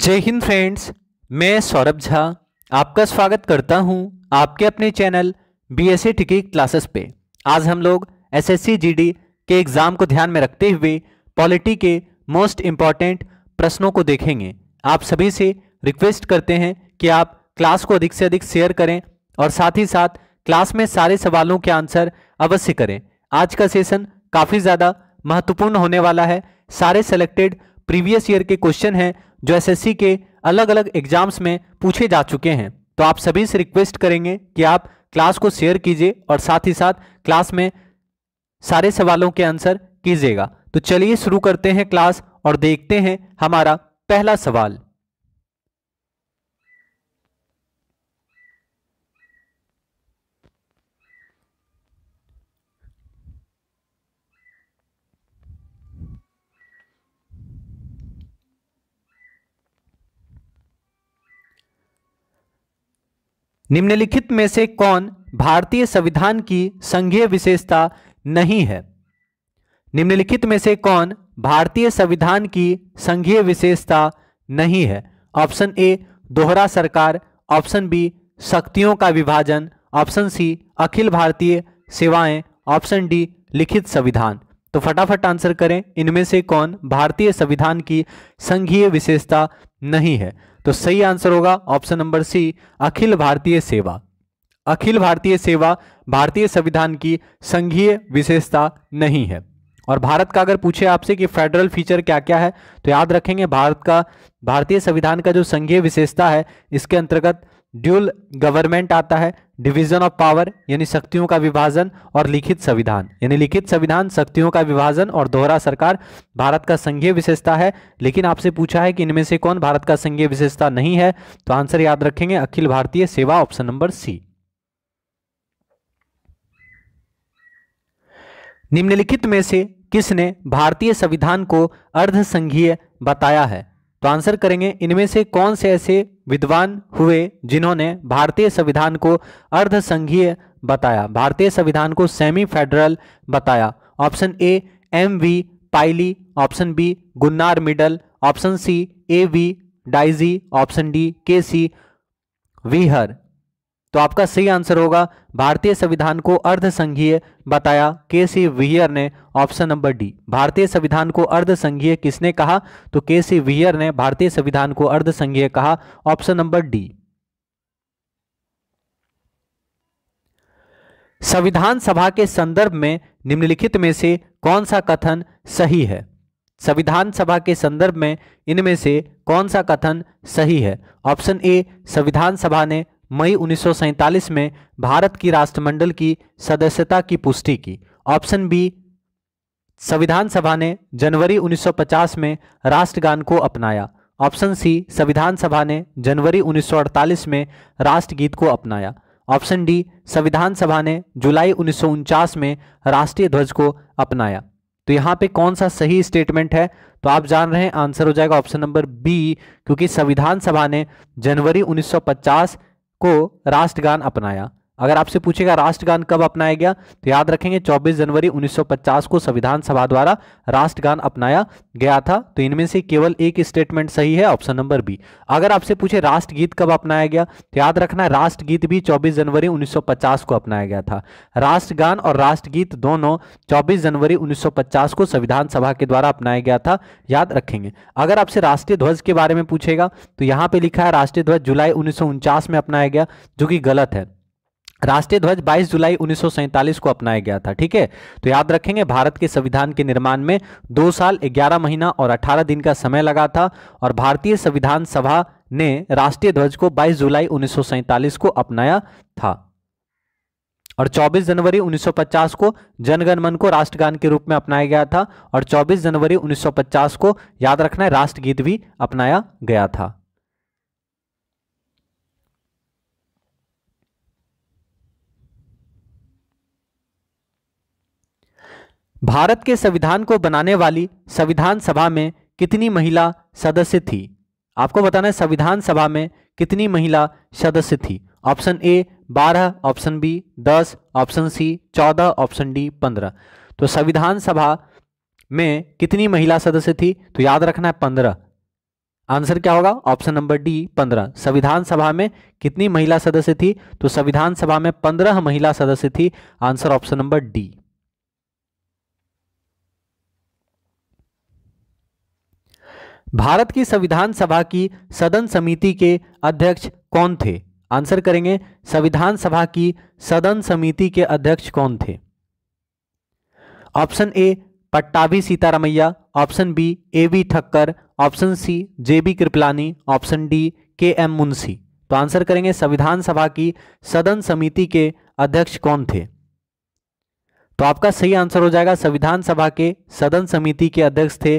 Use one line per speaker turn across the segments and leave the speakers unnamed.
जय हिंद फ्रेंड्स मैं सौरभ झा आपका स्वागत करता हूं आपके अपने चैनल बी एस क्लासेस पे आज हम लोग एस एस के एग्ज़ाम को ध्यान में रखते हुए पॉलिटी के मोस्ट इम्पॉर्टेंट प्रश्नों को देखेंगे आप सभी से रिक्वेस्ट करते हैं कि आप क्लास को अधिक से अधिक शेयर करें और साथ ही साथ क्लास में सारे सवालों के आंसर अवश्य करें आज का सेशन काफ़ी ज़्यादा महत्वपूर्ण होने वाला है सारे सेलेक्टेड प्रीवियस ईयर के क्वेश्चन हैं जो एसएससी के अलग अलग एग्जाम्स में पूछे जा चुके हैं तो आप सभी से रिक्वेस्ट करेंगे कि आप क्लास को शेयर कीजिए और साथ ही साथ क्लास में सारे सवालों के आंसर कीजिएगा तो चलिए शुरू करते हैं क्लास और देखते हैं हमारा पहला सवाल निम्नलिखित में से कौन भारतीय संविधान की संघीय विशेषता नहीं है निम्नलिखित में से कौन भारतीय संविधान की संघीय विशेषता नहीं है ऑप्शन ए दोहरा सरकार ऑप्शन बी शक्तियों का विभाजन ऑप्शन सी अखिल भारतीय सेवाएं ऑप्शन डी लिखित संविधान तो फटाफट आंसर करें इनमें से कौन भारतीय संविधान की संघीय विशेषता नहीं है तो सही आंसर होगा ऑप्शन नंबर सी अखिल भारतीय सेवा अखिल भारतीय सेवा भारतीय संविधान की संघीय विशेषता नहीं है और भारत का अगर पूछे आपसे कि फेडरल फीचर क्या क्या है तो याद रखेंगे भारत का भारतीय संविधान का जो संघीय विशेषता है इसके अंतर्गत ड्यूल गवर्नमेंट आता है डिवीजन ऑफ पावर यानी शक्तियों का विभाजन और लिखित संविधान यानी लिखित संविधान शक्तियों का विभाजन और दोहरा सरकार भारत का संघीय विशेषता है लेकिन आपसे पूछा है कि इनमें से कौन भारत का संघीय विशेषता नहीं है तो आंसर याद रखेंगे अखिल भारतीय सेवा ऑप्शन नंबर सी निम्नलिखित में से किसने भारतीय संविधान को अर्ध संघीय बताया है तो आंसर करेंगे इनमें से कौन से ऐसे विद्वान हुए जिन्होंने भारतीय संविधान को अर्धसंघीय बताया भारतीय संविधान को सेमी फेडरल बताया option A M V Pylee option B Gunnar Myrdal option C A V Dicey option D K C वीहर तो आपका सही आंसर होगा भारतीय संविधान को अर्धसंघीय बताया के सी वियर ने ऑप्शन नंबर डी भारतीय संविधान को अर्धसंघीय किसने कहा तो के सी वियर ने भारतीय संविधान को अर्धसंघीय कहा ऑप्शन नंबर डी संविधान सभा के संदर्भ में निम्नलिखित में से कौन सा कथन सही है संविधान सभा के संदर्भ में इनमें से कौन सा कथन सही है ऑप्शन ए संविधान सभा ने मई उन्नीस में भारत की राष्ट्रमंडल की सदस्यता की पुष्टि की ऑप्शन बी संविधान सभा ने जनवरी 1950 में राष्ट्रगान को अपनाया ऑप्शन सी संविधान सभा ने जनवरी 1948 में राष्ट्रगीत को अपनाया ऑप्शन डी संविधान सभा ने जुलाई उन्नीस में राष्ट्रीय ध्वज को अपनाया तो यहाँ पे कौन सा सही स्टेटमेंट है तो आप जान रहे हैं आंसर हो जाएगा ऑप्शन नंबर बी क्योंकि संविधान सभा ने जनवरी को राष्ट्रगान अपनाया अगर आपसे पूछेगा राष्ट्रगान कब अपनाया गया तो याद रखेंगे 24 जनवरी 1950 को संविधान सभा द्वारा राष्ट्रगान अपनाया गया था तो इनमें से केवल एक स्टेटमेंट सही है ऑप्शन नंबर बी अगर आपसे पूछे राष्ट्रगीत कब अपनाया गया तो याद रखना राष्ट्रगीत भी चौबीस जनवरी 1950 को अपनाया गया था राष्ट्रगान और राष्ट्रगीत दोनों चौबीस जनवरी उन्नीस को संविधान सभा के द्वारा अपनाया गया था याद रखेंगे अगर आपसे राष्ट्रीय ध्वज के बारे में पूछेगा तो यहाँ पे लिखा है राष्ट्रीय ध्वज जुलाई उन्नीस में अपनाया गया जो कि गलत है राष्ट्रीय ध्वज 22 जुलाई उन्नीस को अपनाया गया था ठीक है तो याद रखेंगे भारत के संविधान के निर्माण में दो साल ग्यारह महीना और 18 दिन का समय लगा था और भारतीय संविधान सभा ने राष्ट्रीय ध्वज को 22 जुलाई उन्नीस को अपनाया था और 24 जनवरी 1950 को जनगणमन को राष्ट्रगान के रूप में अपनाया गया था और 24 जनवरी 1950 को याद रखना है राष्ट्रगीत भी अपनाया गया था भारत के संविधान को बनाने वाली संविधान सभा में कितनी महिला सदस्य थी आपको बताना है संविधान सभा में कितनी महिला सदस्य थी ऑप्शन ए बारह ऑप्शन बी दस ऑप्शन सी चौदह ऑप्शन डी पंद्रह तो संविधान सभा में कितनी महिला सदस्य थी तो याद रखना है पंद्रह आंसर क्या होगा ऑप्शन नंबर डी पंद्रह संविधान सभा में कितनी महिला सदस्य थी तो संविधान सभा में पंद्रह महिला सदस्य थी answer option number D Bharat की संविधान सभा की सदन समिति के अध्यक्ष कौन थे आंसर करेंगे संविधान सभा की सदन समिति के अध्यक्ष कौन थे option A Pattabhi Sitaramayya option B A V Thakkar option C J B Kripalani option D K M Munshi तो आंसर करेंगे संविधान सभा की सदन समिति के अध्यक्ष कौन थे तो आपका सही आंसर हो जाएगा संविधान सभा के सदन समिति के अध्यक्ष थे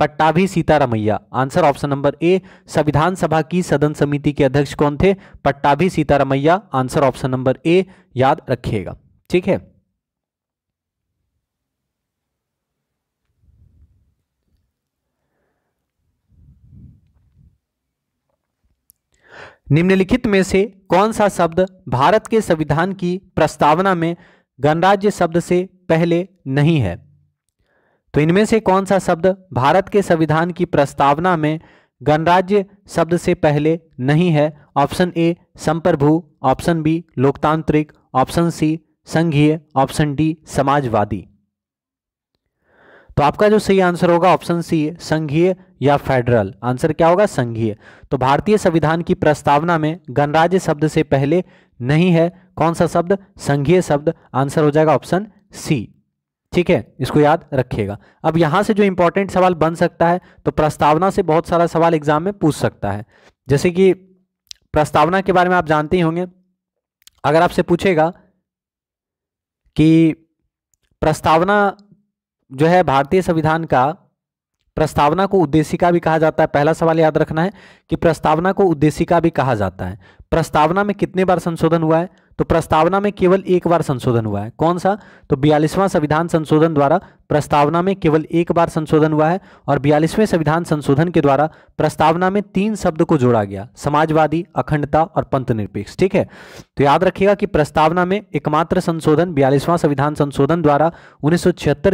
Pattabhi Sitaramayya answer option number A संविधान सभा की सदन समिति के अध्यक्ष कौन थे Pattabhi Sitaramayya answer option number A याद रखिएगा ठीक है निम्नलिखित में से कौन सा शब्द भारत के संविधान की प्रस्तावना में गणराज्य शब्द से पहले नहीं है तो इनमें से कौन सा शब्द भारत के संविधान की प्रस्तावना में गणराज्य शब्द से पहले नहीं है ऑप्शन ए संप्रभु ऑप्शन बी लोकतांत्रिक ऑप्शन सी संघीय ऑप्शन डी समाजवादी तो आपका जो सही आंसर होगा ऑप्शन सी संघीय या फेडरल आंसर क्या होगा संघीय तो भारतीय संविधान की प्रस्तावना में गणराज्य शब्द से पहले नहीं है कौन सा शब्द संघीय शब्द आंसर हो जाएगा ऑप्शन सी ठीक है इसको याद रखिएगा अब यहाँ से जो इंपॉर्टेंट सवाल बन सकता है तो प्रस्तावना से बहुत सारा सवाल एग्जाम में पूछ सकता है जैसे कि प्रस्तावना के बारे में आप जानते ही होंगे अगर आपसे पूछेगा कि प्रस्तावना जो है भारतीय संविधान का प्रस्तावना को उद्देशिका भी कहा जाता है पहला सवाल याद रखना है कि प्रस्तावना को उद्देशिका भी कहा जाता है प्रस्तावना में कितने बार संशोधन हुआ है तो प्रस्तावना में केवल एक बार संशोधन हुआ है कौन सा तो बयालीसवां संविधान संशोधन द्वारा प्रस्तावना में केवल एक बार संशोधन हुआ है और बयालीसवें संविधान संशोधन के द्वारा प्रस्तावना में तीन शब्द को जोड़ा गया समाजवादी अखंडता और पंथनिरपेक्ष ठीक है तो याद रखिएगा कि प्रस्तावना में एकमात्र संशोधन बयालीसवां संविधान संशोधन द्वारा उन्नीस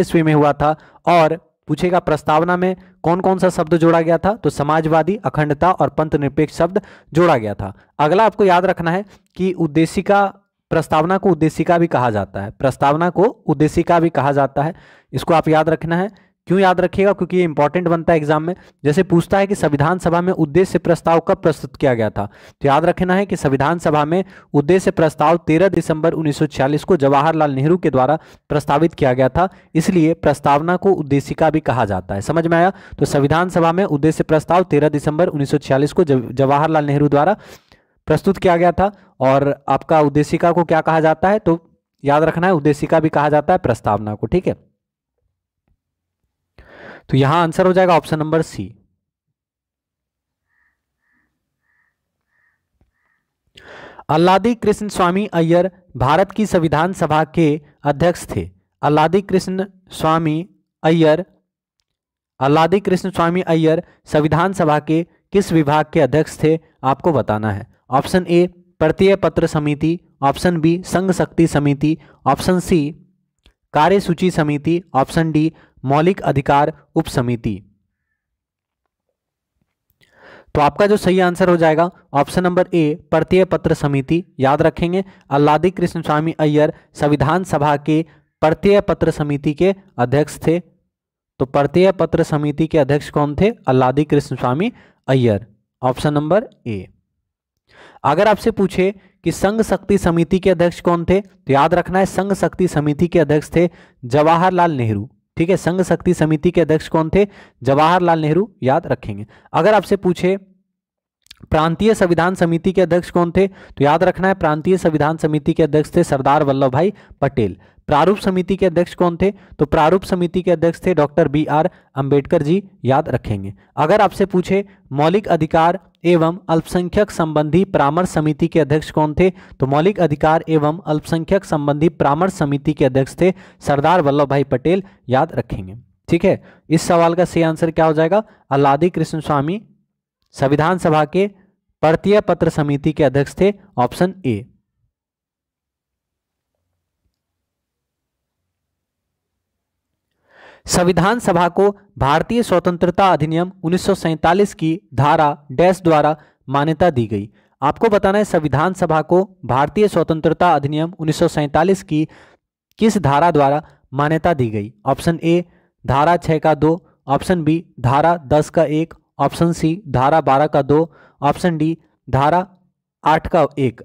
ईस्वी में हुआ था और पूछेगा प्रस्तावना में कौन कौन सा शब्द जोड़ा गया था तो समाजवादी अखंडता और पंथ निरपेक्ष शब्द जोड़ा गया था अगला आपको याद रखना है कि उद्देशिका प्रस्तावना को उद्देशिका भी कहा जाता है प्रस्तावना को उद्देशिका भी कहा जाता है इसको आप याद रखना है क्यों याद रखिएगा क्योंकि ये इंपॉर्टेंट बनता है एग्जाम में जैसे पूछता है कि संविधान सभा में उद्देश्य प्रस्ताव कब प्रस्तुत किया गया था तो याद रखना है कि संविधान सभा में उद्देश्य प्रस्ताव 13 दिसंबर 1946 को जवाहरलाल नेहरू के द्वारा प्रस्तावित किया गया था इसलिए प्रस्तावना को उद्देशिका भी कहा जाता है समझ में आया तो संविधान सभा में उद्देश्य प्रस्ताव तेरह दिसंबर उन्नीस को जवाहरलाल नेहरू द्वारा प्रस्तुत किया गया था और आपका उद्देशिका को क्या कहा जाता है तो याद रखना है उद्देशिका भी कहा जाता है प्रस्तावना को ठीक है तो यहां आंसर हो जाएगा option number C Alladi Krishnaswami Iyer Bharat की संविधान सभा के अध्यक्ष थे अल्लादी कृष्ण स्वामी अय्यर अल्लादी कृष्ण स्वामी अय्यर संविधान सभा के किस विभाग के अध्यक्ष थे आपको बताना है ऑप्शन ए प्रत्यय पत्र समिति ऑप्शन बी संघ शक्ति समिति ऑप्शन सी कार्यसूची समिति ऑप्शन डी मौलिक अधिकार उपसमिति तो आपका जो सही आंसर हो जाएगा ऑप्शन नंबर ए प्रत्यय पत्र समिति याद रखेंगे अल्लादी कृष्ण स्वामी अय्यर संविधान सभा के प्रत्यय पत्र समिति के अध्यक्ष थे तो प्रत्यय पत्र समिति के अध्यक्ष कौन थे Alladi Krishnaswami Iyer option number A अगर आपसे पूछे कि संघ शक्ति समिति के अध्यक्ष कौन थे तो याद रखना है संघ शक्ति समिति के अध्यक्ष थे जवाहरलाल नेहरू ठीक है संघ शक्ति समिति के अध्यक्ष कौन थे जवाहरलाल नेहरू याद रखेंगे अगर आपसे पूछे प्रांतीय संविधान समिति के अध्यक्ष कौन थे तो याद रखना है प्रांतीय संविधान समिति के अध्यक्ष थे सरदार वल्लभ भाई पटेल प्रारूप समिति के अध्यक्ष कौन थे तो प्रारूप समिति के अध्यक्ष थे doctor B R Ambedkar ji याद रखेंगे अगर आपसे पूछे मौलिक अधिकार एवं अल्पसंख्यक संबंधी परामर्श समिति के अध्यक्ष कौन थे तो मौलिक अधिकार एवं अल्पसंख्यक संबंधी परामर्श समिति के अध्यक्ष थे सरदार वल्लभ भाई पटेल याद रखेंगे ठीक है इस सवाल का सही आंसर क्या हो जाएगा अल्लादी कृष्ण स्वामी संविधान सभा के परतीय पत्र समिति के अध्यक्ष थे ऑप्शन ए संविधान सभा को भारतीय स्वतंत्रता अधिनियम उन्नीस की धारा डैश द्वारा मान्यता दी गई आपको बताना है संविधान सभा को भारतीय स्वतंत्रता अधिनियम उन्नीस की किस धारा द्वारा मान्यता दी गई ऑप्शन ए धारा छः का दो ऑप्शन बी धारा दस का एक ऑप्शन सी धारा बारह का दो ऑप्शन डी धारा आठ का एक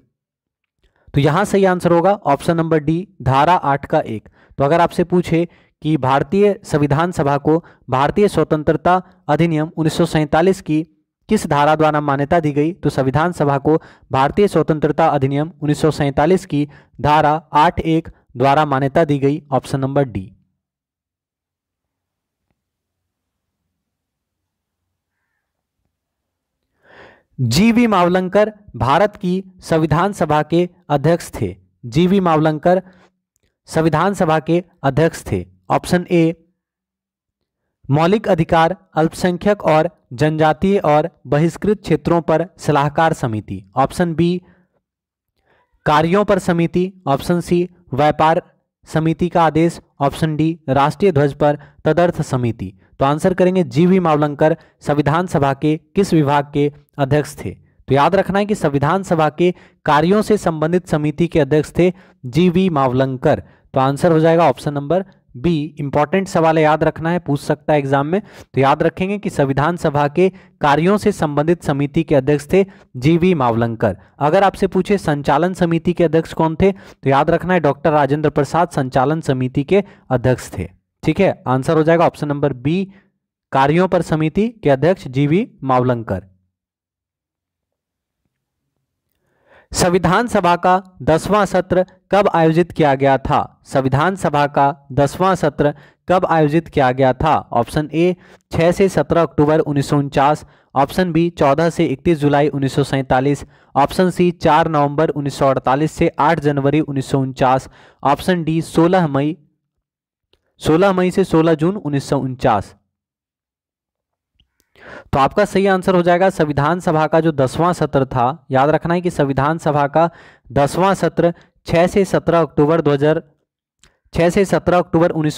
तो यहाँ सही आंसर होगा ऑप्शन नंबर डी धारा आठ का एक तो अगर आपसे पूछे कि भारतीय संविधान सभा को भारतीय स्वतंत्रता अधिनियम उन्नीस की किस धारा द्वारा मान्यता दी गई तो संविधान सभा को भारतीय स्वतंत्रता अधिनियम उन्नीस की धारा आठ एक द्वारा मान्यता दी गई ऑप्शन नंबर डी जीवी मावलंकर भारत की संविधान सभा के अध्यक्ष थे जीवी मावलंकर संविधान सभा के अध्यक्ष थे ऑप्शन ए मौलिक अधिकार अल्पसंख्यक और जनजातीय और बहिष्कृत क्षेत्रों पर सलाहकार समिति ऑप्शन बी कार्यों पर समिति ऑप्शन सी व्यापार समिति का आदेश ऑप्शन डी राष्ट्रीय ध्वज पर तदर्थ समिति तो आंसर करेंगे जीवी मावलंकर संविधान सभा के किस विभाग के अध्यक्ष थे तो याद रखना है कि संविधान सभा के कार्यों से संबंधित समिति के अध्यक्ष थे जी वी मावलंकर तो आंसर हो जाएगा ऑप्शन नंबर बी इंपॉर्टेंट सवाल याद रखना है पूछ सकता है एग्जाम में तो याद रखेंगे कि संविधान सभा के कार्यों से संबंधित समिति के अध्यक्ष थे जीवी मावलंकर अगर आपसे पूछे संचालन समिति के अध्यक्ष कौन थे तो याद रखना है डॉक्टर राजेंद्र प्रसाद संचालन समिति के अध्यक्ष थे ठीक है आंसर हो जाएगा ऑप्शन नंबर बी कार्यों पर समिति के अध्यक्ष जीवी मावलंकर संविधान सभा का दसवां सत्र कब आयोजित किया गया था संविधान सभा का दसवां सत्र कब आयोजित किया गया था ऑप्शन ए 6 से 17 अक्टूबर उन्नीस ऑप्शन बी 14 से 31 जुलाई उन्नीस ऑप्शन सी 4 नवंबर उन्नीस से 8 जनवरी उन्नीस ऑप्शन डी 16 मई 16 मई से 16 जून उन्नीस तो आपका सही आंसर हो जाएगा संविधान सभा का जो दसवां सत्र था याद रखना है कि संविधान सभा का दसवां सत्र 6 से 17 अक्टूबर 6 से 17 अक्टूबर उन्नीस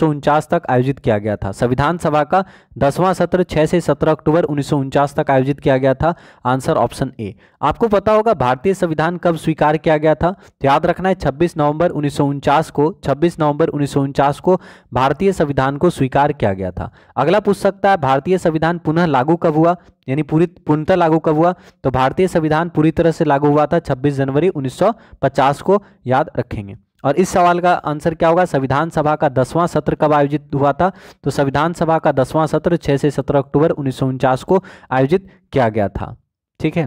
तक आयोजित किया गया था संविधान सभा का दसवां सत्र 6 से 17 अक्टूबर उन्नीस तक आयोजित किया गया था आंसर ऑप्शन ए आपको पता होगा भारतीय संविधान कब स्वीकार किया गया था तो याद रखना है 26 नवंबर उन्नीस को 26 नवंबर उन्नीस को भारतीय संविधान को स्वीकार किया गया था अगला पूछ सकता है भारतीय संविधान पुनः लागू कब हुआ यानी पूरी पूर्णतः लागू कब हुआ तो भारतीय संविधान पूरी तरह से लागू हुआ था छब्बीस जनवरी उन्नीस को याद रखेंगे और इस सवाल का आंसर क्या होगा संविधान सभा का दसवां सत्र कब आयोजित हुआ था तो संविधान सभा का दसवां सत्र 6 से 17 अक्टूबर उन्नीस को आयोजित किया गया था ठीक है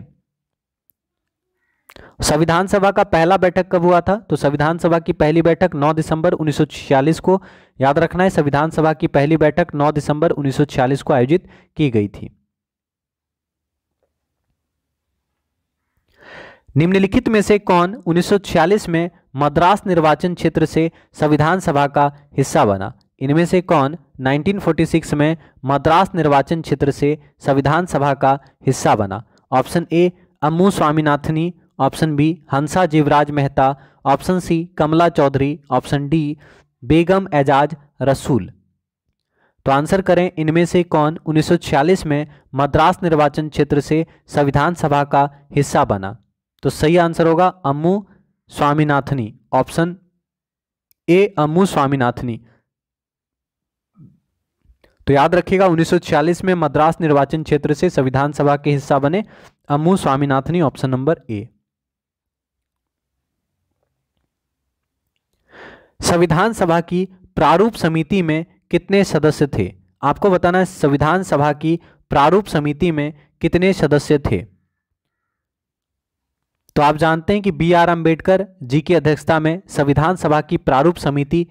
संविधान सभा का पहला बैठक कब हुआ था तो संविधान सभा की पहली बैठक 9 दिसंबर उन्नीस को याद रखना है संविधान सभा की पहली बैठक 9 दिसंबर उन्नीस को आयोजित की गई थी निम्नलिखित में से कौन उन्नीस में मद्रास निर्वाचन क्षेत्र से संविधान सभा का हिस्सा बना इनमें से कौन 1946 में मद्रास निर्वाचन क्षेत्र से संविधान सभा का हिस्सा बना option A Ammu Swaminathan option B Hansa Jivraj Mehta option C Kamla Chaudhary option D Begum Aizaz Rasul तो आंसर करें इनमें से कौन 1946 में मद्रास निर्वाचन क्षेत्र से संविधान सभा का हिस्सा बना तो सही आंसर होगा अम्मू स्वामीनाथनी ऑप्शन ए अमु स्वामीनाथनी तो याद रखिएगा 1946 में मद्रास निर्वाचन क्षेत्र से संविधान सभा के हिस्सा बने अमु स्वामीनाथनी ऑप्शन नंबर ए संविधान सभा की प्रारूप समिति में कितने सदस्य थे आपको बताना है संविधान सभा की प्रारूप समिति में कितने सदस्य थे तो आप जानते हैं कि बी आर अम्बेडकर जी की अध्यक्षता में संविधान सभा की प्रारूप समिति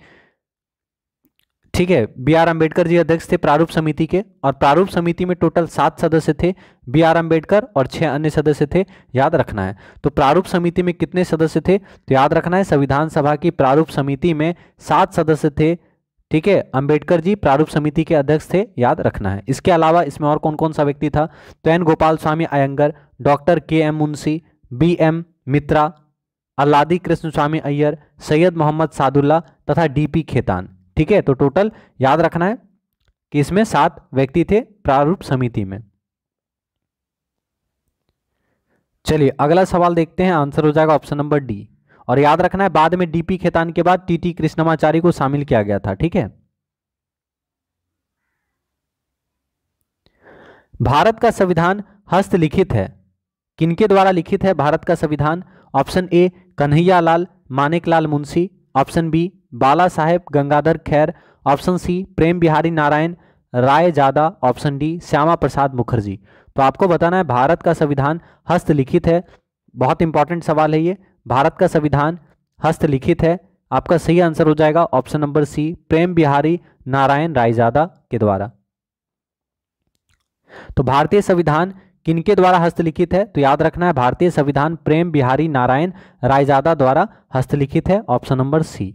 ठीक है बी आर अम्बेडकर जी अध्यक्ष थे प्रारूप समिति के और प्रारूप समिति में टोटल सात सदस्य थे बी आर अम्बेडकर और छह अन्य सदस्य थे याद रखना है तो प्रारूप समिति में कितने सदस्य थे तो याद रखना है संविधान सभा की प्रारूप समिति में सात सदस्य थे ठीक है अंबेडकर जी प्रारूप समिति के अध्यक्ष थे याद रखना है इसके अलावा इसमें और कौन कौन सा व्यक्ति था तो N Gopalaswami Ayyangar doctor K M Munshi B M Mitra Alladi Krishnaswami Iyer Syed Mohammad Saadulla तथा डीपी खेतान ठीक है तो टोटल याद रखना है कि इसमें सात व्यक्ति थे प्रारूप समिति में चलिए अगला सवाल देखते हैं आंसर हो जाएगा ऑप्शन नंबर डी और याद रखना है बाद में डीपी खेतान के बाद टीटी कृष्णमाचारी को शामिल किया गया था ठीक है भारत का संविधान हस्तलिखित है किनके द्वारा लिखित है भारत का संविधान option A Kanhaiyalal Maneklal Munshi option B Balasaheb Gangadhar Kher option C Prem Behari Narain Raizada option D Shyama Prasad Mukherjee तो आपको बताना है भारत का संविधान हस्तलिखित है बहुत इंपॉर्टेंट सवाल है ये भारत का संविधान हस्तलिखित है आपका सही आंसर हो जाएगा option number C Prem Behari Narain Raizada के द्वारा तो भारतीय संविधान किनके द्वारा हस्तलिखित है तो याद रखना है भारतीय संविधान प्रेम बिहारी नारायण रायजादा द्वारा हस्तलिखित है ऑप्शन नंबर सी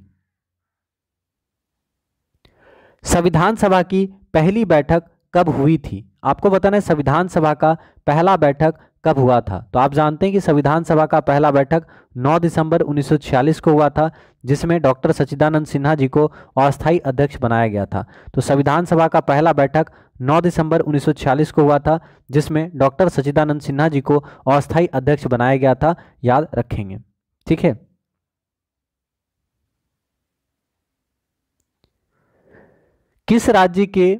संविधान सभा की पहली बैठक कब हुई थी आपको बताना है संविधान सभा का पहला बैठक कब हुआ था तो आप जानते हैं कि संविधान सभा का पहला बैठक 9 दिसंबर 1946 को हुआ था जिसमें डॉक्टर सचिदानंद सिन्हा जी को अस्थायी अध्यक्ष बनाया गया था तो संविधान सभा का पहला बैठक 9 दिसंबर 1946 को हुआ था जिसमें डॉक्टर सचिदानंद सिन्हा जी को अस्थायी अध्यक्ष बनाया गया था याद रखेंगे ठीक है किस राज्य के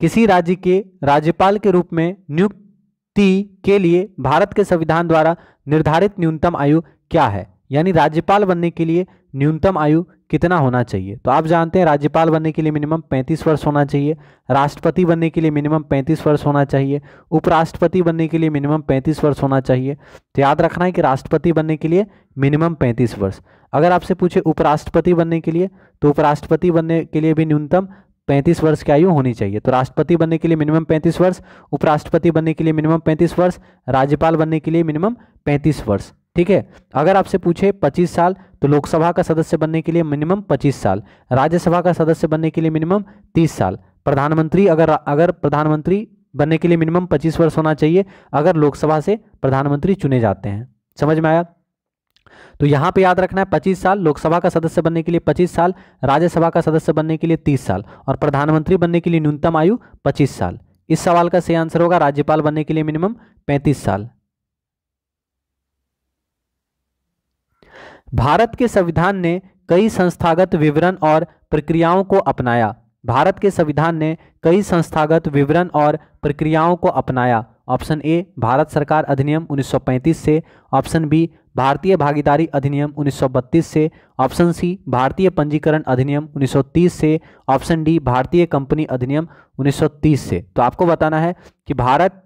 किसी राज्य के राज्यपाल के रूप में नियुक्ति के लिए भारत के संविधान द्वारा निर्धारित न्यूनतम आयु क्या है यानी राज्यपाल बनने के लिए न्यूनतम आयु कितना होना चाहिए तो आप जानते हैं राज्यपाल बनने के लिए मिनिमम 35 वर्ष होना चाहिए राष्ट्रपति बनने के लिए मिनिमम 35 वर्ष होना चाहिए उपराष्ट्रपति बनने के लिए मिनिमम 35 वर्ष होना चाहिए तो याद रखना है कि राष्ट्रपति बनने के लिए मिनिमम 35 वर्ष अगर आपसे पूछे उपराष्ट्रपति बनने के लिए तो उपराष्ट्रपति बनने के लिए भी न्यूनतम पैंतीस वर्ष की आयु होनी चाहिए तो राष्ट्रपति बनने के लिए मिनिमम पैंतीस वर्ष उपराष्ट्रपति बनने के लिए मिनिमम पैंतीस वर्ष राज्यपाल बनने के लिए मिनिमम पैंतीस वर्ष ठीक है अगर आपसे पूछे पच्चीस साल तो लोकसभा का सदस्य बनने के लिए मिनिमम पच्चीस साल राज्यसभा का सदस्य बनने के लिए मिनिमम तीस साल प्रधानमंत्री अगर अगर प्रधानमंत्री बनने के लिए मिनिमम पच्चीस वर्ष होना चाहिए अगर लोकसभा से प्रधानमंत्री चुने जाते हैं समझ में आया तो यहां पे याद रखना है पच्चीस साल लोकसभा का सदस्य बनने के लिए पच्चीस साल राज्यसभा का सदस्य बनने के लिए तीस साल और प्रधानमंत्री बनने के लिए न्यूनतम आयु पच्चीस साल इस सवाल का सही आंसर होगा राज्यपाल बनने के लिए मिनिमम पैंतीस साल भारत के संविधान ने कई संस्थागत विवरण और प्रक्रियाओं को अपनाया भारत के संविधान ने कई संस्थागत विवरण और प्रक्रियाओं को अपनाया ऑप्शन ए भारत सरकार अधिनियम 1935 से ऑप्शन बी भारतीय भागीदारी अधिनियम 1932 से ऑप्शन सी भारतीय पंजीकरण अधिनियम 1930 से ऑप्शन डी भारतीय कंपनी अधिनियम 1930 से तो आपको बताना है कि भारत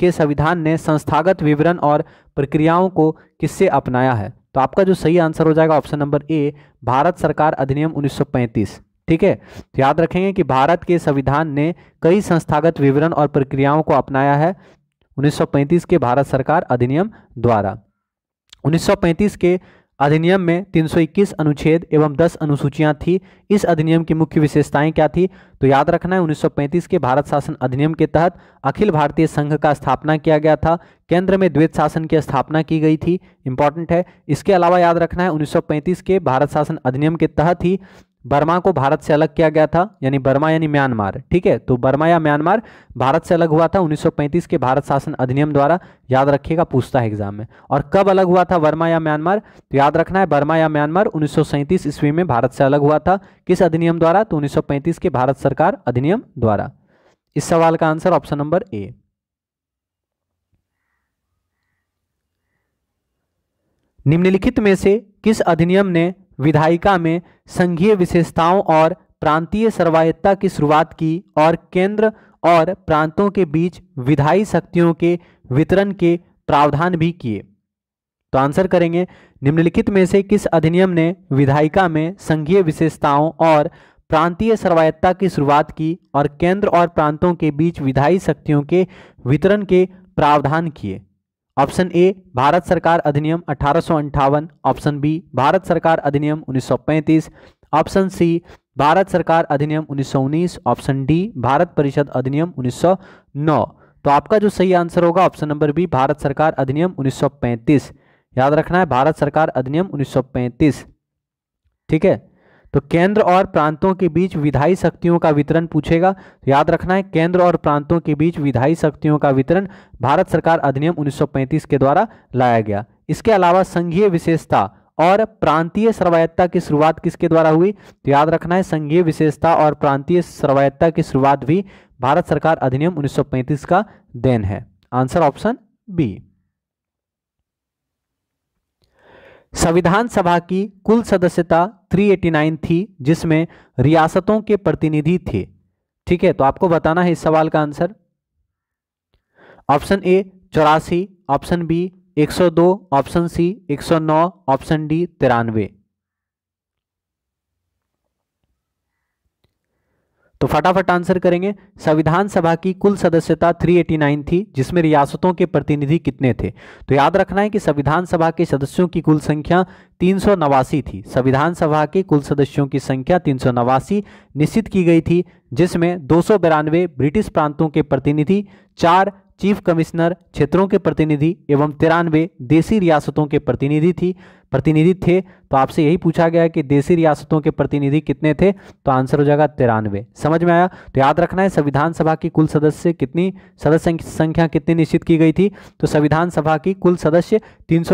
के संविधान ने संस्थागत विवरण और प्रक्रियाओं को किससे अपनाया है तो आपका जो सही आंसर हो जाएगा ऑप्शन नंबर ए भारत सरकार अधिनियम 1935 ठीक है तो याद रखेंगे कि भारत के संविधान ने कई संस्थागत विवरण और प्रक्रियाओं को अपनाया है 1935 के भारत सरकार अधिनियम द्वारा 1935 के अधिनियम में 321 अनुच्छेद एवं 10 अनुसूचियां थी इस अधिनियम की मुख्य विशेषताएं क्या थी तो याद रखना है 1935 के भारत शासन अधिनियम के तहत अखिल भारतीय संघ का स्थापना किया गया था केंद्र में द्वैत शासन की स्थापना की गई थी इंपॉर्टेंट है इसके अलावा याद रखना है 1935 के भारत शासन अधिनियम के तहत ही बर्मा को भारत से अलग किया गया था यानी बर्मा यानी म्यांमार ठीक है तो बर्मा या म्यांमार भारत से अलग हुआ था 1935 के भारत शासन अधिनियम द्वारा याद रखिएगा पूछता है एग्जाम में और कब अलग हुआ था बर्मा या म्यांमार तो याद रखना है बर्मा या म्यांमार उन्नीस ईस्वी में भारत से अलग हुआ था किस अधिनियम द्वारा तो उन्नीस के भारत सरकार अधिनियम द्वारा इस सवाल का आंसर ऑप्शन नंबर ए निम्नलिखित में से किस अधिनियम ने विधायिका में संघीय विशेषताओं और प्रांतीय सर्वायत्ता की शुरुआत की और केंद्र और प्रांतों के बीच विधायी शक्तियों के वितरण के प्रावधान भी किए तो आंसर करेंगे निम्नलिखित में से किस अधिनियम ने विधायिका में संघीय विशेषताओं और प्रांतीय सर्वायत्ता की शुरुआत की और केंद्र और प्रांतों के बीच विधायी शक्तियों के वितरण के प्रावधान किए ऑप्शन ए भारत सरकार अधिनियम अठारह ऑप्शन बी भारत सरकार अधिनियम 1935 ऑप्शन सी भारत सरकार अधिनियम 1919 ऑप्शन डी भारत परिषद अधिनियम 1909 तो आपका जो सही आंसर होगा ऑप्शन नंबर बी भारत सरकार अधिनियम 1935 याद रखना है भारत सरकार अधिनियम 1935 ठीक है तो केंद्र और प्रांतों के बीच विधायी शक्तियों का वितरण पूछेगा तो याद रखना है केंद्र और प्रांतों के बीच विधायी शक्तियों का वितरण भारत सरकार अधिनियम 1935 के द्वारा लाया गया इसके अलावा संघीय विशेषता और प्रांतीय सर्वायत्ता की शुरुआत किसके द्वारा हुई तो याद रखना है संघीय विशेषता और प्रांतीय सर्वायत्ता की शुरुआत भी भारत सरकार अधिनियम 1935 का देन है आंसर ऑप्शन बी संविधान सभा की कुल सदस्यता 389 थी जिसमें रियासतों के प्रतिनिधि थे ठीक है तो आपको बताना है इस सवाल का आंसर ऑप्शन ए चौरासी option B 102 option C 109 option D तिरानवे तो फटाफट आंसर करेंगे संविधान सभा की कुल सदस्यता 389 थी जिसमें रियासतों के प्रतिनिधि कितने थे तो याद रखना है कि संविधान सभा के सदस्यों की कुल संख्या तीन थी संविधान सभा के कुल सदस्यों की संख्या तीन निश्चित की गई थी जिसमें दो ब्रिटिश प्रांतों के प्रतिनिधि चार चीफ कमिश्नर क्षेत्रों के प्रतिनिधि एवं तिरानवे देसी रियासतों के प्रतिनिधि थी प्रतिनिधि थे तो आपसे यही पूछा गया कि देसी रियासतों के प्रतिनिधि कितने थे तो आंसर हो जाएगा तिरानवे समझ में आया तो याद रखना है संविधान सभा की कुल सदस्य कितनी सदस्य संख्या कितनी निश्चित की गई थी तो संविधान सभा की कुल सदस्य तीन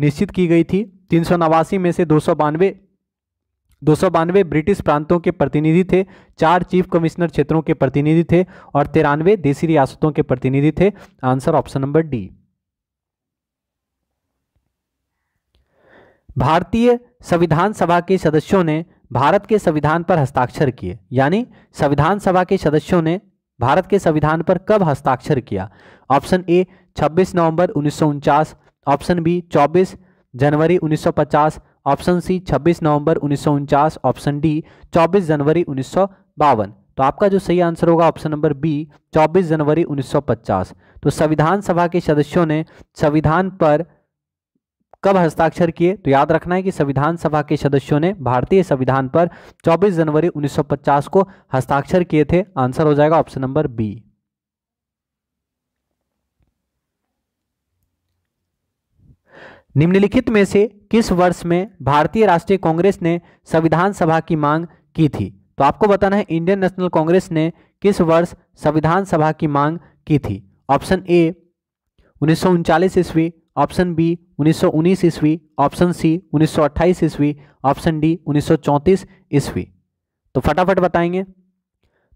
निश्चित की गई थी तीन में से दो दो ब्रिटिश प्रांतों के प्रतिनिधि थे चार चीफ कमिश्नर क्षेत्रों के प्रतिनिधि थे और तिरानवे देसी रियासतों के प्रतिनिधि थे आंसर ऑप्शन नंबर डी भारतीय संविधान सभा के सदस्यों ने भारत के संविधान पर हस्ताक्षर किए यानी संविधान सभा के सदस्यों ने भारत के संविधान पर कब हस्ताक्षर किया ऑप्शन ए 26 नवंबर उन्नीस ऑप्शन बी 24 जनवरी 1950 ऑप्शन सी 26 नवंबर उन्नीस ऑप्शन डी 24 जनवरी उन्नीस तो आपका जो सही आंसर होगा ऑप्शन नंबर बी 24 जनवरी 1950 तो संविधान सभा के सदस्यों ने संविधान पर कब हस्ताक्षर किए तो याद रखना है कि संविधान सभा के सदस्यों ने भारतीय संविधान पर 24 जनवरी 1950 को हस्ताक्षर किए थे आंसर हो जाएगा ऑप्शन नंबर बी निम्नलिखित में से किस वर्ष में भारतीय राष्ट्रीय कांग्रेस ने संविधान सभा की मांग की थी तो आपको बताना है इंडियन नेशनल कांग्रेस ने किस वर्ष संविधान सभा की मांग की थी ऑप्शन ए उन्नीस ईस्वी ऑप्शन बी 1919 ईस्वी ऑप्शन सी 1928 ईस्वी ऑप्शन डी 1934 ईस्वी तो फटाफट बताएंगे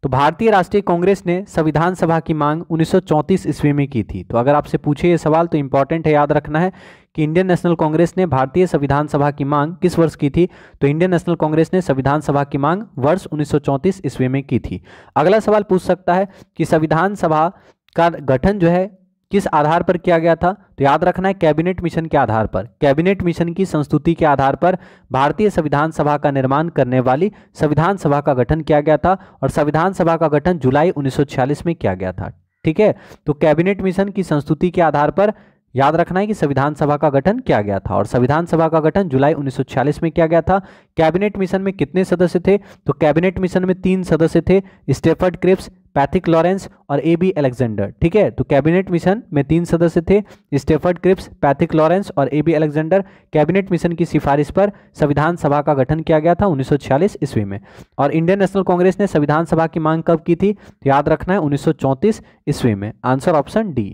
तो भारतीय राष्ट्रीय कांग्रेस ने संविधान सभा की मांग 1934 ईस्वी में की थी तो अगर आपसे पूछे ये सवाल तो इंपॉर्टेंट है याद रखना है कि इंडियन नेशनल कांग्रेस ने भारतीय संविधान सभा की मांग किस वर्ष की थी तो इंडियन नेशनल कांग्रेस ने संविधान सभा की मांग वर्ष उन्नीस ईस्वी में की थी अगला सवाल पूछ सकता है कि संविधान सभा का गठन जो है किस आधार पर किया गया था तो याद रखना है कैबिनेट मिशन के आधार पर कैबिनेट मिशन की संस्तुति के आधार पर भारतीय संविधान सभा का निर्माण करने वाली संविधान सभा का गठन किया गया था और संविधान सभा का गठन जुलाई उन्नीस में किया गया था ठीक है तो कैबिनेट मिशन की संस्तुति के आधार पर याद रखना है कि संविधान सभा का गठन किया गया था और संविधान सभा का गठन जुलाई 1946 में किया गया था कैबिनेट मिशन में कितने सदस्य थे तो कैबिनेट मिशन में तीन सदस्य थे स्टेफर्ड क्रिप्स पैथिक लॉरेंस और ए बी एलेक्जेंडर ठीक है तो कैबिनेट मिशन में तीन सदस्य थे स्टेफर्ड क्रिप्स पैथिक लॉरेंस और A B Alexander cabinet mission की सिफारिश पर संविधान सभा का गठन किया गया था 1946 ईस्वी में और इंडियन नेशनल कांग्रेस ने संविधान सभा की मांग कब की थी तो याद रखना है 1934 ईस्वी में आंसर ऑप्शन डी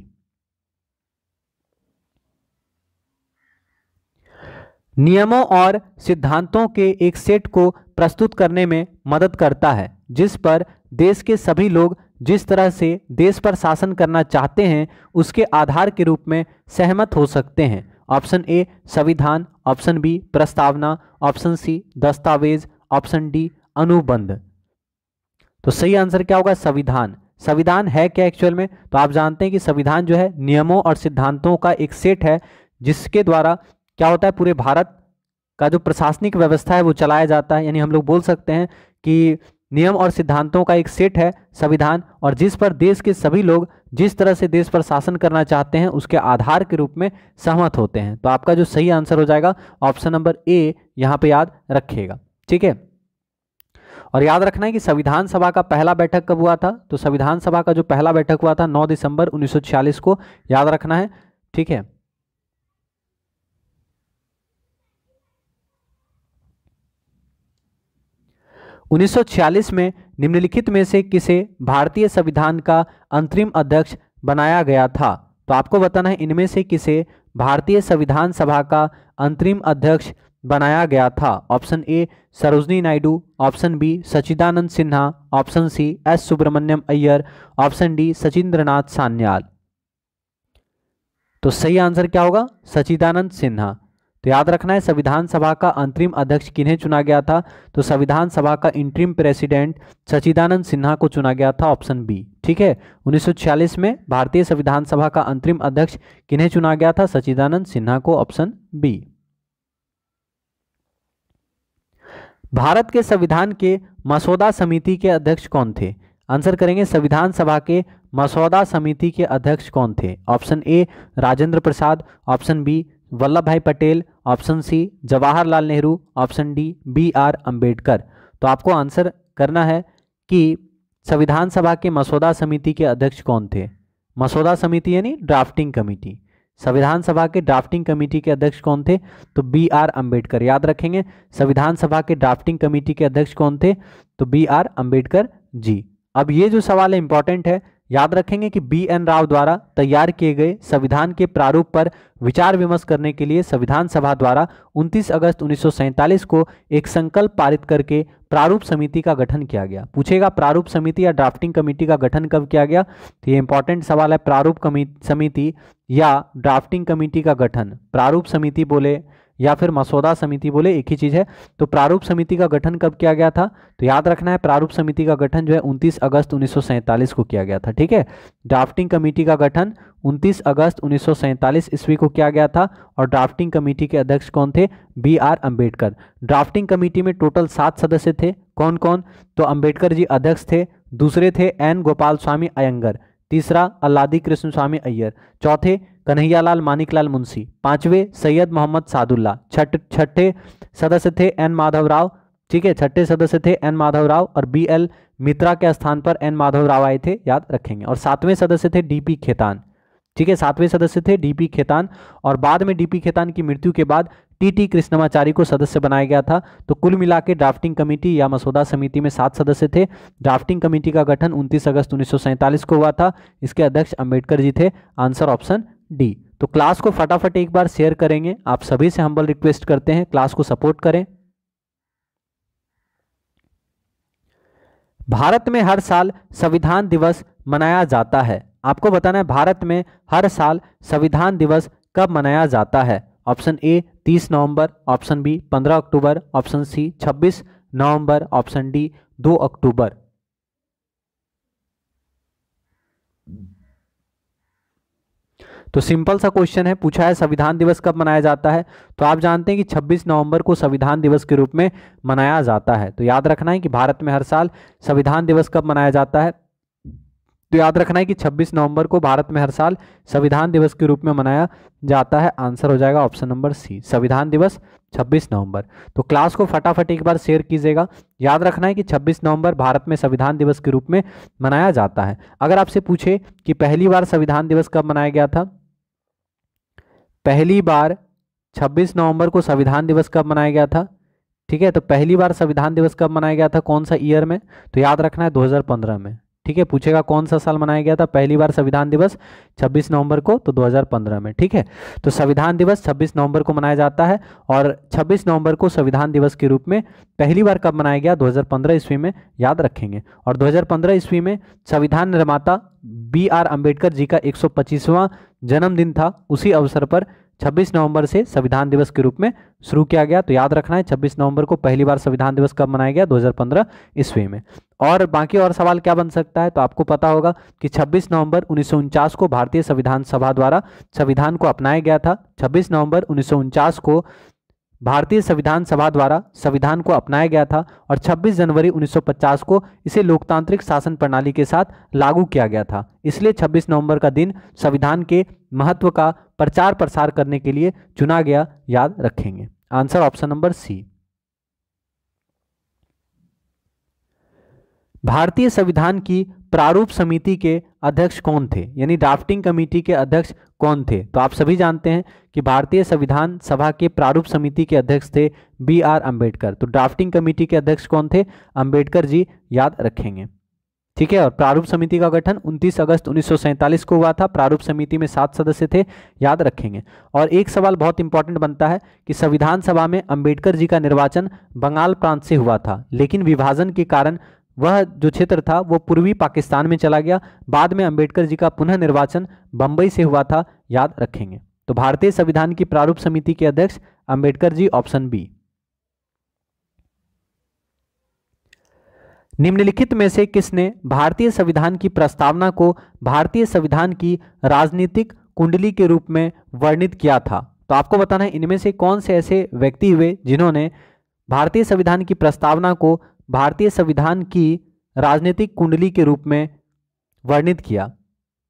नियमों और सिद्धांतों के एक सेट को प्रस्तुत करने में मदद करता है जिस पर देश के सभी लोग जिस तरह से देश पर शासन करना चाहते हैं उसके आधार के रूप में सहमत हो सकते हैं ऑप्शन ए संविधान ऑप्शन बी प्रस्तावना ऑप्शन सी दस्तावेज ऑप्शन डी अनुबंध तो सही आंसर क्या होगा संविधान संविधान है क्या एक्चुअल में तो आप जानते हैं कि संविधान जो है नियमों और सिद्धांतों का एक सेट है जिसके द्वारा क्या होता है पूरे भारत का जो प्रशासनिक व्यवस्था है वो चलाया जाता है यानी हम लोग बोल सकते हैं कि नियम और सिद्धांतों का एक सेट है संविधान और जिस पर देश के सभी लोग जिस तरह से देश पर शासन करना चाहते हैं उसके आधार के रूप में सहमत होते हैं तो आपका जो सही आंसर हो जाएगा ऑप्शन नंबर ए यहाँ पे याद रखिएगा ठीक है और याद रखना है कि संविधान सभा का पहला बैठक कब हुआ था तो संविधान सभा का जो पहला बैठक हुआ था नौ दिसंबर उन्नीस को याद रखना है ठीक है 1946 में निम्नलिखित में से किसे भारतीय संविधान का अंतरिम अध्यक्ष बनाया गया था तो आपको बताना है इनमें से किसे भारतीय संविधान सभा का अंतरिम अध्यक्ष बनाया गया था option A Sarojini Naidu option B Sachchidananda Sinha option C S Subramaniam Iyer option D Sachindranath Sanyal तो सही आंसर क्या होगा सचिदानंद सिन्हा तो याद रखना है संविधान सभा का अंतरिम अध्यक्ष किन्हें चुना गया था तो संविधान सभा का इंट्रीम प्रेसिडेंट सचिदानंद सिन्हा को चुना गया था ऑप्शन बी ठीक है 1946 में भारतीय संविधान सभा का अंतरिम अध्यक्ष किन्हें चुना गया था सचिदानंद सिन्हा को ऑप्शन बी भारत के संविधान के मसौदा समिति के अध्यक्ष कौन थे आंसर करेंगे संविधान सभा के मसौदा समिति के अध्यक्ष कौन थे option A Rajendra Prasad option B Vallabhbhai Patel option C Jawaharlal Nehru option D B R Ambedkar तो आपको आंसर करना है कि संविधान सभा के मसौदा समिति के अध्यक्ष कौन थे मसौदा समिति यानी ड्राफ्टिंग कमेटी संविधान सभा के ड्राफ्टिंग कमेटी के अध्यक्ष कौन थे तो बी आर अम्बेडकर याद रखेंगे संविधान सभा के ड्राफ्टिंग कमेटी के अध्यक्ष कौन थे तो बी आर अम्बेडकर जी अब ये जो सवाल है इंपॉर्टेंट है याद रखेंगे कि बी एन राव द्वारा तैयार किए गए संविधान के प्रारूप पर विचार विमर्श करने के लिए संविधान सभा द्वारा 29 अगस्त उन्नीस को एक संकल्प पारित करके प्रारूप समिति का गठन किया गया पूछेगा प्रारूप समिति या ड्राफ्टिंग कमेटी का गठन कब किया गया तो ये इंपॉर्टेंट सवाल है प्रारूप समिति या ड्राफ्टिंग कमेटी का गठन प्रारूप समिति बोले या फिर मसौदा समिति बोले एक ही चीज़ है तो प्रारूप समिति का गठन कब किया गया था तो याद रखना है प्रारूप समिति का गठन जो है 29 अगस्त उन्नीस को किया गया था ठीक है ड्राफ्टिंग कमेटी का गठन 29 अगस्त उन्नीस ईस्वी को किया गया था और ड्राफ्टिंग कमेटी के अध्यक्ष कौन थे B R Ambedkar drafting committee में टोटल सात सदस्य थे कौन कौन तो अम्बेडकर जी अध्यक्ष थे दूसरे थे एन गोपाल स्वामी अयंगर तीसरा अल्लादी कृष्ण स्वामी अय्यर चौथे कन्हैयालाल मानिकलाल मुंशी पांचवे सैयद मोहम्मद सादुल्ला छठ छठे सदस्य थे एन माधव राव ठीक है छठे सदस्य थे एन माधव राव और बी एल मित्रा के स्थान पर एन माधव राव आए थे याद रखेंगे और सातवें सदस्य थे डी पी खेतान ठीक है सातवें सदस्य थे डी पी खेतान और बाद में डीपी खेतान की मृत्यु के बाद टी टी कृष्णमाचारी को सदस्य बनाया गया था तो कुल मिला के ड्राफ्टिंग कमेटी या मसौदा समिति में सात सदस्य थे ड्राफ्टिंग कमेटी का गठन 29 अगस्त उन्नीस को हुआ था इसके अध्यक्ष अंबेडकर जी थे आंसर ऑप्शन डी तो क्लास को फटाफट एक बार शेयर करेंगे आप सभी से हम्बल रिक्वेस्ट करते हैं क्लास को सपोर्ट करें भारत में हर साल संविधान दिवस मनाया जाता है आपको बताना है भारत में हर साल संविधान दिवस कब मनाया जाता है ऑप्शन ए 30 नवंबर ऑप्शन बी 15 अक्टूबर ऑप्शन सी 26 नवंबर ऑप्शन डी 2 अक्टूबर तो सिंपल सा क्वेश्चन है पूछा है संविधान दिवस कब मनाया जाता है तो आप जानते हैं कि 26 नवंबर को संविधान दिवस के रूप में मनाया जाता है तो याद रखना है कि भारत में हर साल संविधान दिवस कब मनाया जाता है तो याद रखना है कि 26 नवंबर को भारत में हर साल संविधान दिवस के रूप में मनाया जाता है आंसर हो जाएगा ऑप्शन नंबर सी संविधान दिवस 26 नवंबर तो क्लास को फटाफट एक बार शेयर कीजिएगा याद रखना है कि 26 नवंबर भारत में संविधान दिवस के रूप में मनाया जाता है अगर आपसे पूछे कि पहली बार संविधान दिवस कब मनाया गया था पहली बार 26 नवंबर को संविधान दिवस कब मनाया गया था ठीक है तो पहली बार संविधान दिवस कब मनाया गया था कौन सा ईयर में तो याद रखना है 2015 में ठीक है पूछेगा कौन सा साल मनाया गया था पहली बार संविधान दिवस 26 नवंबर को तो 2015 में ठीक है तो संविधान दिवस 26 नवंबर को मनाया जाता है और 26 नवंबर को संविधान दिवस के रूप में पहली बार कब मनाया गया 2015 ईस्वी में याद रखेंगे और 2015 ईस्वी में संविधान निर्माता बी आर अम्बेडकर जी का एक जन्मदिन था उसी अवसर पर 26 नवंबर से संविधान दिवस के रूप में शुरू किया गया तो याद रखना है 26 नवंबर को पहली बार संविधान दिवस कब मनाया गया 2015 ईस्वी में और बाकी और सवाल क्या बन सकता है तो आपको पता होगा कि 26 नवंबर उन्नीस को भारतीय संविधान सभा द्वारा संविधान को अपनाया गया था 26 नवंबर उन्नीस को भारतीय संविधान सभा द्वारा संविधान को अपनाया गया था और 26 जनवरी 1950 को इसे लोकतांत्रिक शासन प्रणाली के साथ लागू किया गया था इसलिए 26 नवंबर का दिन संविधान के महत्व का प्रचार प्रसार करने के लिए चुना गया याद रखेंगे आंसर ऑप्शन नंबर सी भारतीय संविधान की प्रारूप समिति के अध्यक्ष कौन थे यानी ड्राफ्टिंग कमेटी के अध्यक्ष कौन थे तो आप सभी जानते हैं कि भारतीय संविधान सभा के प्रारूप समिति के अध्यक्ष थे बी आर अम्बेडकर तो ड्राफ्टिंग कमेटी के अध्यक्ष कौन थे अंबेडकर जी याद रखेंगे ठीक है और प्रारूप समिति का गठन 29 अगस्त उन्नीस को हुआ था प्रारूप समिति में सात सदस्य थे याद रखेंगे और एक सवाल बहुत इंपॉर्टेंट बनता है कि संविधान सभा में अंबेडकर जी का निर्वाचन बंगाल प्रांत से हुआ था लेकिन विभाजन के कारण वह जो क्षेत्र था वो पूर्वी पाकिस्तान में चला गया बाद में अंबेडकर जी का पुनः निर्वाचन बम्बई से हुआ था याद रखेंगे तो भारतीय संविधान की प्रारूप समिति के अध्यक्ष अंबेडकर जी ऑप्शन बी निम्नलिखित में से किसने भारतीय संविधान की प्रस्तावना को भारतीय संविधान की राजनीतिक कुंडली के रूप में वर्णित किया था तो आपको बताना है इनमें से कौन से ऐसे व्यक्ति हुए जिन्होंने भारतीय संविधान की प्रस्तावना को भारतीय संविधान की राजनीतिक कुंडली के रूप में वर्णित किया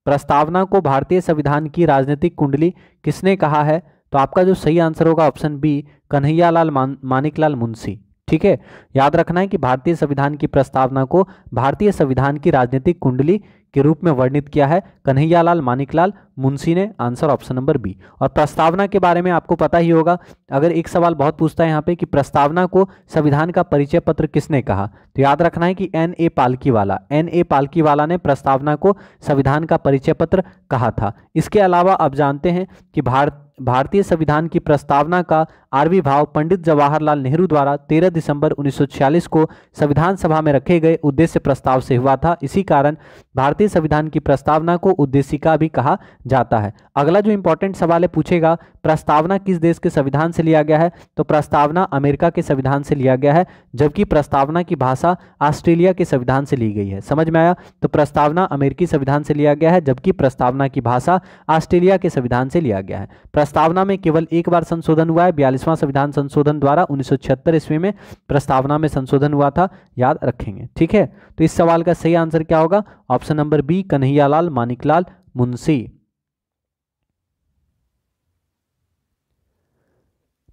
प्रस्तावना को भारतीय संविधान की राजनीतिक कुंडली किसने कहा है तो आपका जो सही आंसर होगा ऑप्शन बी कन्हैयालाल मान, मानिकलाल मुंशी ठीक है याद रखना है कि भारतीय संविधान की प्रस्तावना को भारतीय संविधान की राजनीतिक कुंडली के रूप में वर्णित किया है कन्हैयालाल मानिकलाल मुंशी ने आंसर ऑप्शन नंबर बी और प्रस्तावना के बारे में आपको पता ही होगा अगर एक सवाल बहुत पूछता है यहाँ पे कि प्रस्तावना को संविधान का परिचय पत्र किसने कहा तो याद रखना है कि एन ए पालकी वाला एन ए पालकी वाला ने प्रस्तावना को संविधान का परिचय पत्र कहा था इसके अलावा आप जानते हैं कि भारत भारतीय संविधान की प्रस्तावना का आरवी भाव पंडित जवाहरलाल नेहरू द्वारा 13 दिसंबर 1946 को संविधान सभा में रखे गए उद्देश्य प्रस्ताव से हुआ था इसी कारण भारतीय संविधान की प्रस्तावना को उद्देशिका भी कहा जाता है अगला जो इंपॉर्टेंट सवाल है पूछेगा प्रस्तावना किस देश के संविधान से लिया गया है तो प्रस्तावना अमेरिका के संविधान से लिया गया है जबकि प्रस्तावना की भाषा ऑस्ट्रेलिया के संविधान से ली गई है समझ में आया तो प्रस्तावना अमेरिकी संविधान से लिया गया है जबकि प्रस्तावना की भाषा ऑस्ट्रेलिया के संविधान से लिया गया है प्रस्तावना में केवल एक बार संशोधन हुआ है बयालीस पच्चीसवां संविधान संशोधन द्वारा उन्नीस ईस्वी में प्रस्तावना में संशोधन हुआ था याद रखेंगे ठीक है तो इस सवाल का सही आंसर क्या होगा option number B Kanhaiyalal Maneklal Munshi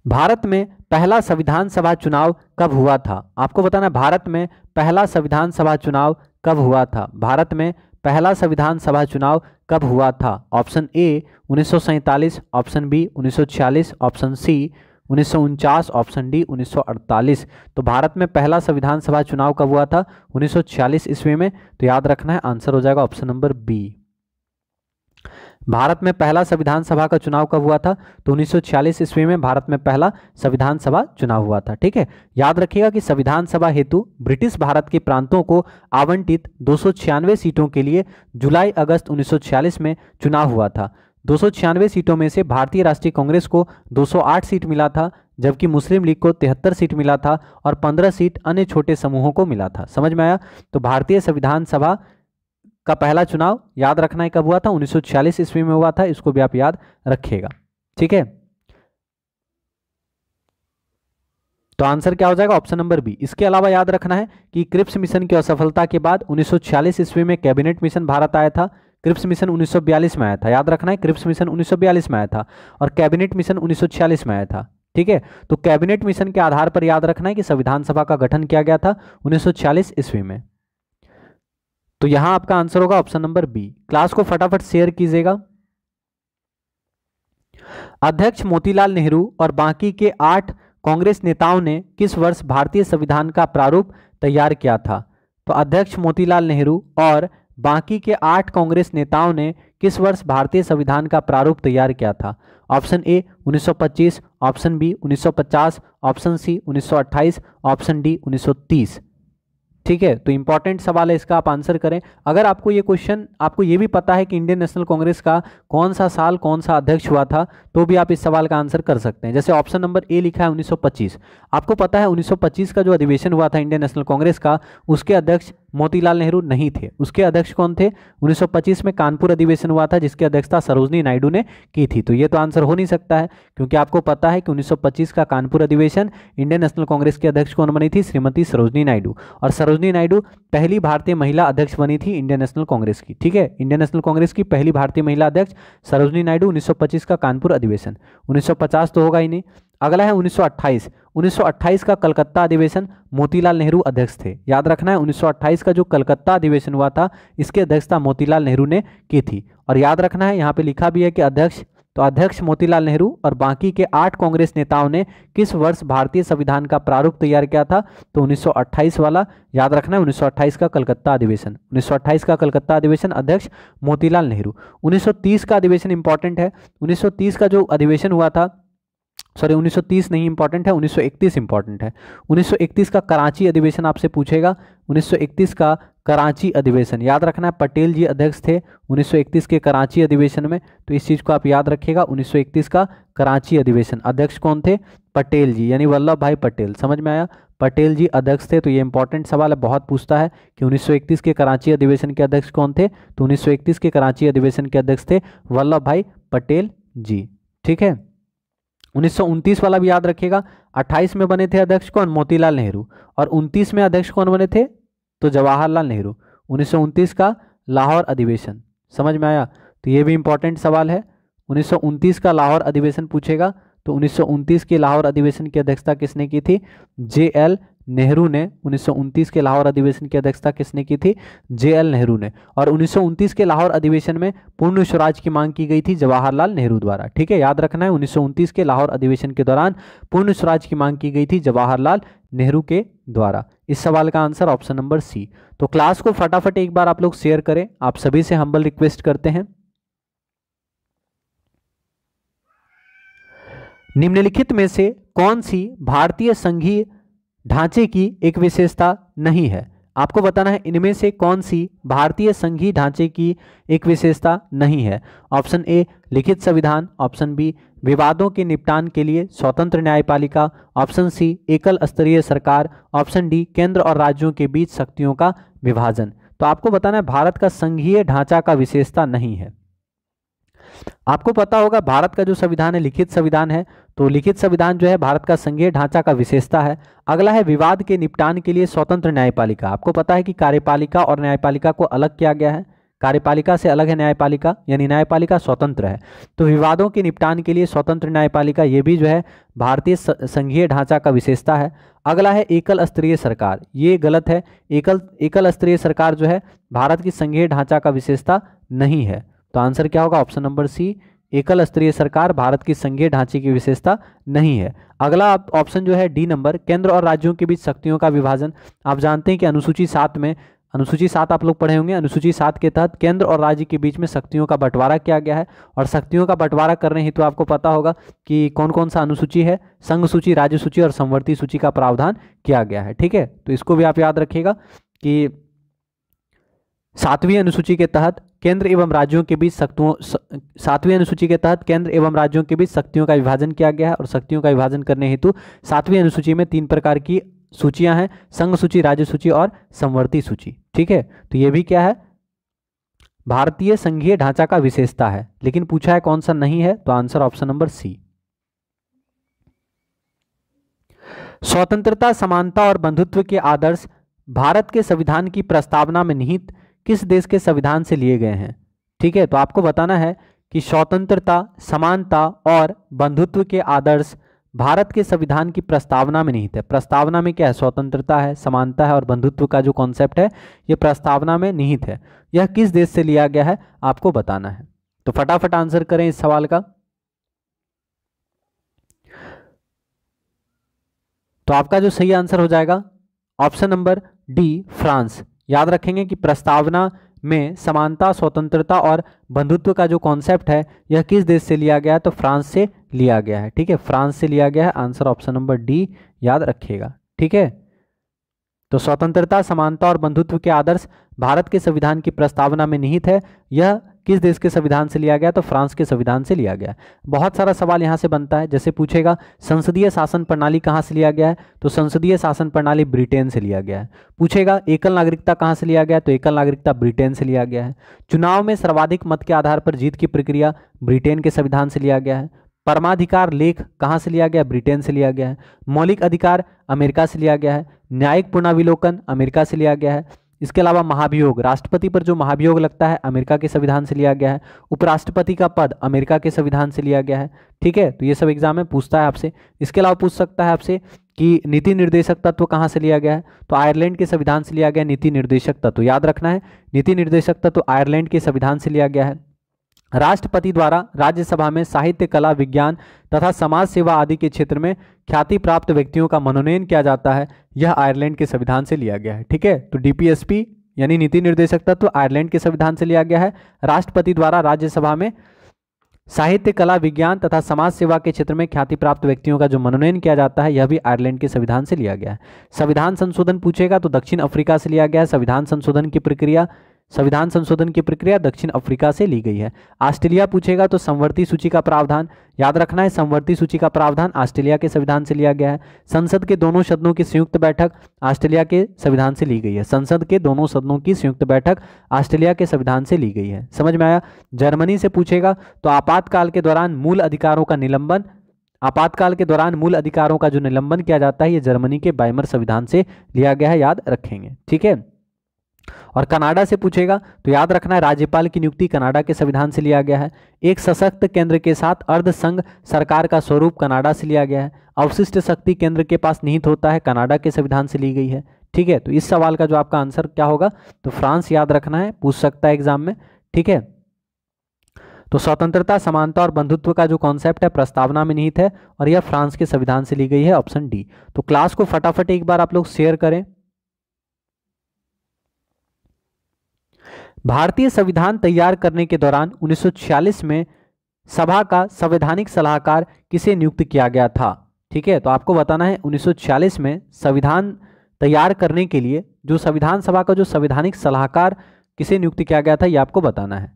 Bharat में पहला संविधान सभा चुनाव कब हुआ था आपको बताना भारत में पहला संविधान सभा चुनाव कब हुआ था भारत में पहला संविधान सभा चुनाव कब हुआ था ऑप्शन ए उन्नीस ऑप्शन बी 1946, ऑप्शन सी उन्नीस ऑप्शन डी 1948 तो भारत में पहला संविधान सभा चुनाव कब हुआ था 1946 सौ ईस्वी में तो याद रखना है आंसर हो जाएगा ऑप्शन नंबर बी भारत में पहला संविधान सभा का चुनाव कब हुआ था तो 1946 सौ ईस्वी में भारत में पहला संविधान सभा चुनाव हुआ था ठीक है याद रखिएगा कि संविधान सभा हेतु ब्रिटिश भारत के प्रांतों को आवंटित दो सीटों के लिए जुलाई अगस्त 1946 में चुनाव हुआ था दो सीटों में से भारतीय राष्ट्रीय कांग्रेस को 208 सीट मिला था जबकि मुस्लिम लीग को तिहत्तर सीट मिला था और 15 सीट अन्य छोटे समूहों को मिला था समझ में आया तो भारतीय संविधान सभा का पहला चुनाव याद रखना है कब हुआ था 1946 ईस्वी में हुआ था इसको भी आप याद रखिएगा ठीक है तो आंसर क्या हो जाएगा ऑप्शन नंबर बी इसके अलावा याद रखना है कि क्रिप्स मिशन की असफलता के बाद 1946 ईस्वी में कैबिनेट मिशन भारत आया था क्रिप्स मिशन 1942 में आया था याद रखना है क्रिप्स मिशन 1942 में आया था और कैबिनेट मिशन 1946 में आया था ठीक है तो कैबिनेट मिशन के आधार पर याद रखना है कि संविधान सभा का गठन किया गया था 1946 ईस्वी में तो यहां आपका आंसर होगा ऑप्शन नंबर बी क्लास को फटाफट शेयर कीजिएगा अध्यक्ष मोतीलाल नेहरू और बाकी के आठ कांग्रेस नेताओं ने किस वर्ष भारतीय संविधान का प्रारूप तैयार किया था तो अध्यक्ष मोतीलाल नेहरू और बाकी के आठ कांग्रेस नेताओं ने किस वर्ष भारतीय संविधान का प्रारूप तैयार किया था option A 1925, option B 1950, option C 1928, option D 1930। ठीक है तो इंपॉर्टेंट सवाल है इसका आप आंसर करें अगर आपको ये क्वेश्चन आपको ये भी पता है कि इंडियन नेशनल कांग्रेस का कौन सा साल कौन सा अध्यक्ष हुआ था तो भी आप इस सवाल का आंसर कर सकते हैं जैसे ऑप्शन नंबर ए लिखा है उन्नीस आपको पता है उन्नीस का जो अधिवेशन हुआ था इंडियन नेशनल कांग्रेस का उसके अध्यक्ष मोतीलाल नेहरू नहीं थे उसके अध्यक्ष कौन थे 1925 में कानपुर अधिवेशन हुआ था जिसकी अध्यक्षता सरोजनी नायडू ने की थी तो ये तो आंसर हो नहीं सकता है क्योंकि आपको पता है कि 1925 का कानपुर अधिवेशन इंडियन नेशनल कांग्रेस की अध्यक्ष कौन बनी थी श्रीमती सरोजनी नायडू और सरोजनी नायडू पहली भारतीय महिला अध्यक्ष बनी थी इंडियन नेशनल कांग्रेस की ठीक है इंडियन नेशनल कांग्रेस की पहली भारतीय महिला अध्यक्ष सरोजनी नायडू उन्नीस का कानपुर अधिवेशन उन्नीस तो होगा ही नहीं अगला है 1928 1928 का कलकत्ता अधिवेशन मोतीलाल नेहरू अध्यक्ष थे याद रखना है 1928 का जो कलकत्ता अधिवेशन हुआ था इसकी अध्यक्षता मोतीलाल नेहरू ने की थी और याद रखना है यहाँ पे लिखा भी है कि अध्यक्ष तो अध्यक्ष मोतीलाल नेहरू और बाकी के आठ कांग्रेस नेताओं ने किस वर्ष भारतीय संविधान का प्रारूप तैयार किया था तो 1928 वाला याद रखना है 1928 का कलकत्ता अधिवेशन 1928 का कलकत्ता अधिवेशन अध्यक्ष मोतीलाल नेहरू 1930 का अधिवेशन इंपॉर्टेंट है 1930 का जो अधिवेशन हुआ था सॉरी 1930 नहीं इंपॉर्टेंट है 1931 इंपॉर्टेंट है 1931 का कराची अधिवेशन आपसे पूछेगा 1931 का कराची अधिवेशन याद रखना है पटेल जी अध्यक्ष थे 1931 के कराची अधिवेशन में तो इस चीज़ को आप याद रखिएगा 1931 का कराची अधिवेशन अध्यक्ष कौन थे पटेल जी यानी वल्लभ भाई पटेल समझ में आया पटेल जी अध्यक्ष थे तो ये इंपॉर्टेंट सवाल है बहुत पूछता है कि 1931 के कराची अधिवेशन के अध्यक्ष कौन थे तो 1931 के कराची अधिवेशन के अध्यक्ष थे वल्लभ भाई पटेल जी ठीक है उन्नीस वाला भी याद रखिएगा 28 में बने थे अध्यक्ष कौन मोतीलाल नेहरू और 29 में अध्यक्ष कौन बने थे तो जवाहरलाल नेहरू उन्नीस का लाहौर अधिवेशन समझ में आया तो ये भी इंपॉर्टेंट सवाल है उन्नीस का लाहौर अधिवेशन पूछेगा तो उन्नीस के लाहौर अधिवेशन की अध्यक्षता किसने की थी जे एल नेहरू ने उन्नीस के लाहौर अधिवेशन की अध्यक्षता किसने की थी जे एल नेहरू ने और उन्नीस के लाहौर अधिवेशन में पूर्ण स्वराज की मांग की गई थी जवाहरलाल नेहरू द्वारा ठीक है याद रखना है उन्नीस के लाहौर अधिवेशन के दौरान पूर्ण स्वराज की मांग की गई थी जवाहरलाल नेहरू के द्वारा इस सवाल का आंसर ऑप्शन नंबर सी तो क्लास को फटाफट एक बार आप लोग शेयर करें आप सभी से हम्बल रिक्वेस्ट करते हैं निम्नलिखित में से कौन सी भारतीय संघीय ढांचे की एक विशेषता नहीं है आपको बताना है इनमें से कौन सी भारतीय संघीय ढांचे की एक विशेषता नहीं है ऑप्शन ए लिखित संविधान ऑप्शन बी विवादों के निपटान के लिए स्वतंत्र न्यायपालिका ऑप्शन सी एकल स्तरीय सरकार ऑप्शन डी केंद्र और राज्यों के बीच शक्तियों का विभाजन तो आपको बताना है भारत का संघीय ढांचा का विशेषता नहीं है आपको पता होगा भारत का जो संविधान है लिखित संविधान है तो लिखित संविधान जो है भारत का संघीय ढांचा का विशेषता है अगला है विवाद के निपटान के लिए स्वतंत्र न्यायपालिका आपको पता है कि कार्यपालिका और न्यायपालिका को अलग किया गया है कार्यपालिका से अलग है न्यायपालिका यानी न्यायपालिका स्वतंत्र है तो विवादों के निपटान के लिए स्वतंत्र न्यायपालिका ये भी जो है भारतीय संघीय ढांचा का विशेषता है अगला है एकल स्तरीय सरकार ये गलत है एकल एकल स्तरीय सरकार जो है भारत की संघीय ढांचा का विशेषता नहीं है तो आंसर क्या होगा ऑप्शन नंबर सी एकल स्तरीय सरकार भारत की संघीय ढांचे की विशेषता नहीं है अगला ऑप्शन जो है डी नंबर केंद्र और राज्यों के बीच शक्तियों का विभाजन आप जानते हैं कि अनुसूची सात में अनुसूची सात आप लोग पढ़े होंगे अनुसूची सात के तहत केंद्र और राज्य के बीच में शक्तियों का बंटवारा किया गया है और शक्तियों का बंटवारा करने हेतु तो आपको पता होगा कि कौन कौन सा अनुसूची है संघ सूची राज्य सूची और संवर्ती सूची का प्रावधान किया गया है ठीक है तो इसको भी आप याद रखिएगा कि सातवीं अनुसूची के तहत केंद्र एवं राज्यों के बीच शक्तियों सातवीं अनुसूची के तहत केंद्र एवं राज्यों के बीच शक्तियों का विभाजन किया गया है और शक्तियों का विभाजन करने हेतु सातवीं अनुसूची में तीन प्रकार की सूचियां हैं संघ सूची राज्य सूची और संवर्ती सूची ठीक है तो ये भी क्या है भारतीय संघीय ढांचा का विशेषता है लेकिन पूछा है कौन सा नहीं है तो आंसर ऑप्शन नंबर सी स्वतंत्रता समानता और बंधुत्व के आदर्श भारत के संविधान की प्रस्तावना में निहित किस देश के संविधान से लिए गए हैं ठीक है तो आपको बताना है कि स्वतंत्रता समानता और बंधुत्व के आदर्श भारत के संविधान की प्रस्तावना में नहीं थे प्रस्तावना में क्या है स्वतंत्रता है समानता है और बंधुत्व का जो कॉन्सेप्ट है यह प्रस्तावना में निहित है यह किस देश से लिया गया है आपको बताना है तो फटाफट आंसर करें इस सवाल का तो आपका जो सही आंसर हो जाएगा ऑप्शन नंबर डी फ्रांस याद रखेंगे कि प्रस्तावना में समानता स्वतंत्रता और बंधुत्व का जो कॉन्सेप्ट है यह किस देश से लिया गया है तो फ्रांस से लिया गया है ठीक है फ्रांस से लिया गया है आंसर ऑप्शन नंबर डी याद रखिएगा ठीक है तो स्वतंत्रता समानता और बंधुत्व के आदर्श भारत के संविधान की प्रस्तावना में निहित है यह किस देश के संविधान से लिया गया तो फ्रांस के संविधान से लिया गया बहुत सारा सवाल यहाँ से बनता है जैसे पूछेगा संसदीय शासन प्रणाली कहाँ से लिया गया है तो संसदीय शासन प्रणाली ब्रिटेन से लिया गया है पूछेगा एकल नागरिकता कहाँ से लिया गया तो एकल नागरिकता ब्रिटेन से लिया गया है चुनाव में सर्वाधिक मत के आधार पर जीत की प्रक्रिया ब्रिटेन के संविधान से लिया गया है परमाधिकार लेख कहाँ से लिया गया ब्रिटेन से लिया गया है मौलिक अधिकार अमेरिका से लिया गया है न्यायिक पुनर्विलोकन अमेरिका से लिया गया है इसके अलावा महाभियोग राष्ट्रपति पर जो महाभियोग लगता है अमेरिका के संविधान से लिया गया है उपराष्ट्रपति का पद अमेरिका के संविधान से लिया गया है ठीक है तो ये सब एग्जाम में पूछता है आपसे इसके अलावा पूछ सकता है आपसे कि नीति निर्देशक तत्व तो कहाँ से लिया गया है तो आयरलैंड के संविधान से लिया गया नीति निर्देशक तत्व तो याद रखना है नीति निर्देशक तत्व तो आयरलैंड के संविधान से लिया गया है राष्ट्रपति द्वारा राज्यसभा में साहित्य कला विज्ञान तथा समाज सेवा आदि के क्षेत्र में ख्याति प्राप्त व्यक्तियों का मनोनयन किया जाता है यह आयरलैंड के संविधान से लिया गया है ठीक है तो डीपीएसपी यानी नीति निर्देशक तत्व तो आयरलैंड के संविधान से लिया गया है राष्ट्रपति द्वारा राज्यसभा में साहित्य कला विज्ञान तथा समाज सेवा के क्षेत्र में ख्याति प्राप्त व्यक्तियों का जो मनोनयन किया जाता है यह भी आयरलैंड के संविधान से लिया गया है संविधान संशोधन पूछेगा तो दक्षिण अफ्रीका से लिया गया है संविधान संशोधन की प्रक्रिया संविधान संशोधन की प्रक्रिया दक्षिण अफ्रीका से ली गई है ऑस्ट्रेलिया पूछेगा तो संवर्ती सूची का प्रावधान याद रखना है संवर्ती सूची का प्रावधान ऑस्ट्रेलिया के संविधान से लिया गया है संसद के दोनों सदनों की संयुक्त बैठक ऑस्ट्रेलिया के संविधान से ली गई है संसद के दोनों सदनों की संयुक्त बैठक ऑस्ट्रेलिया के संविधान से ली गई है समझ में आया जर्मनी से पूछेगा तो आपातकाल के दौरान मूल अधिकारों का निलंबन आपातकाल के दौरान मूल अधिकारों का जो निलंबन किया जाता है ये जर्मनी के बाइमर संविधान से लिया गया है याद रखेंगे ठीक है और कनाडा से पूछेगा तो याद रखना है राज्यपाल की नियुक्ति कनाडा के संविधान से लिया गया है एक सशक्त केंद्र के साथ अर्धसंघ सरकार का स्वरूप कनाडा से लिया गया है अवशिष्ट शक्ति केंद्र के पास निहित होता है कनाडा के संविधान से ली गई है ठीक है तो इस सवाल का जो आपका आंसर क्या होगा तो फ्रांस याद रखना है पूछ सकता है एग्जाम में ठीक है तो स्वतंत्रता समानता और बंधुत्व का जो कॉन्सेप्ट है प्रस्तावना में निहित है और यह फ्रांस के संविधान से ली गई है ऑप्शन डी तो क्लास को फटाफट एक बार आप लोग शेयर करें भारतीय संविधान तैयार करने के दौरान 1946 में सभा का संवैधानिक सलाहकार किसे नियुक्त किया गया था ठीक है तो आपको बताना है 1946 में संविधान तैयार करने के लिए जो संविधान सभा का जो संवैधानिक सलाहकार किसे नियुक्त किया गया था ये आपको बताना है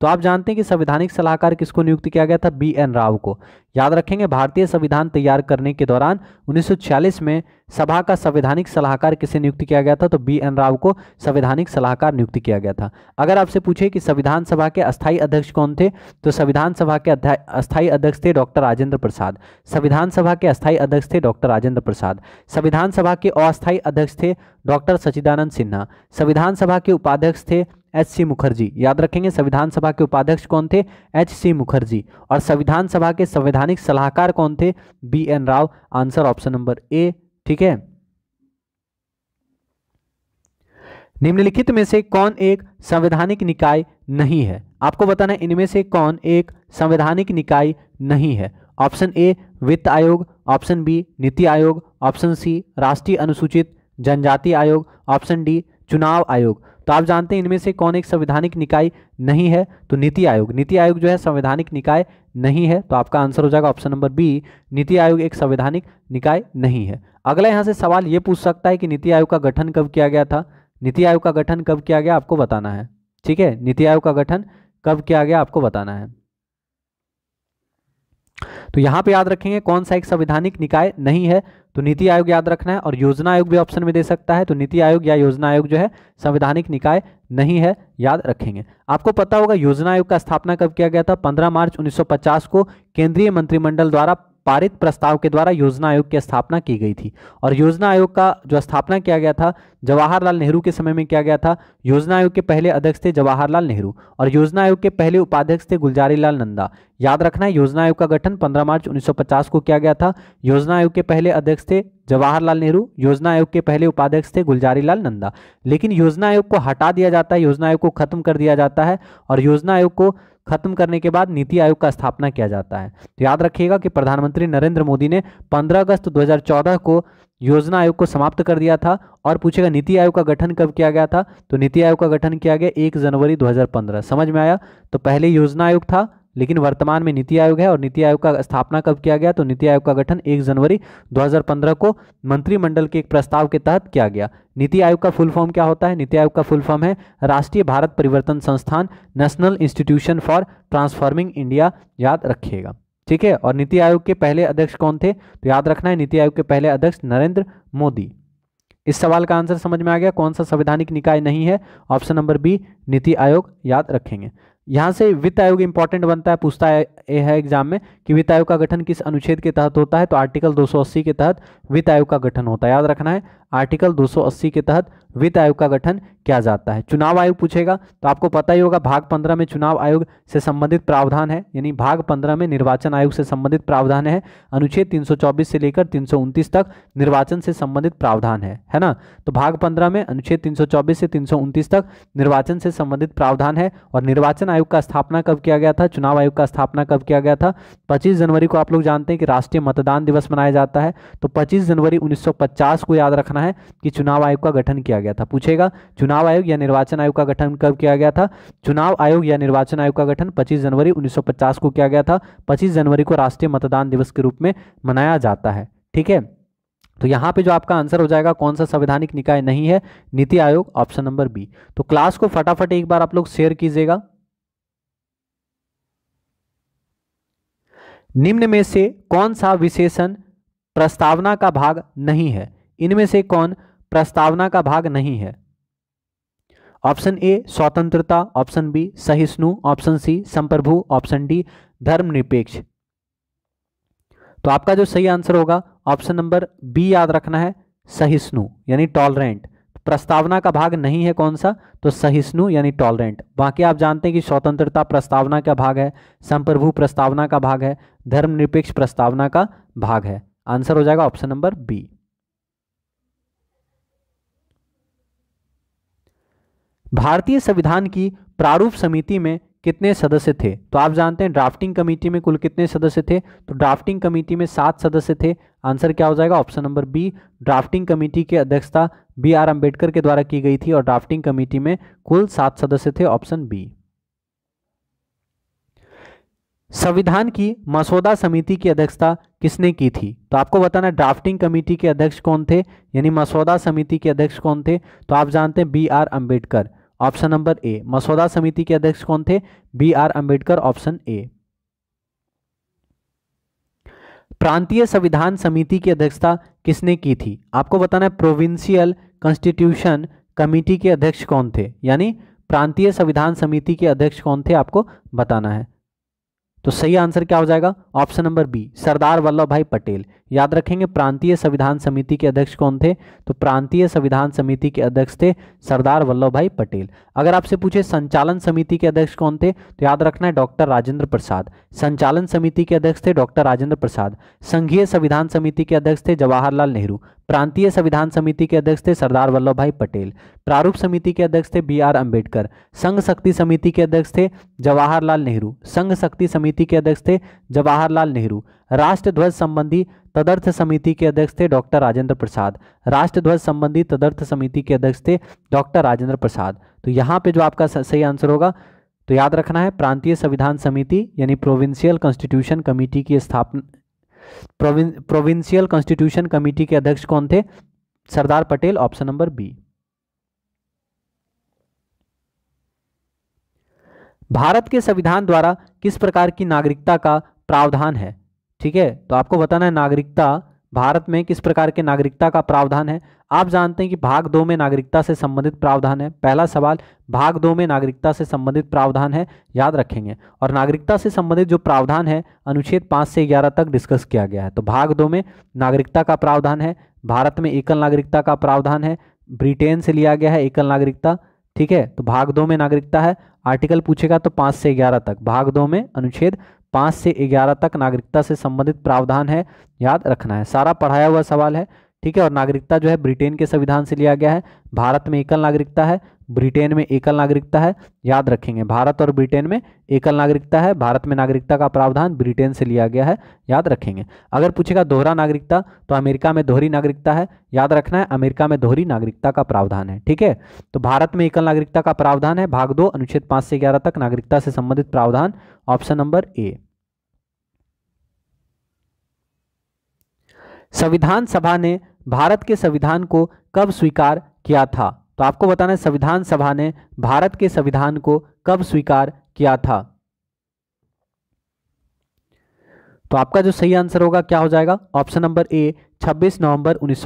तो आप जानते हैं कि संवैधानिक सलाहकार किसको नियुक्त किया गया था बी एन राव को याद रखेंगे भारतीय संविधान तैयार करने के दौरान 1946 में सभा का संवैधानिक सलाहकार किसे नियुक्त किया गया था तो बी एन राव को संवैधानिक सलाहकार नियुक्त किया गया था अगर आपसे पूछे कि संविधान सभा के अस्थायी अध्यक्ष कौन थे तो संविधान सभा के अस्थायी अध्यक्ष थे डॉक्टर राजेंद्र प्रसाद संविधान सभा के अस्थायी अध्यक्ष थे डॉक्टर राजेंद्र प्रसाद संविधान सभा के अस्थायी अध्यक्ष थे डॉक्टर सचिदानंद सिन्हा संविधान सभा के उपाध्यक्ष थे एच सी मुखर्जी याद रखेंगे संविधान सभा के उपाध्यक्ष कौन थे एच सी मुखर्जी और संविधान सभा के संवैधानिक सलाहकार कौन थे B N Rau answer option number A ठीक है निम्नलिखित में से कौन एक संवैधानिक निकाय नहीं है आपको बताना है इनमें से कौन एक संवैधानिक निकाय नहीं है ऑप्शन ए वित्त आयोग ऑप्शन बी नीति आयोग ऑप्शन सी राष्ट्रीय अनुसूचित जनजाति आयोग ऑप्शन डी चुनाव आयोग तो आप जानते हैं इनमें से कौन एक संवैधानिक निकाय नहीं है तो नीति आयोग नीति आयोग जो है संवैधानिक निकाय नहीं है तो आपका आंसर हो जाएगा ऑप्शन नंबर बी नीति आयोग एक संवैधानिक निकाय नहीं है अगला यहाँ से सवाल ये पूछ सकता है कि नीति आयोग का गठन कब किया गया था नीति आयोग का गठन कब किया गया आपको बताना है ठीक है नीति आयोग का गठन कब किया गया आपको बताना है तो यहां पे याद रखेंगे कौन सा एक संवैधानिक निकाय नहीं है तो नीति आयोग याद रखना है और योजना आयोग भी ऑप्शन में दे सकता है तो नीति आयोग या योजना आयोग जो है संवैधानिक निकाय नहीं है याद रखेंगे आपको पता होगा योजना आयोग का स्थापना कब किया गया था 15 मार्च 1950 को केंद्रीय मंत्रिमंडल द्वारा पारित प्रस्ताव के द्वारा योजना आयोग की स्थापना की गई थी और योजना आयोग का जो स्थापना किया गया था जवाहरलाल नेहरू के समय में किया गया था योजना आयोग के पहले अध्यक्ष थे जवाहरलाल नेहरू और योजना आयोग के पहले उपाध्यक्ष थे गुलजारी लाल नंदा याद रखना है योजना आयोग का गठन 15 मार्च 1950 को किया गया था योजना आयोग के पहले अध्यक्ष थे जवाहरलाल नेहरू योजना आयोग के पहले उपाध्यक्ष थे गुलजारी लाल नंदा लेकिन योजना आयोग को हटा दिया जाता है योजना आयोग को खत्म कर दिया जाता है और योजना आयोग को खत्म करने के बाद नीति आयोग का स्थापना किया जाता है तो याद रखिएगा कि प्रधानमंत्री नरेंद्र मोदी ने पंद्रह अगस्त दो को योजना आयोग को समाप्त कर दिया था और पूछेगा नीति आयोग का गठन कब किया गया था तो नीति आयोग का गठन किया गया एक जनवरी 2015 समझ में आया तो पहले योजना आयोग था लेकिन वर्तमान में नीति आयोग है और नीति आयोग का स्थापना कब किया गया तो नीति आयोग का गठन 1 जनवरी 2015 को मंत्रिमंडल के एक प्रस्ताव के तहत किया गया नीति आयोग का फुल फॉर्म क्या होता है नीति आयोग का फुल फॉर्म है राष्ट्रीय भारत परिवर्तन संस्थान national institution for transforming India याद रखिएगा ठीक है और नीति आयोग के पहले अध्यक्ष कौन थे तो याद रखना है नीति आयोग के पहले अध्यक्ष नरेंद्र मोदी इस सवाल का आंसर समझ में आ गया कौन सा संवैधानिक निकाय नहीं है ऑप्शन नंबर बी नीति आयोग याद रखेंगे यहाँ से वित्त आयोग इंपॉर्टेंट बनता है पूछता है है एग्जाम में कि वित्त आयोग का गठन किस अनुच्छेद के तहत होता है तो आर्टिकल 280 के तहत वित्त आयोग का गठन होता है याद रखना है आर्टिकल 280 के तहत वित्त आयोग का गठन किया जाता है चुनाव आयोग पूछेगा तो आपको पता ही होगा भाग पंद्रह में चुनाव आयोग से संबंधित प्रावधान है यानी भाग पंद्रह में निर्वाचन आयोग से संबंधित प्रावधान है अनुच्छेद 324 से लेकर तीन तक निर्वाचन से संबंधित प्रावधान है है ना तो भाग पंद्रह में अनुच्छेद तीन से तीन तक निर्वाचन से संबंधित प्रावधान है और निर्वाचन आयोग का स्थापना कब किया गया था चुनाव आयोग का स्थापना कब किया गया था पच्चीस जनवरी को आप लोग जानते हैं कि राष्ट्रीय मतदान दिवस मनाया जाता है तो पच्चीस जनवरी उन्नीस को याद रखना बताना है कि चुनाव आयोग का गठन किया गया था पूछेगा चुनाव आयोग या निर्वाचन आयोग का गठन कब किया गया था चुनाव आयोग या निर्वाचन आयोग का गठन 25 जनवरी 1950 को किया गया था 25 जनवरी को राष्ट्रीय मतदान दिवस के रूप में मनाया जाता है ठीक है तो यहाँ पे जो आपका आंसर हो जाएगा कौन सा संवैधानिक निकाय नहीं है NITI Aayog option number B तो क्लास को फटाफट एक बार आप लोग शेयर कीजिएगा निम्न में से कौन सा विशेषण प्रस्तावना का भाग नहीं है इनमें से कौन प्रस्तावना का भाग नहीं है ऑप्शन ए स्वतंत्रता ऑप्शन बी सहिष्णु ऑप्शन सी संप्रभु ऑप्शन डी धर्मनिरपेक्ष तो आपका जो सही आंसर होगा ऑप्शन नंबर बी याद रखना है सहिष्णु यानी टॉलरेंट प्रस्तावना का भाग नहीं है कौन सा तो सहिष्णु यानी टॉलरेंट बाकी आप जानते हैं कि स्वतंत्रता प्रस्तावना का भाग है संप्रभु प्रस्तावना का भाग है धर्मनिरपेक्ष प्रस्तावना का भाग है आंसर हो जाएगा ऑप्शन नंबर बी भारतीय संविधान की प्रारूप समिति में कितने सदस्य थे तो आप जानते हैं ड्राफ्टिंग कमेटी में कुल कितने सदस्य थे तो ड्राफ्टिंग कमेटी में सात सदस्य थे आंसर क्या हो जाएगा option number B drafting committee की अध्यक्षता बी आर अम्बेडकर के द्वारा की गई थी और ड्राफ्टिंग कमेटी में कुल सात सदस्य थे ऑप्शन बी संविधान की मसौदा समिति की अध्यक्षता किसने की थी तो आपको बताना ड्राफ्टिंग कमेटी के अध्यक्ष कौन थे यानी मसौदा समिति के अध्यक्ष कौन थे तो आप जानते हैं B R Ambedkar option number A मसौदा समिति के अध्यक्ष कौन थे B R Ambedkar option A प्रांतीय संविधान समिति की अध्यक्षता किसने की थी आपको बताना है प्रोविंशियल कॉन्स्टिट्यूशन कमिटी के अध्यक्ष कौन थे यानी प्रांतीय संविधान समिति के अध्यक्ष कौन थे आपको बताना है तो सही आंसर क्या हो जाएगा option number B Sardar Vallabhbhai Patel याद रखेंगे प्रांतीय संविधान समिति के अध्यक्ष कौन थे तो प्रांतीय संविधान समिति के अध्यक्ष थे सरदार वल्लभ भाई पटेल अगर आपसे पूछे संचालन समिति के अध्यक्ष कौन थे तो याद रखना है डॉक्टर राजेंद्र प्रसाद संचालन समिति के अध्यक्ष थे डॉक्टर राजेंद्र प्रसाद संघीय संविधान समिति के अध्यक्ष थे जवाहरलाल नेहरू प्रांतीय संविधान समिति के अध्यक्ष थे सरदार वल्लभ भाई पटेल प्रारूप समिति के अध्यक्ष थे बी आर अम्बेडकर संघ शक्ति समिति के अध्यक्ष थे जवाहरलाल नेहरू संघ शक्ति समिति के अध्यक्ष थे जवाहरलाल नेहरू राष्ट्र ध्वज संबंधी तदर्थ समिति के अध्यक्ष थे डॉक्टर राजेंद्र प्रसाद राष्ट्र ध्वज संबंधी तदर्थ समिति के अध्यक्ष थे डॉक्टर राजेंद्र प्रसाद तो यहाँ पे जो आपका सही आंसर होगा तो याद रखना है प्रांतीय संविधान समिति यानी प्रोविंशियल कॉन्स्टिट्यूशन कमेटी की स्थापना प्रोविंशियल कॉन्स्टिट्यूशन कमेटी के अध्यक्ष कौन थे Sardar Patel option number B Bharat के संविधान द्वारा किस प्रकार की नागरिकता का प्रावधान है ठीक है तो आपको बताना है नागरिकता भारत में किस प्रकार के नागरिकता का प्रावधान है आप जानते हैं कि भाग दो में नागरिकता से संबंधित प्रावधान है पहला सवाल भाग दो में नागरिकता से संबंधित प्रावधान है याद रखेंगे और नागरिकता से संबंधित जो प्रावधान है अनुच्छेद पाँच से ग्यारह तक डिस्कस किया गया है तो भाग दो में नागरिकता का प्रावधान है भारत में एकल नागरिकता का प्रावधान है ब्रिटेन से लिया गया है एकल नागरिकता ठीक है तो भाग दो में नागरिकता है आर्टिकल पूछेगा तो पाँच से ग्यारह तक भाग दो में अनुच्छेद पाँच से ग्यारह तक नागरिकता से संबंधित प्रावधान है याद रखना है सारा पढ़ाया हुआ सवाल है ठीक है और नागरिकता जो है ब्रिटेन के संविधान से लिया गया है भारत में एकल नागरिकता है ब्रिटेन में एकल नागरिकता है याद रखेंगे भारत और ब्रिटेन में एकल नागरिकता है भारत में नागरिकता का प्रावधान ब्रिटेन से लिया गया है याद रखेंगे अगर पूछेगा दोहरा नागरिकता तो अमेरिका में दोहरी नागरिकता है याद रखना है अमेरिका में दोहरी नागरिकता का प्रावधान है ठीक है तो भारत में एकल नागरिकता का प्रावधान है भाग दो अनुच्छेद पाँच से ग्यारह तक नागरिकता से संबंधित प्रावधान ऑप्शन नंबर ए संविधान सभा ने भारत के संविधान को कब स्वीकार किया था तो आपको बताना है संविधान सभा ने भारत के संविधान को कब स्वीकार किया था तो आपका जो सही आंसर होगा क्या हो जाएगा ऑप्शन नंबर ए 26 नवंबर उन्नीस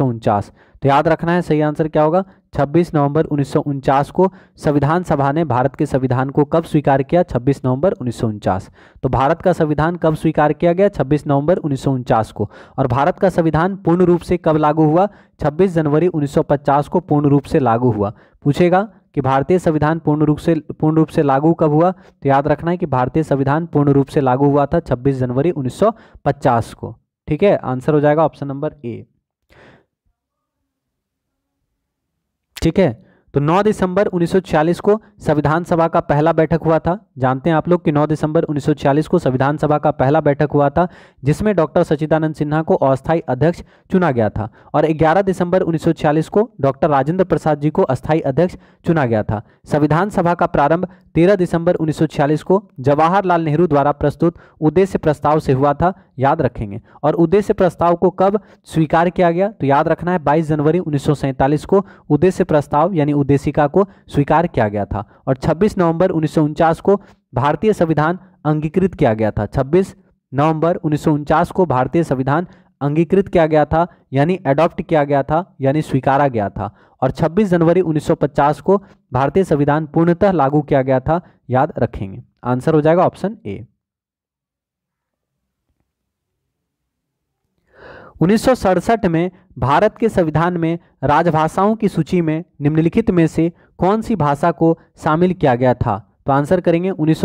तो याद रखना है सही आंसर क्या होगा 26 नवंबर उन्नीस को संविधान सभा ने भारत के संविधान को कब स्वीकार किया 26 नवंबर उन्नीस तो भारत का संविधान कब स्वीकार किया गया 26 नवंबर उन्नीस को और भारत का संविधान पूर्ण रूप से कब लागू हुआ 26 जनवरी 1950 को पूर्ण रूप से लागू हुआ पूछेगा कि भारतीय संविधान पूर्ण रूप से पूर्ण रूप से लागू कब हुआ तो याद रखना है कि भारतीय संविधान पूर्ण रूप से लागू हुआ था छब्बीस जनवरी उन्नीस को ठीक है आंसर हो जाएगा ऑप्शन नंबर ए ठीक है तो 9 दिसंबर 1940 को संविधान सभा का पहला बैठक हुआ था जानते हैं आप लोग कि 9 दिसंबर 1940 को संविधान सभा का पहला बैठक हुआ था जिसमें डॉक्टर सचिदानंद सिन्हा को अस्थायी अध्यक्ष चुना गया था और 11 दिसंबर 1940 को डॉक्टर राजेंद्र प्रसाद जी को अस्थायी अध्यक्ष चुना गया था संविधान सभा का प्रारंभ तेरह दिसंबर उन्नीस को जवाहरलाल नेहरू द्वारा प्रस्तुत उद्देश्य प्रस्ताव से हुआ था याद रखेंगे और उद्देश्य प्रस्ताव को कब स्वीकार किया गया तो याद रखना है बाईस जनवरी उन्नीस को उद्देश्य प्रस्ताव यानी उद्देशिका को स्वीकार किया गया था और 26 नवंबर उन्नीस को भारतीय संविधान अंगीकृत किया गया था 26 नवंबर उन्नीस को भारतीय संविधान अंगीकृत किया गया था यानी एडॉप्ट किया गया था यानी स्वीकारा गया था और 26 जनवरी 1950 को भारतीय संविधान पूर्णतः लागू किया गया था याद रखेंगे आंसर हो जाएगा ऑप्शन ए उन्नीस में भारत के संविधान में राजभाषाओं की सूची में निम्नलिखित में से कौन सी भाषा को शामिल किया गया था तो आंसर करेंगे उन्नीस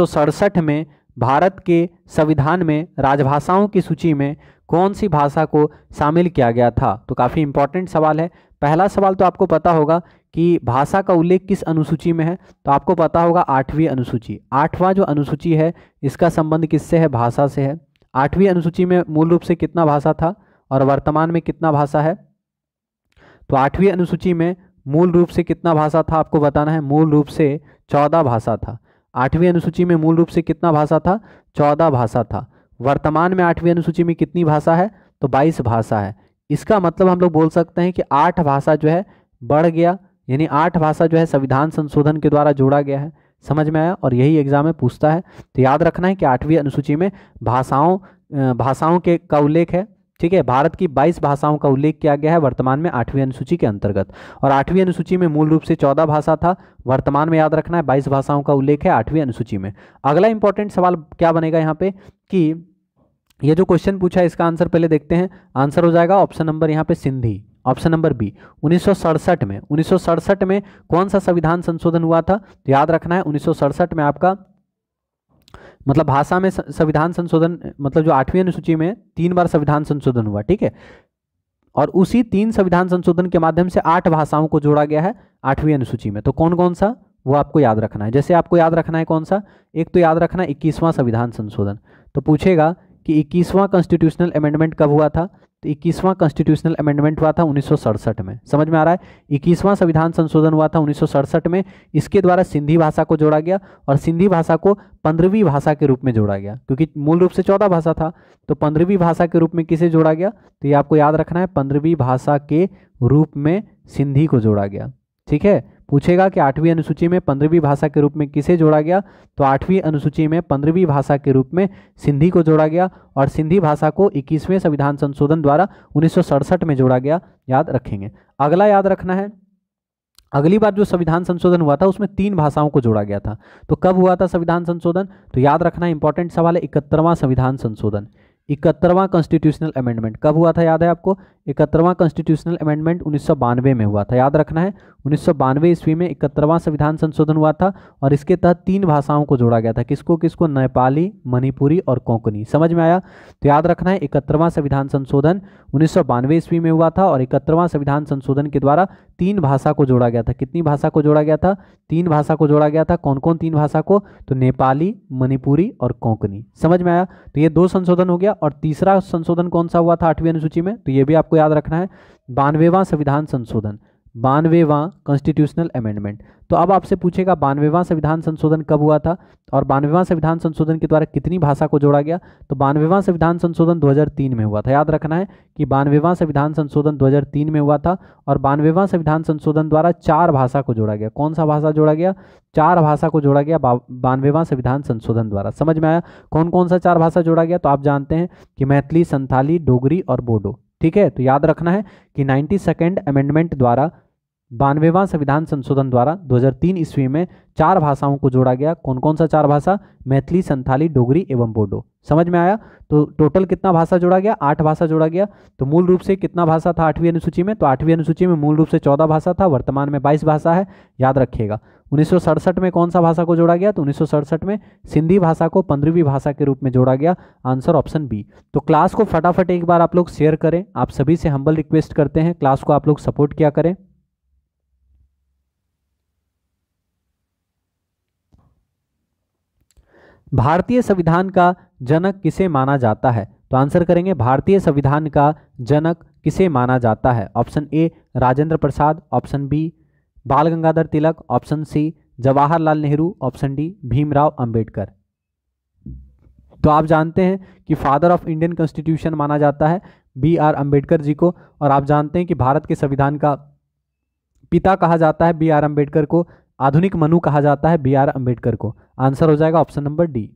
में भारत के संविधान में राजभाषाओं की सूची में कौन सी भाषा को शामिल किया गया था तो काफ़ी इंपॉर्टेंट सवाल है पहला सवाल तो आपको पता होगा कि भाषा का उल्लेख किस अनुसूची में है तो आपको पता होगा आठवीं अनुसूची आठवां जो अनुसूची है इसका संबंध किससे है भाषा से है आठवीं अनुसूची में मूल रूप से कितना भाषा था और वर्तमान में कितना भाषा है तो आठवीं अनुसूची में मूल रूप से कितना भाषा था आपको बताना है मूल रूप से चौदह भाषा था आठवीं अनुसूची में मूल रूप से कितना भाषा था चौदह भाषा था वर्तमान में आठवीं अनुसूची में कितनी भाषा है तो बाईस भाषा है इसका मतलब हम लोग बोल सकते हैं कि आठ भाषा जो है बढ़ गया यानी आठ भाषा जो है संविधान संशोधन के द्वारा जोड़ा गया है समझ में आया और यही एग्जाम में पूछता है तो याद रखना है कि आठवीं अनुसूची में भाषाओं भाषाओं के का उल्लेख है ठीक है भारत की 22 भाषाओं का उल्लेख किया गया है वर्तमान में आठवीं अनुसूची के अंतर्गत और आठवीं अनुसूची में मूल रूप से 14 भाषा था वर्तमान में याद रखना है 22 भाषाओं का उल्लेख है आठवीं अनुसूची में अगला इंपॉर्टेंट सवाल क्या बनेगा यहाँ पे कि ये जो क्वेश्चन पूछा है इसका आंसर पहले देखते हैं आंसर हो जाएगा ऑप्शन नंबर यहाँ पे सिंधी ऑप्शन नंबर बी उन्नीस में उन्नीस में कौन सा संविधान संशोधन हुआ था तो याद रखना है उन्नीस में आपका मतलब भाषा में संविधान संशोधन मतलब जो आठवीं अनुसूची में तीन बार संविधान संशोधन हुआ ठीक है और उसी तीन संविधान संशोधन के माध्यम से आठ भाषाओं को जोड़ा गया है आठवीं अनुसूची में तो कौन कौन सा वो आपको याद रखना है जैसे आपको याद रखना है कौन सा एक तो याद रखना है इक्कीसवां संविधान संशोधन तो पूछेगा कि इक्कीसवां कॉन्स्टिट्यूशनल अमेंडमेंट कब हुआ था तो इक्कीसवां कॉन्स्टिट्यूशनल अमेंडमेंट हुआ था उन्नीस में समझ में आ रहा है इक्कीसवां संविधान संशोधन हुआ था उन्नीस में इसके द्वारा सिंधी भाषा को जोड़ा गया और सिंधी भाषा को पंद्रहवीं भाषा के रूप में जोड़ा गया क्योंकि मूल रूप से चौदह भाषा था तो पंद्रहवीं भाषा के रूप में किसे जोड़ा गया तो ये आपको याद रखना है पंद्रहवीं भाषा के रूप में सिंधी को जोड़ा गया ठीक है पूछेगा कि आठवीं अनुसूची में पंद्रहवीं भाषा के रूप में किसे जोड़ा गया तो आठवीं अनुसूची में पंद्रहवीं भाषा के रूप में सिंधी को जोड़ा गया और सिंधी भाषा को इक्कीसवें संविधान संशोधन द्वारा उन्नीस में जोड़ा गया याद रखेंगे अगला याद रखना है अगली बार जो संविधान संशोधन हुआ था उसमें तीन भाषाओं को जोड़ा गया था तो कब हुआ था संविधान संशोधन तो याद रखना इंपॉर्टेंट सवाल है इकहत्तरवां संविधान संशोधन इकहत्तरवां कॉन्स्टिट्यूशनल अमेंडमेंट कब हुआ था याद है आपको इकहत्तरवां कॉन्स्टिट्यूशनल अमेंडमेंट उन्नीस में हुआ था याद रखना है उन्नीस सौ ईस्वी में इकहत्तरवां संविधान संशोधन हुआ था और इसके तहत तीन भाषाओं को जोड़ा गया था किसको किसको नेपाली मणिपुरी और कोंकणी समझ में आया तो याद रखना है इकहत्तरवां संविधान संशोधन उन्नीस ईस्वी में हुआ था और इकहत्तरवां संविधान संशोधन के द्वारा तीन भाषा को जोड़ा गया था कितनी भाषा को जोड़ा गया था तीन भाषा को जोड़ा गया था कौन कौन तीन भाषा को तो नेपाली मणिपुरी और कोंकनी समझ में आया तो ये दो संशोधन हो गया और तीसरा संशोधन कौन सा हुआ था आठवीं अनुसूची में तो ये भी आपको याद रखना है बानवेवा संविधान संशोधन बानवेवा कॉन्स्टिट्यूशनल अमेंडमेंट तो अब आपसे पूछेगा बानवेवा संविधान संशोधन कब हुआ था और बानवेवा संविधान संशोधन के द्वारा कितनी भाषा को जोड़ा गया तो बानवेवा संविधान संशोधन 2003 में हुआ था याद रखना है कि बानवेवा संविधान संशोधन 2003 में हुआ था और बानवेवा संविधान संशोधन द्वारा चार भाषा को जोड़ा गया कौन सा भाषा जोड़ा गया चार भाषा को जोड़ा गया बानवेवा संविधान संशोधन द्वारा समझ में आया कौन कौन सा चार भाषा जोड़ा गया तो आप जानते हैं कि मैथिली संथाली डोगरी और बोडो ठीक है तो याद रखना है कि नाइन्टी सेकेंड अमेंडमेंट द्वारा बानवेवा संविधान संशोधन द्वारा 2003 ईस्वी में चार भाषाओं को जोड़ा गया कौन कौन सा चार भाषा मैथिली संथाली डोगरी एवं बोडो समझ में आया तो टोटल कितना भाषा जोड़ा गया आठ भाषा जोड़ा गया तो मूल रूप से कितना भाषा था आठवीं अनुसूची में तो आठवीं अनुसूची में मूल रूप से चौदह भाषा था वर्तमान में बाईस भाषा है याद रखिएगा उन्नीस में कौन सा भाषा को जोड़ा गया तो उन्नीस में सिंधी भाषा को पंद्रहवीं भाषा के रूप में जोड़ा गया आंसर ऑप्शन बी तो क्लास को फटाफट एक बार आप लोग शेयर करें आप सभी से हम्बल रिक्वेस्ट करते हैं क्लास को आप लोग सपोर्ट किया करें भारतीय संविधान का जनक किसे माना जाता है तो आंसर करेंगे भारतीय संविधान का जनक किसे माना जाता है option A Rajendra Prasad option B Bal Gangadhar Tilak option C Jawaharlal Nehru option D Bhimrao Ambedkar तो आप जानते हैं कि फादर ऑफ इंडियन कॉन्स्टिट्यूशन माना जाता है बी आर अंबेडकर जी को और आप जानते हैं कि भारत के संविधान का पिता कहा जाता है बी आर अंबेडकर को आधुनिक मनु कहा जाता है बी आर अम्बेडकर को आंसर हो जाएगा ऑप्शन नंबर डी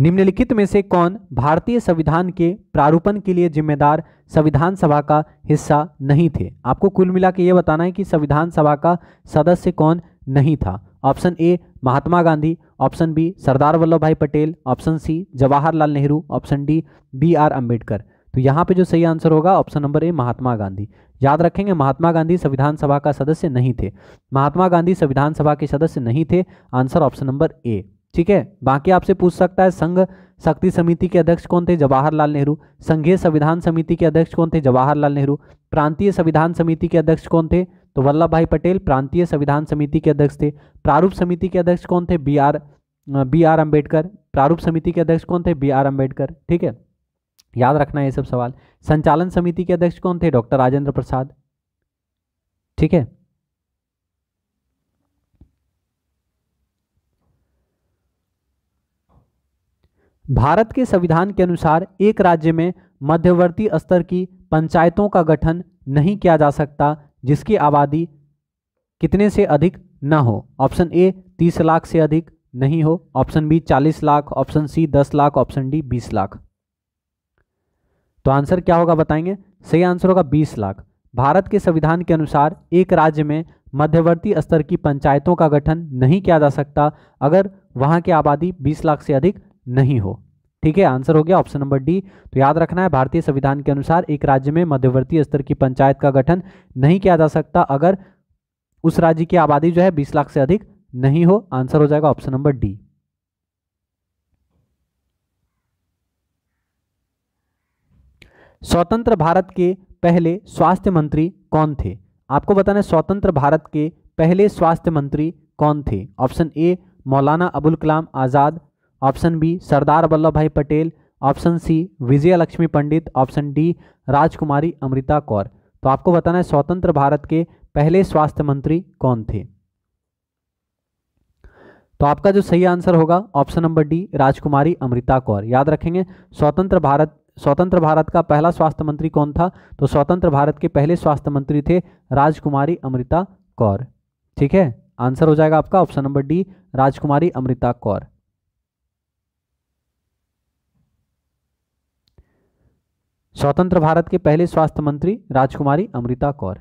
निम्नलिखित में से कौन भारतीय संविधान के प्रारूपण के लिए जिम्मेदार संविधान सभा का हिस्सा नहीं थे आपको कुल मिला के ये बताना है कि संविधान सभा का सदस्य कौन नहीं था option A Mahatma Gandhi option B Sardar Vallabhbhai Patel option C Jawaharlal Nehru option D B R Ambedkar तो यहाँ पे जो सही आंसर होगा option number A Mahatma Gandhi याद रखेंगे महात्मा गांधी संविधान सभा का सदस्य नहीं थे महात्मा गांधी संविधान सभा के सदस्य नहीं थे आंसर ऑप्शन नंबर ए ठीक है बाकी आपसे पूछ सकता है संघ शक्ति समिति के अध्यक्ष कौन थे जवाहरलाल नेहरू संघीय संविधान समिति के अध्यक्ष कौन थे जवाहरलाल नेहरू प्रांतीय संविधान समिति के अध्यक्ष कौन थे तो वल्लभ भाई पटेल प्रांतीय संविधान समिति के अध्यक्ष थे प्रारूप समिति के अध्यक्ष कौन थे B R B R Ambedkar प्रारूप समिति के अध्यक्ष कौन थे बी आर अम्बेडकर ठीक है याद रखना ये सब सवाल संचालन समिति के अध्यक्ष कौन थे डॉक्टर राजेंद्र प्रसाद ठीक है भारत के संविधान के अनुसार एक राज्य में मध्यवर्ती स्तर की पंचायतों का गठन नहीं किया जा सकता जिसकी आबादी कितने से अधिक ना हो ऑप्शन ए तीस लाख से अधिक नहीं हो ऑप्शन बी चालीस लाख ऑप्शन सी दस लाख ऑप्शन डी बीस लाख तो आंसर क्या होगा बताएंगे सही आंसर होगा बीस लाख भारत के संविधान के अनुसार एक राज्य में मध्यवर्ती स्तर की पंचायतों का गठन नहीं किया जा सकता अगर वहाँ की आबादी 20 लाख से अधिक नहीं हो ठीक है आंसर हो गया ऑप्शन नंबर डी तो याद रखना है भारतीय संविधान के अनुसार एक राज्य में मध्यवर्ती स्तर की पंचायत का गठन नहीं किया जा सकता अगर उस राज्य की आबादी जो है बीस लाख से अधिक नहीं हो आंसर हो जाएगा ऑप्शन नंबर डी स्वतंत्र भारत के पहले स्वास्थ्य मंत्री कौन थे आपको बताना है स्वतंत्र भारत के पहले स्वास्थ्य मंत्री कौन थे option A Maulana Abul Kalam Azad option B Sardar Vallabhbhai Patel option C Vijayalakshmi Lakshmi Pandit option D Rajkumari Amrita Kaur तो आपको बताना है स्वतंत्र भारत के पहले स्वास्थ्य मंत्री कौन थे तो आपका जो सही आंसर होगा option number D Rajkumari Amrita Kaur याद रखेंगे स्वतंत्र भारत स्वतंत्र भारत का पहला स्वास्थ्य मंत्री कौन था तो स्वतंत्र भारत के पहले स्वास्थ्य मंत्री थे राजकुमारी अमृता कौर ठीक है आंसर हो जाएगा आपका option number D Rajkumari Amrita Kaur स्वतंत्र भारत के पहले स्वास्थ्य मंत्री राजकुमारी अमृता कौर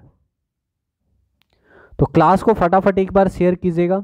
तो क्लास को फटाफट एक बार शेयर कीजिएगा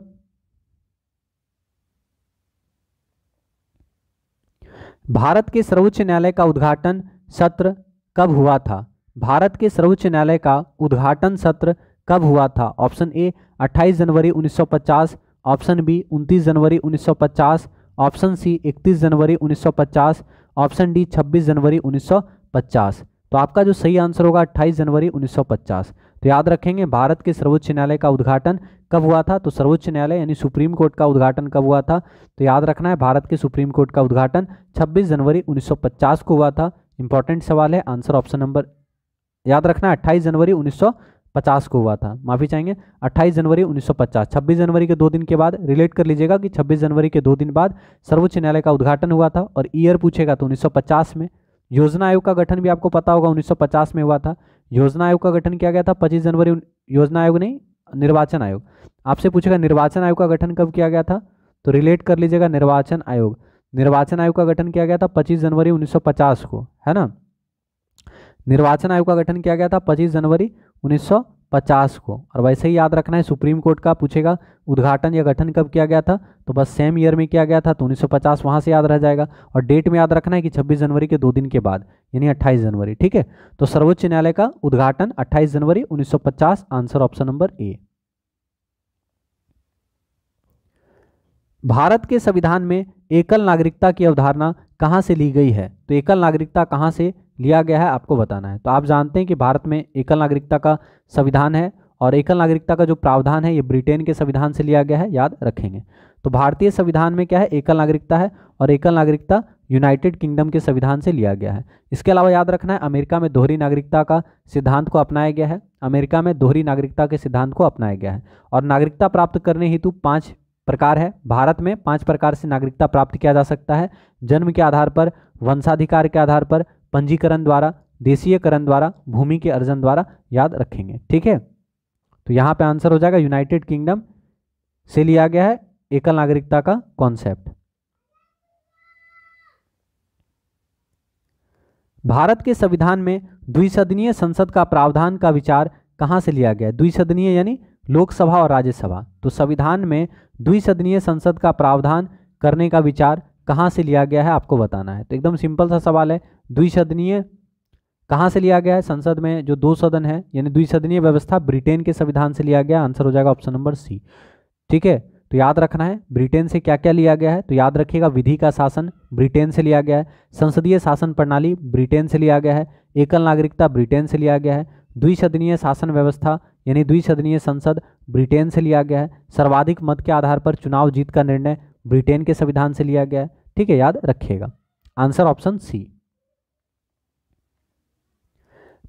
भारत के सर्वोच्च न्यायालय का उद्घाटन सत्र कब हुआ था भारत के सर्वोच्च न्यायालय का उद्घाटन सत्र कब हुआ था ऑप्शन ए 28 जनवरी 1950 ऑप्शन बी 29 जनवरी 1950 ऑप्शन सी 31 जनवरी 1950 ऑप्शन डी 26 जनवरी 1950 तो आपका जो सही आंसर होगा 28 जनवरी 1950 तो याद रखेंगे भारत के सर्वोच्च न्यायालय का उद्घाटन कब हुआ था तो सर्वोच्च न्यायालय यानी सुप्रीम कोर्ट का उद्घाटन कब हुआ था तो याद रखना है भारत के सुप्रीम कोर्ट का उद्घाटन 26 जनवरी 1950 को हुआ था इंपॉर्टेंट सवाल है आंसर ऑप्शन नंबर याद रखना है अट्ठाईस जनवरी 1950 को हुआ था माफी चाहेंगे 28 जनवरी 1950 26 जनवरी के दो दिन के बाद रिलेट कर लीजिएगा कि छब्बीस जनवरी के दो दिन बाद सर्वोच्च न्यायालय का उद्घाटन हुआ था और ईयर पूछेगा तो पचास में योजना आयोग का गठन भी आपको पता होगा पचास में हुआ था योजना आयोग का गठन किया गया था पच्चीस जनवरी योजना आयोग नहीं निर्वाचन आयोग आपसे पूछेगा निर्वाचन आयोग का गठन कब किया गया था तो रिलेट कर लीजिएगा निर्वाचन आयोग निर्वाचन आयोग का गठन किया गया था पच्चीस जनवरी उन्नीस को है ना निर्वाचन आयोग का गठन किया गया था पच्चीस जनवरी 1950 को और वैसे ही याद रखना है सुप्रीम कोर्ट का पूछेगा उद्घाटन या गठन कब किया गया था तो बस सेम ईयर में किया गया था तो 1950 वहां से याद रह जाएगा और डेट में याद रखना है कि 26 जनवरी के दो दिन के बाद यानी 28 जनवरी ठीक है तो सर्वोच्च न्यायालय का उद्घाटन 28 जनवरी 1950 answer option number A Bharat के संविधान में एकल नागरिकता की अवधारणा कहाँ से ली गई है तो एकल नागरिकता कहाँ से लिया गया है आपको बताना है तो आप जानते हैं कि भारत में एकल नागरिकता का संविधान है और एकल नागरिकता का जो प्रावधान है ये ब्रिटेन के संविधान से लिया गया है याद रखेंगे तो भारतीय संविधान में क्या है एकल नागरिकता है और एकल नागरिकता यूनाइटेड किंगडम के संविधान से लिया गया है इसके अलावा याद रखना है अमेरिका में दोहरी नागरिकता का सिद्धांत को अपनाया गया है अमेरिका में दोहरी नागरिकता के सिद्धांत को अपनाया गया है और नागरिकता प्राप्त करने हेतु पाँच प्रकार है भारत में पांच प्रकार से नागरिकता प्राप्त किया जा सकता है जन्म के आधार पर वंशाधिकार के आधार पर पंजीकरण द्वारा देशीयकरण द्वारा भूमि के अर्जन द्वारा याद रखेंगे ठीक है तो यहाँ पे आंसर हो जाएगा यूनाइटेड किंगडम से लिया गया है एकल नागरिकता का कॉन्सेप्ट भारत के संविधान में द्विसदनीय संसद का प्रावधान का विचार कहाँ से लिया गया द्विसदनीय यानी लोकसभा और राज्यसभा तो संविधान में द्विसदनीय संसद का प्रावधान करने का विचार कहाँ से लिया गया है आपको बताना है तो एकदम सिंपल सा सवाल है द्विसदनीय कहाँ से लिया गया है संसद में जो दो सदन है यानी द्विसदनीय व्यवस्था ब्रिटेन के संविधान से लिया गया आंसर हो जाएगा ऑप्शन नंबर सी ठीक है तो याद रखना है ब्रिटेन से क्या क्या लिया गया है तो याद रखिएगा विधि का शासन ब्रिटेन से लिया गया है संसदीय शासन प्रणाली ब्रिटेन से लिया गया है एकल नागरिकता ब्रिटेन से लिया गया है द्विसदनीय शासन व्यवस्था यानी द्विसदनीय संसद ब्रिटेन से लिया गया है सर्वाधिक मत के आधार पर चुनाव जीत का निर्णय ब्रिटेन के संविधान से लिया गया है ठीक है याद रखिएगा आंसर ऑप्शन सी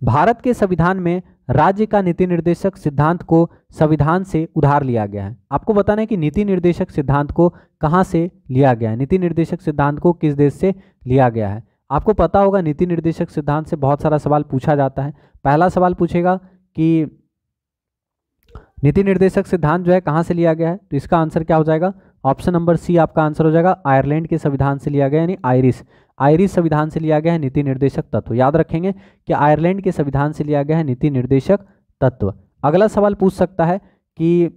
भारत के संविधान में राज्य का नीति निर्देशक सिद्धांत को संविधान से उधार लिया गया है आपको बताना है कि नीति निर्देशक सिद्धांत को कहाँ से लिया गया है नीति निर्देशक सिद्धांत को किस देश से लिया गया है आपको पता होगा नीति निर्देशक सिद्धांत से बहुत सारा सवाल पूछा जाता है पहला सवाल पूछेगा कि नीति निर्देशक सिद्धांत जो है कहाँ से लिया गया है तो इसका आंसर क्या हो जाएगा ऑप्शन नंबर सी आपका आंसर हो जाएगा आयरलैंड के संविधान से लिया गया यानी आयरिश आयरिश संविधान से लिया गया है नीति निर्देशक तत्व याद रखेंगे कि आयरलैंड के संविधान से लिया गया है नीति निर्देशक तत्व अगला सवाल पूछ सकता है कि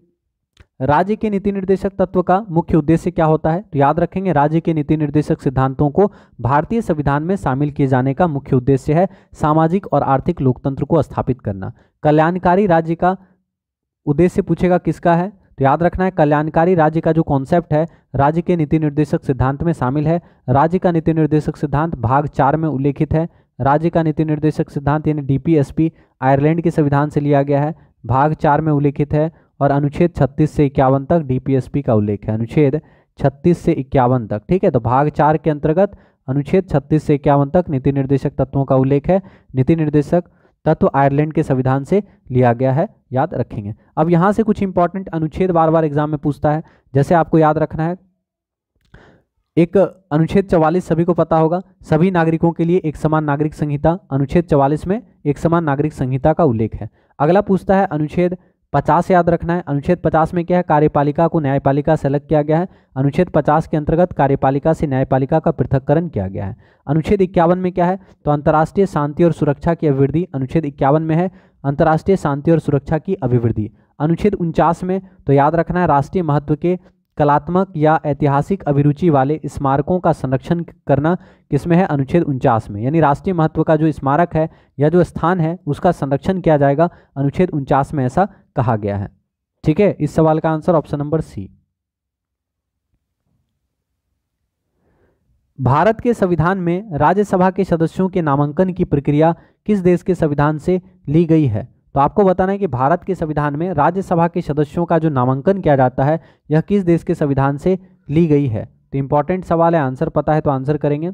राज्य के नीति निर्देशक तत्व का मुख्य उद्देश्य क्या होता है तो याद रखेंगे राज्य के नीति निर्देशक सिद्धांतों को भारतीय संविधान में शामिल किए जाने का मुख्य उद्देश्य है सामाजिक और आर्थिक लोकतंत्र को स्थापित करना कल्याणकारी राज्य का उद्देश्य पूछेगा किसका है तो याद रखना है कल्याणकारी राज्य का जो कॉन्सेप्ट है राज्य के नीति निर्देशक सिद्धांत में शामिल है राज्य का नीति निर्देशक सिद्धांत भाग चार में उल्लेखित है राज्य का नीति निर्देशक सिद्धांत यानी डीपीएसपी आयरलैंड के संविधान से लिया गया है भाग चार में उल्लेखित है और अनुच्छेद छत्तीस से इक्यावन तक डीपीएसपी का उल्लेख है अनुच्छेद छत्तीस से इक्यावन तक ठीक है तो भाग चार के अंतर्गत अनुच्छेद छत्तीस से इक्यावन तक नीति निर्देशक तत्वों का उल्लेख है नीति निर्देशक तत्व आयरलैंड के संविधान से लिया गया है याद रखेंगे अब यहां से कुछ इंपॉर्टेंट अनुच्छेद बार बार एग्जाम में पूछता है जैसे आपको याद रखना है एक अनुच्छेद 44 सभी को पता होगा सभी नागरिकों के लिए एक समान नागरिक संहिता अनुच्छेद चवालीस में एक समान नागरिक संहिता का उल्लेख है अगला पूछता है अनुच्छेद पचास याद रखना है अनुच्छेद पचास में क्या है कार्यपालिका को न्यायपालिका से अलग किया गया है अनुच्छेद पचास के अंतर्गत कार्यपालिका से न्यायपालिका का पृथककरण किया गया है अनुच्छेद इक्यावन में क्या है तो अंतर्राष्ट्रीय शांति और सुरक्षा की अभिवृद्धि अनुच्छेद इक्यावन में है अंतर्राष्ट्रीय शांति और सुरक्षा की अभिवृद्धि अनुच्छेद उनचास में तो याद रखना है राष्ट्रीय महत्व के कलात्मक या ऐतिहासिक अभिरुचि वाले स्मारकों का संरक्षण करना किसमें है अनुच्छेद उनचास में यानी राष्ट्रीय महत्व का जो स्मारक है या जो स्थान है उसका संरक्षण किया जाएगा अनुच्छेद उनचास में ऐसा कहा गया है ठीक है इस सवाल का answer option number C Bharat के संविधान में राज्यसभा के सदस्यों के नामांकन की प्रक्रिया किस देश के संविधान से ली गई है तो आपको बताना है कि भारत के संविधान में राज्यसभा के सदस्यों का जो नामांकन किया जाता है यह किस देश के संविधान से ली गई है तो इंपॉर्टेंट सवाल है आंसर पता है तो आंसर करेंगे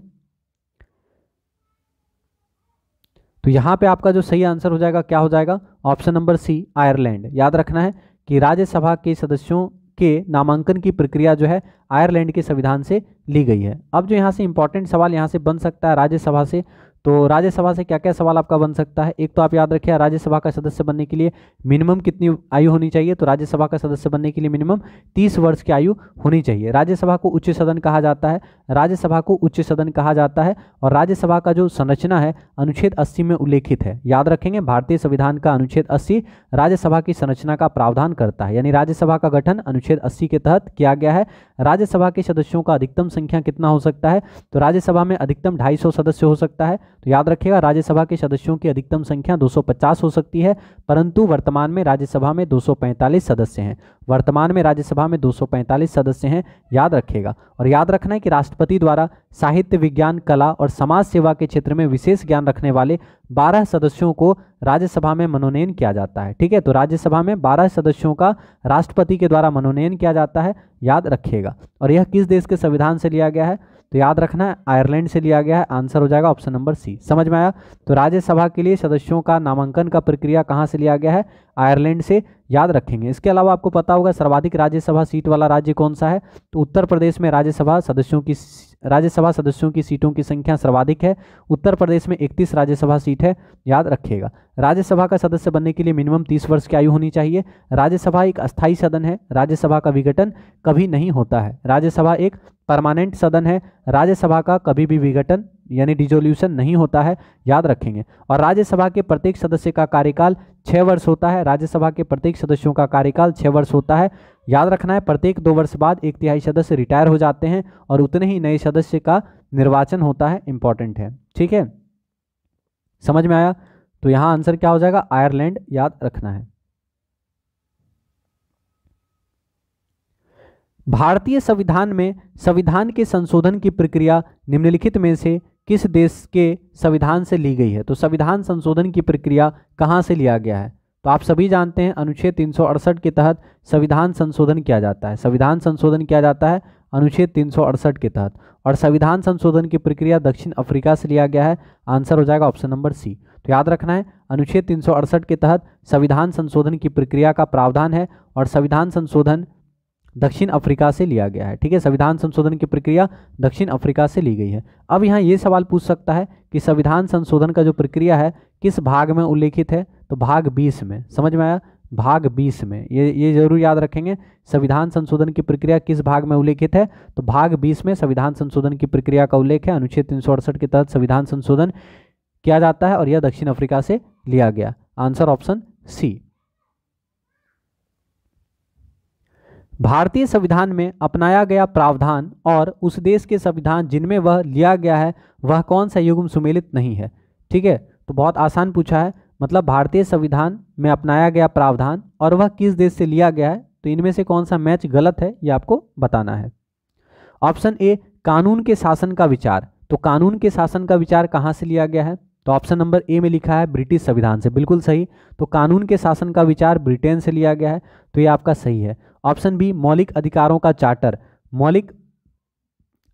तो यहाँ पे आपका जो सही आंसर हो जाएगा क्या हो जाएगा ऑप्शन नंबर सी आयरलैंड याद रखना है कि राज्यसभा के सदस्यों के नामांकन की प्रक्रिया जो है आयरलैंड के संविधान से ली गई है अब जो यहाँ से इंपॉर्टेंट सवाल यहाँ से बन सकता है राज्यसभा से तो राज्यसभा से क्या क्या सवाल आपका बन सकता है एक तो आप याद रखिए राज्यसभा का सदस्य बनने के लिए मिनिमम कितनी आयु होनी चाहिए तो राज्यसभा का सदस्य बनने के लिए मिनिमम तीस वर्ष की आयु होनी चाहिए राज्यसभा को उच्च सदन कहा जाता है राज्यसभा को उच्च सदन कहा जाता है और राज्यसभा का जो संरचना है अनुच्छेद अस्सी में उल्लेखित है याद रखेंगे भारतीय संविधान का अनुच्छेद अस्सी राज्यसभा की संरचना का प्रावधान करता है यानी राज्यसभा का गठन अनुच्छेद अस्सी के तहत किया गया है राज्यसभा के सदस्यों का अधिकतम संख्या कितना हो सकता है तो राज्यसभा में अधिकतम ढाई सौ सदस्य हो सकता है तो याद रखिएगा राज्यसभा के सदस्यों की अधिकतम संख्या 250 हो सकती है परंतु वर्तमान में राज्यसभा में 245 सदस्य हैं वर्तमान में राज्यसभा में 245 सदस्य हैं याद रखिएगा और याद रखना है कि राष्ट्रपति द्वारा साहित्य विज्ञान कला और समाज सेवा के क्षेत्र में विशेष ज्ञान रखने वाले बारह सदस्यों को राज्यसभा में मनोनयन किया जाता है ठीक है तो राज्यसभा में बारह सदस्यों का राष्ट्रपति के द्वारा मनोनयन किया जाता है याद रखिएगा और यह किस देश के संविधान से लिया गया है तो याद रखना आयरलैंड से लिया गया है आंसर हो जाएगा ऑप्शन नंबर सी समझ में आया तो राज्यसभा के लिए सदस्यों का नामांकन का प्रक्रिया कहाँ से लिया गया है आयरलैंड से याद रखेंगे इसके अलावा आपको पता होगा सर्वाधिक राज्यसभा सीट वाला राज्य कौन सा है तो उत्तर प्रदेश में राज्यसभा सदस्यों की राज्यसभा सदस्यों की सीटों की संख्या सर्वाधिक है उत्तर प्रदेश में 31 राज्यसभा सीट है याद रखिएगा राज्यसभा का सदस्य बनने के लिए मिनिमम 30 वर्ष की आयु होनी चाहिए राज्यसभा एक अस्थायी सदन है राज्यसभा का विघटन कभी नहीं होता है राज्यसभा एक परमानेंट सदन है राज्यसभा का कभी भी विघटन यानी डिजोल्यूशन नहीं होता है याद रखेंगे और राज्यसभा के प्रत्येक सदस्य का कार्यकाल छः वर्ष होता है राज्यसभा के प्रत्येक सदस्यों का कार्यकाल छः वर्ष होता है याद रखना है प्रत्येक दो वर्ष बाद एक तिहाई सदस्य रिटायर हो जाते हैं और उतने ही नए सदस्य का निर्वाचन होता है इंपॉर्टेंट है ठीक है समझ में आया तो यहाँ आंसर क्या हो जाएगा आयरलैंड याद रखना है भारतीय संविधान में संविधान के संशोधन की प्रक्रिया निम्नलिखित में से किस देश के संविधान से ली गई है तो संविधान संशोधन की प्रक्रिया कहाँ से लिया गया है तो आप सभी जानते हैं अनुच्छेद तीन के तहत संविधान संशोधन किया जाता है संविधान संशोधन किया जाता है अनुच्छेद तीन के तहत और संविधान संशोधन की प्रक्रिया दक्षिण अफ्रीका से लिया गया है आंसर हो जाएगा ऑप्शन नंबर सी तो याद रखना है अनुच्छेद तीन के तहत संविधान संशोधन की प्रक्रिया का प्रावधान है और संविधान संशोधन दक्षिण अफ्रीका से लिया गया है ठीक है संविधान संशोधन की प्रक्रिया दक्षिण अफ्रीका से ली गई है अब यहाँ ये सवाल पूछ सकता है कि संविधान संशोधन का जो प्रक्रिया है किस भाग में उल्लेखित है तो भाग बीस में समझ में आया भाग बीस में ये ये जरूर याद रखेंगे संविधान संशोधन की प्रक्रिया किस भाग में उल्लेखित है तो भाग बीस में संविधान संशोधन की प्रक्रिया का उल्लेख है अनुच्छेद तीन के तहत संविधान संशोधन किया जाता है और यह दक्षिण अफ्रीका से लिया गया आंसर ऑप्शन सी भारतीय संविधान में अपनाया गया प्रावधान और उस देश के संविधान जिनमें वह लिया गया है वह कौन सा युग्म सुमेलित नहीं है ठीक है तो बहुत आसान पूछा है मतलब भारतीय संविधान में अपनाया गया प्रावधान और वह किस देश से लिया गया है तो इनमें से कौन सा मैच गलत है ये आपको बताना है ऑप्शन ए कानून के शासन का विचार तो कानून के शासन का विचार कहाँ से लिया गया है तो ऑप्शन नंबर ए में लिखा है ब्रिटिश संविधान से बिल्कुल सही तो कानून के शासन का विचार ब्रिटेन से लिया गया है तो ये आपका सही है ऑप्शन बी मौलिक अधिकारों का चार्टर मौलिक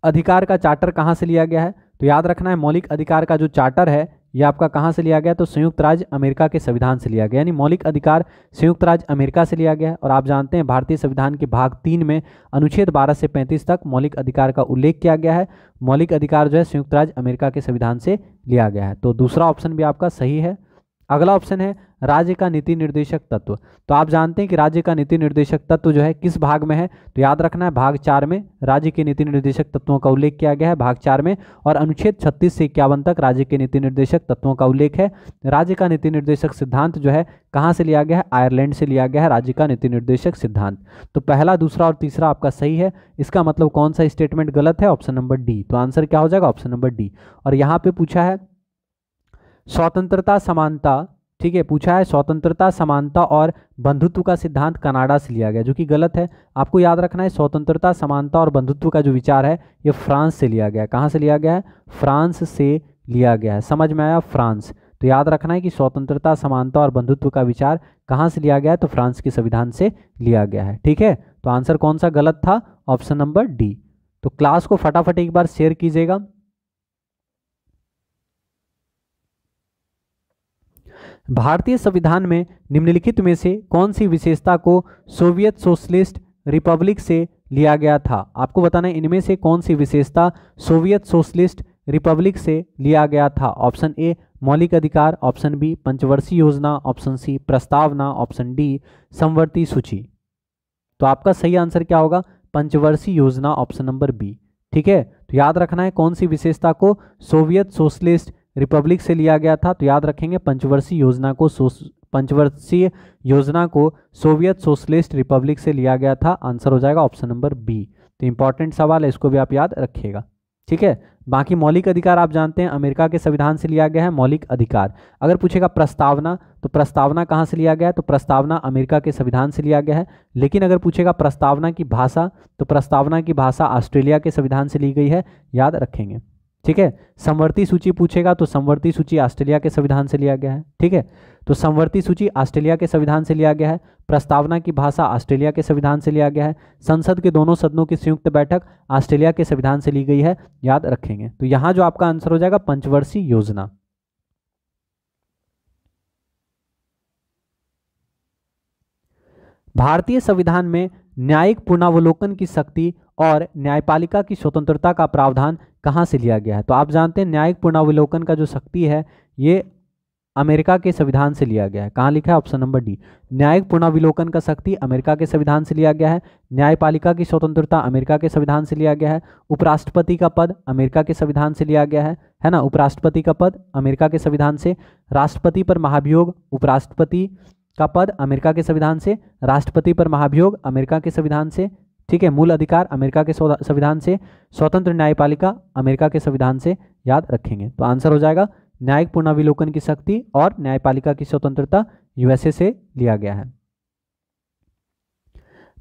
अधिकार का चार्टर कहाँ से लिया गया है तो याद रखना है मौलिक अधिकार का जो चार्टर है ये आपका कहाँ से लिया गया तो संयुक्त राज्य अमेरिका के संविधान से लिया गया यानी मौलिक अधिकार संयुक्त राज्य अमेरिका से लिया गया और आप जानते हैं भारतीय संविधान के भाग तीन में अनुच्छेद 12 से 35 तक मौलिक अधिकार का उल्लेख किया गया है मौलिक अधिकार जो है संयुक्त राज्य अमेरिका के संविधान से लिया गया है तो दूसरा ऑप्शन भी आपका सही है अगला ऑप्शन है राज्य का नीति निर्देशक तत्व तो आप जानते हैं कि राज्य का नीति निर्देशक तत्व जो है किस भाग में है तो याद रखना है भाग चार में राज्य के नीति निर्देशक तत्वों का उल्लेख किया गया है भाग चार में और अनुच्छेद छत्तीस से इक्यावन तक राज्य के नीति निर्देशक तत्वों का उल्लेख है राज्य का नीति निर्देशक सिद्धांत जो है कहाँ से लिया गया है आयरलैंड से लिया गया है राज्य का नीति निर्देशक सिद्धांत तो पहला दूसरा और तीसरा आपका सही है इसका मतलब कौन सा स्टेटमेंट गलत है ऑप्शन नंबर डी तो आंसर क्या हो जाएगा ऑप्शन नंबर डी और यहाँ पे पूछा है स्वतंत्रता समानता ठीक है पूछा है स्वतंत्रता समानता और बंधुत्व का सिद्धांत कनाडा से लिया गया जो कि गलत है आपको याद रखना है स्वतंत्रता समानता और बंधुत्व का जो विचार है ये फ्रांस से लिया गया कहाँ से लिया गया है फ्रांस से लिया गया है समझ में आया फ्रांस तो याद रखना है कि स्वतंत्रता समानता और बंधुत्व का विचार कहाँ से लिया गया है तो फ्रांस के संविधान से लिया गया है ठीक है तो आंसर कौन सा गलत था ऑप्शन नंबर डी तो क्लास को फटाफट एक बार शेयर कीजिएगा भारतीय संविधान में निम्नलिखित में से कौन सी विशेषता को सोवियत सोशलिस्ट रिपब्लिक से लिया गया था आपको बताना है इनमें से कौन सी विशेषता सोवियत सोशलिस्ट रिपब्लिक से लिया गया था ऑप्शन ए मौलिक अधिकार ऑप्शन बी पंचवर्षीय योजना ऑप्शन सी प्रस्तावना ऑप्शन डी संवर्ती सूची तो आपका सही आंसर क्या होगा पंचवर्षीय योजना ऑप्शन नंबर बी ठीक है तो याद रखना है कौन सी विशेषता को सोवियत सोशलिस्ट रिपब्लिक से लिया गया था तो याद रखेंगे पंचवर्षीय योजना को पंचवर्षीय योजना को सोवियत सोशलिस्ट रिपब्लिक से लिया गया था आंसर हो जाएगा ऑप्शन नंबर बी तो इंपॉर्टेंट सवाल है इसको भी आप याद रखिएगा ठीक है बाकी मौलिक अधिकार आप जानते हैं अमेरिका के संविधान से लिया गया है मौलिक अधिकार अगर पूछेगा प्रस्तावना तो प्रस्तावना कहाँ से लिया गया है तो प्रस्तावना अमेरिका के संविधान से लिया गया है लेकिन अगर पूछेगा प्रस्तावना की भाषा तो प्रस्तावना की भाषा ऑस्ट्रेलिया के संविधान से ली गई है याद रखेंगे ठीक है समवर्ती सूची पूछेगा तो समवर्ती सूची ऑस्ट्रेलिया के संविधान से लिया गया है ठीक है तो समवर्ती सूची ऑस्ट्रेलिया के संविधान से लिया गया है प्रस्तावना की भाषा ऑस्ट्रेलिया के संविधान से लिया गया है संसद के दोनों सदनों की संयुक्त बैठक ऑस्ट्रेलिया के संविधान से ली गई है याद रखेंगे तो यहां जो आपका आंसर हो जाएगा पंचवर्षीय योजना भारतीय संविधान में न्यायिक पुनरावलोकन की शक्ति और न्यायपालिका की स्वतंत्रता का प्रावधान कहाँ से लिया गया है तो आप जानते हैं न्यायिक पुनर्वलोकन का जो शक्ति है ये अमेरिका के संविधान से लिया गया है कहाँ लिखा है ऑप्शन नंबर डी न्यायिक पुनर्विलोकन का शक्ति अमेरिका के संविधान से लिया गया है न्यायपालिका की स्वतंत्रता अमेरिका के संविधान से लिया गया है उपराष्ट्रपति का पद अमेरिका के संविधान से लिया गया है है ना उपराष्ट्रपति का पद अमेरिका के संविधान से राष्ट्रपति पर महाभियोग उपराष्ट्रपति का पद अमेरिका के संविधान से राष्ट्रपति पर महाभियोग अमेरिका के संविधान से ठीक है मूल अधिकार अमेरिका के संविधान से स्वतंत्र न्यायपालिका अमेरिका के संविधान से याद रखेंगे तो आंसर हो जाएगा न्यायिक पुनर्विलोकन की शक्ति और न्यायपालिका की स्वतंत्रता यूएसए से लिया गया है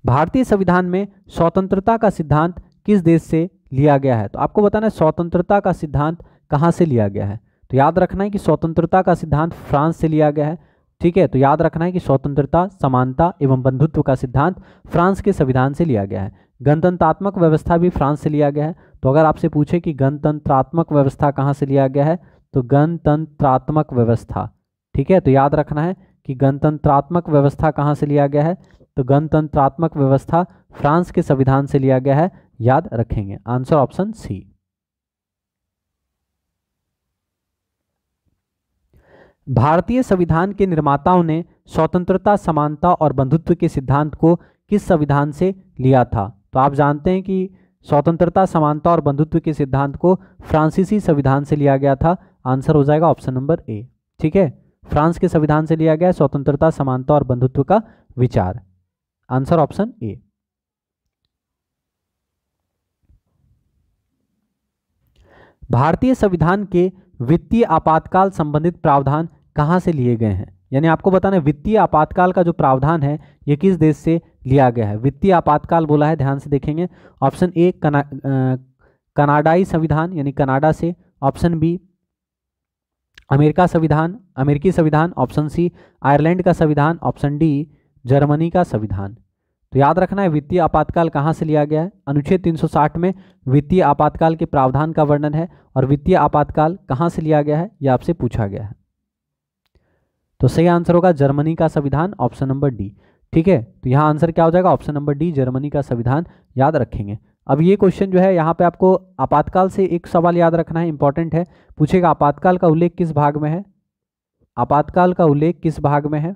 भारतीय संविधान में स्वतंत्रता का सिद्धांत किस देश से लिया गया है तो आपको बताना है स्वतंत्रता का सिद्धांत कहां से लिया गया है तो याद रखना है कि स्वतंत्रता का सिद्धांत फ्रांस से लिया गया है ठीक है तो याद रखना है कि स्वतंत्रता समानता एवं बंधुत्व का सिद्धांत फ्रांस के संविधान से लिया गया है गणतंत्रात्मक व्यवस्था भी फ्रांस से लिया गया है तो अगर आपसे पूछे कि गणतंत्रात्मक व्यवस्था कहाँ से लिया गया है तो गणतंत्रात्मक व्यवस्था ठीक है तो याद रखना है कि गणतंत्रात्मक व्यवस्था कहाँ से लिया गया है तो गणतंत्रात्मक व्यवस्था फ्रांस के संविधान से लिया गया है याद रखेंगे आंसर ऑप्शन सी भारतीय संविधान के निर्माताओं ने स्वतंत्रता समानता और बंधुत्व के सिद्धांत को किस संविधान से लिया था तो आप जानते हैं कि स्वतंत्रता समानता और बंधुत्व के सिद्धांत को फ्रांसीसी संविधान से लिया गया था आंसर हो जाएगा ऑप्शन नंबर ए ठीक है फ्रांस के संविधान से लिया गया स्वतंत्रता समानता और बंधुत्व का विचार आंसर ऑप्शन ए भारतीय संविधान के वित्तीय आपातकाल संबंधित प्रावधान कहाँ से लिए गए हैं यानी आपको बताना है वित्तीय आपातकाल का जो प्रावधान है ये किस देश से लिया गया है वित्तीय आपातकाल बोला है ध्यान से देखेंगे ऑप्शन ए कना, कनाडाई संविधान यानी कनाडा से ऑप्शन बी अमेरिका संविधान अमेरिकी संविधान ऑप्शन सी आयरलैंड का संविधान ऑप्शन डी जर्मनी का संविधान तो याद रखना है वित्तीय आपातकाल कहाँ से लिया गया है अनुच्छेद 360 में वित्तीय आपातकाल के प्रावधान का वर्णन है और वित्तीय आपातकाल कहाँ से लिया गया है यह आपसे पूछा गया है तो सही आंसर होगा जर्मनी का संविधान ऑप्शन नंबर डी ठीक है तो यहाँ आंसर क्या हो जाएगा ऑप्शन नंबर डी जर्मनी का संविधान याद रखेंगे अब ये क्वेश्चन जो है यहाँ पे आपको आपातकाल से एक सवाल याद रखना है इंपॉर्टेंट है पूछेगा आपातकाल का उल्लेख किस भाग में है आपातकाल का उल्लेख किस भाग में है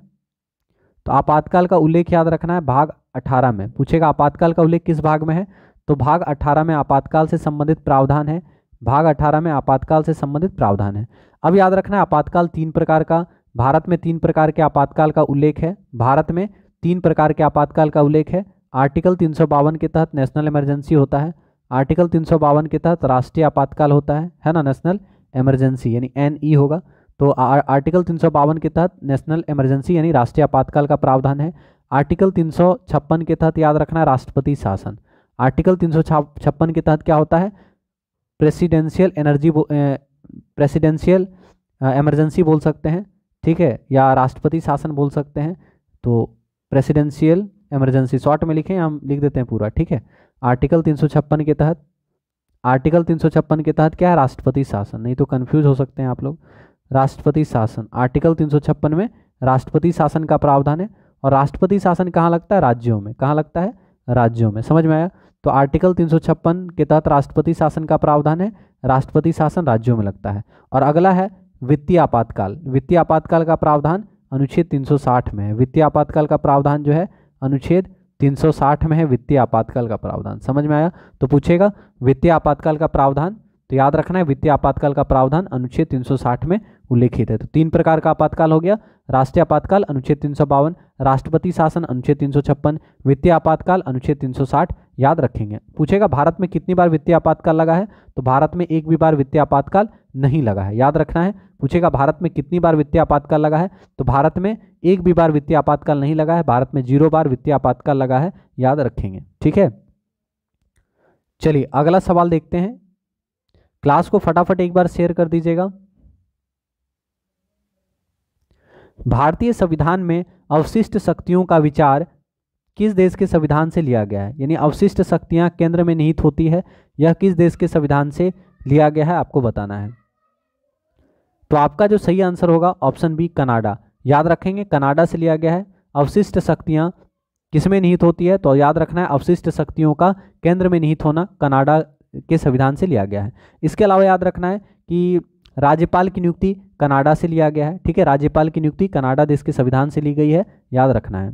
तो आपातकाल का उल्लेख याद रखना है भाग 18 में पूछेगा आपातकाल का उल्लेख किस भाग में है तो भाग 18 में आपातकाल से संबंधित प्रावधान है भाग 18 में आपातकाल से संबंधित प्रावधान है अब याद रखना है आपातकाल तीन प्रकार का भारत में तीन प्रकार के आपातकाल का उल्लेख है भारत में तीन प्रकार के आपातकाल का उल्लेख है आर्टिकल तीन के तहत नेशनल इमरजेंसी होता है आर्टिकल तीन के तहत राष्ट्रीय आपातकाल होता है है ना नेशनल इमरजेंसी यानी एन ई होगा तो आर्टिकल तीन के तहत नेशनल इमरजेंसी यानी राष्ट्रीय आपातकाल का प्रावधान है आर्टिकल तीन के तहत याद रखना राष्ट्रपति शासन आर्टिकल तीन के तहत क्या होता है प्रेसिडेंशियल एनर्जी प्रेसिडेंशियल इमरजेंसी बोल सकते हैं ठीक है या राष्ट्रपति शासन बोल सकते हैं तो प्रेसिडेंशियल इमरजेंसी शॉर्ट में लिखें हम लिख देते हैं पूरा ठीक है आर्टिकल तीन के तहत आर्टिकल तीन के तहत क्या है राष्ट्रपति शासन नहीं तो कन्फ्यूज हो सकते हैं आप लोग राष्ट्रपति शासन आर्टिकल तीन में राष्ट्रपति शासन का प्रावधान है और राष्ट्रपति शासन कहाँ लगता है राज्यों में कहाँ लगता है राज्यों में समझ में आया तो आर्टिकल तीन के तहत राष्ट्रपति शासन का प्रावधान है राष्ट्रपति शासन राज्यों में लगता है और अगला है वित्तीय आपातकाल वित्तीय आपातकाल का प्रावधान अनुच्छेद 360 में है वित्तीय आपातकाल का प्रावधान जो है अनुच्छेद 360 में है वित्तीय आपातकाल का प्रावधान समझ में आया तो पूछेगा वित्तीय आपातकाल का प्रावधान तो याद रखना है वित्तीय आपातकाल का प्रावधान अनुच्छेद 360 में उल्लेखित है तो तीन प्रकार का आपातकाल हो गया राष्ट्रीय आपातकाल अनुच्छेद तीन राष्ट्रपति शासन अनुच्छेद तीन वित्तीय आपातकाल अनुच्छेद तीन याद रखेंगे पूछेगा भारत में कितनी बार वित्तीय आपातकाल लगा है तो भारत में एक भी बार वित्तीय आपातकाल नहीं लगा है याद रखना है पूछेगा भारत में कितनी बार वित्तीय आपातकाल लगा है तो भारत में एक भी बार वित्तीय आपातकाल नहीं लगा है भारत में जीरो बार वित्तीय आपातकाल लगा है याद रखेंगे ठीक है चलिए अगला सवाल देखते हैं क्लास को फटाफट एक बार शेयर कर दीजिएगा भारतीय संविधान में अवशिष्ट शक्तियों का विचार किस देश के संविधान से लिया गया है यानी अवशिष्ट शक्तियां केंद्र में निहित होती है यह किस देश के संविधान से लिया गया है आपको बताना है तो आपका जो सही आंसर होगा ऑप्शन बी कनाडा याद रखेंगे कनाडा से लिया गया है अवशिष्ट शक्तियां किसमें निहित होती है तो याद रखना है अवशिष्ट शक्तियों का केंद्र में निहित होना कनाडा के संविधान से लिया गया है इसके अलावा याद रखना है कि राज्यपाल की नियुक्ति कनाडा से लिया गया है ठीक है राज्यपाल की नियुक्ति कनाडा देश के संविधान से ली गई है याद रखना है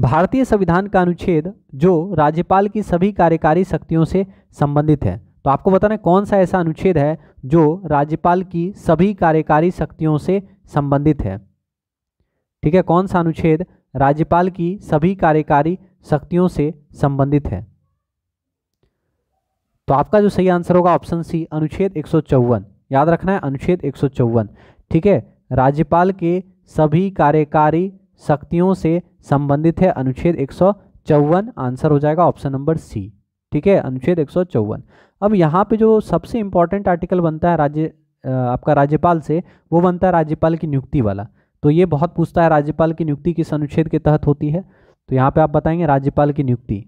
भारतीय संविधान का अनुच्छेद जो राज्यपाल की सभी कार्यकारी शक्तियों से संबंधित है तो आपको बताना कौन सा ऐसा अनुच्छेद है जो राज्यपाल की सभी कार्यकारी शक्तियों से संबंधित है ठीक है कौन सा अनुच्छेद राज्यपाल की सभी कार्यकारी शक्तियों से संबंधित है तो आपका जो सही आंसर होगा ऑप्शन सी अनुच्छेद एक याद रखना है अनुच्छेद एक ठीक है राज्यपाल के सभी कार्यकारी शक्तियों से संबंधित है अनुच्छेद एक आंसर हो जाएगा ऑप्शन नंबर सी ठीक है अनुच्छेद एक अब यहाँ पे जो सबसे इंपॉर्टेंट आर्टिकल बनता है राज्य आपका राज्यपाल से वो बनता है राज्यपाल की नियुक्ति वाला तो ये बहुत पूछता है राज्यपाल की नियुक्ति किस अनुच्छेद के तहत होती है तो यहाँ पे आप बताएंगे राज्यपाल की नियुक्ति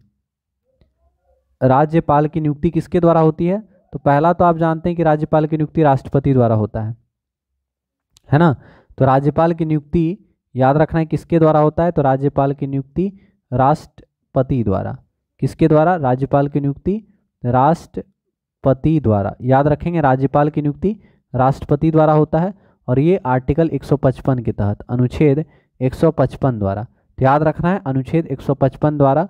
राज्यपाल की नियुक्ति किसके द्वारा होती है तो पहला तो आप जानते हैं कि राज्यपाल की नियुक्ति राष्ट्रपति द्वारा होता है है ना तो राज्यपाल की नियुक्ति याद रखना है किसके द्वारा होता है तो राज्यपाल की नियुक्ति राष्ट्रपति द्वारा किसके द्वारा राज्यपाल की नियुक्ति राष्ट्रपति द्वारा याद रखेंगे राज्यपाल की नियुक्ति राष्ट्रपति द्वारा होता है और ये आर्टिकल 155 के तहत अनुच्छेद 155 द्वारा तो याद रखना है अनुच्छेद 155 द्वारा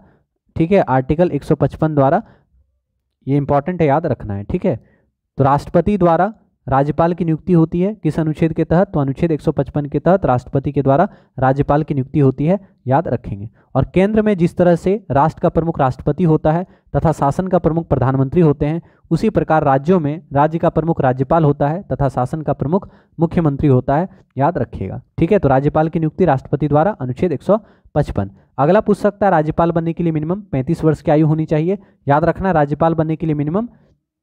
ठीक है आर्टिकल 155 द्वारा ये इंपॉर्टेंट है याद रखना है ठीक है तो राष्ट्रपति द्वारा राज्यपाल की नियुक्ति होती है किस अनुच्छेद के तहत तो अनुच्छेद 155 के तहत राष्ट्रपति के द्वारा राज्यपाल की नियुक्ति होती है याद रखेंगे और केंद्र में जिस तरह से राष्ट्र का प्रमुख राष्ट्रपति होता है तथा शासन का प्रमुख प्रधानमंत्री होते हैं उसी प्रकार राज्यों में राज्य का प्रमुख राज्यपाल होता है तथा शासन का प्रमुख मुख्यमंत्री होता है याद रखिएगा ठीक है तो राज्यपाल की नियुक्ति राष्ट्रपति द्वारा अनुच्छेद एक अगला पूछ सकता है राज्यपाल बनने के लिए मिनिमम पैंतीस वर्ष की आयु होनी चाहिए याद रखना राज्यपाल बनने के लिए मिनिमम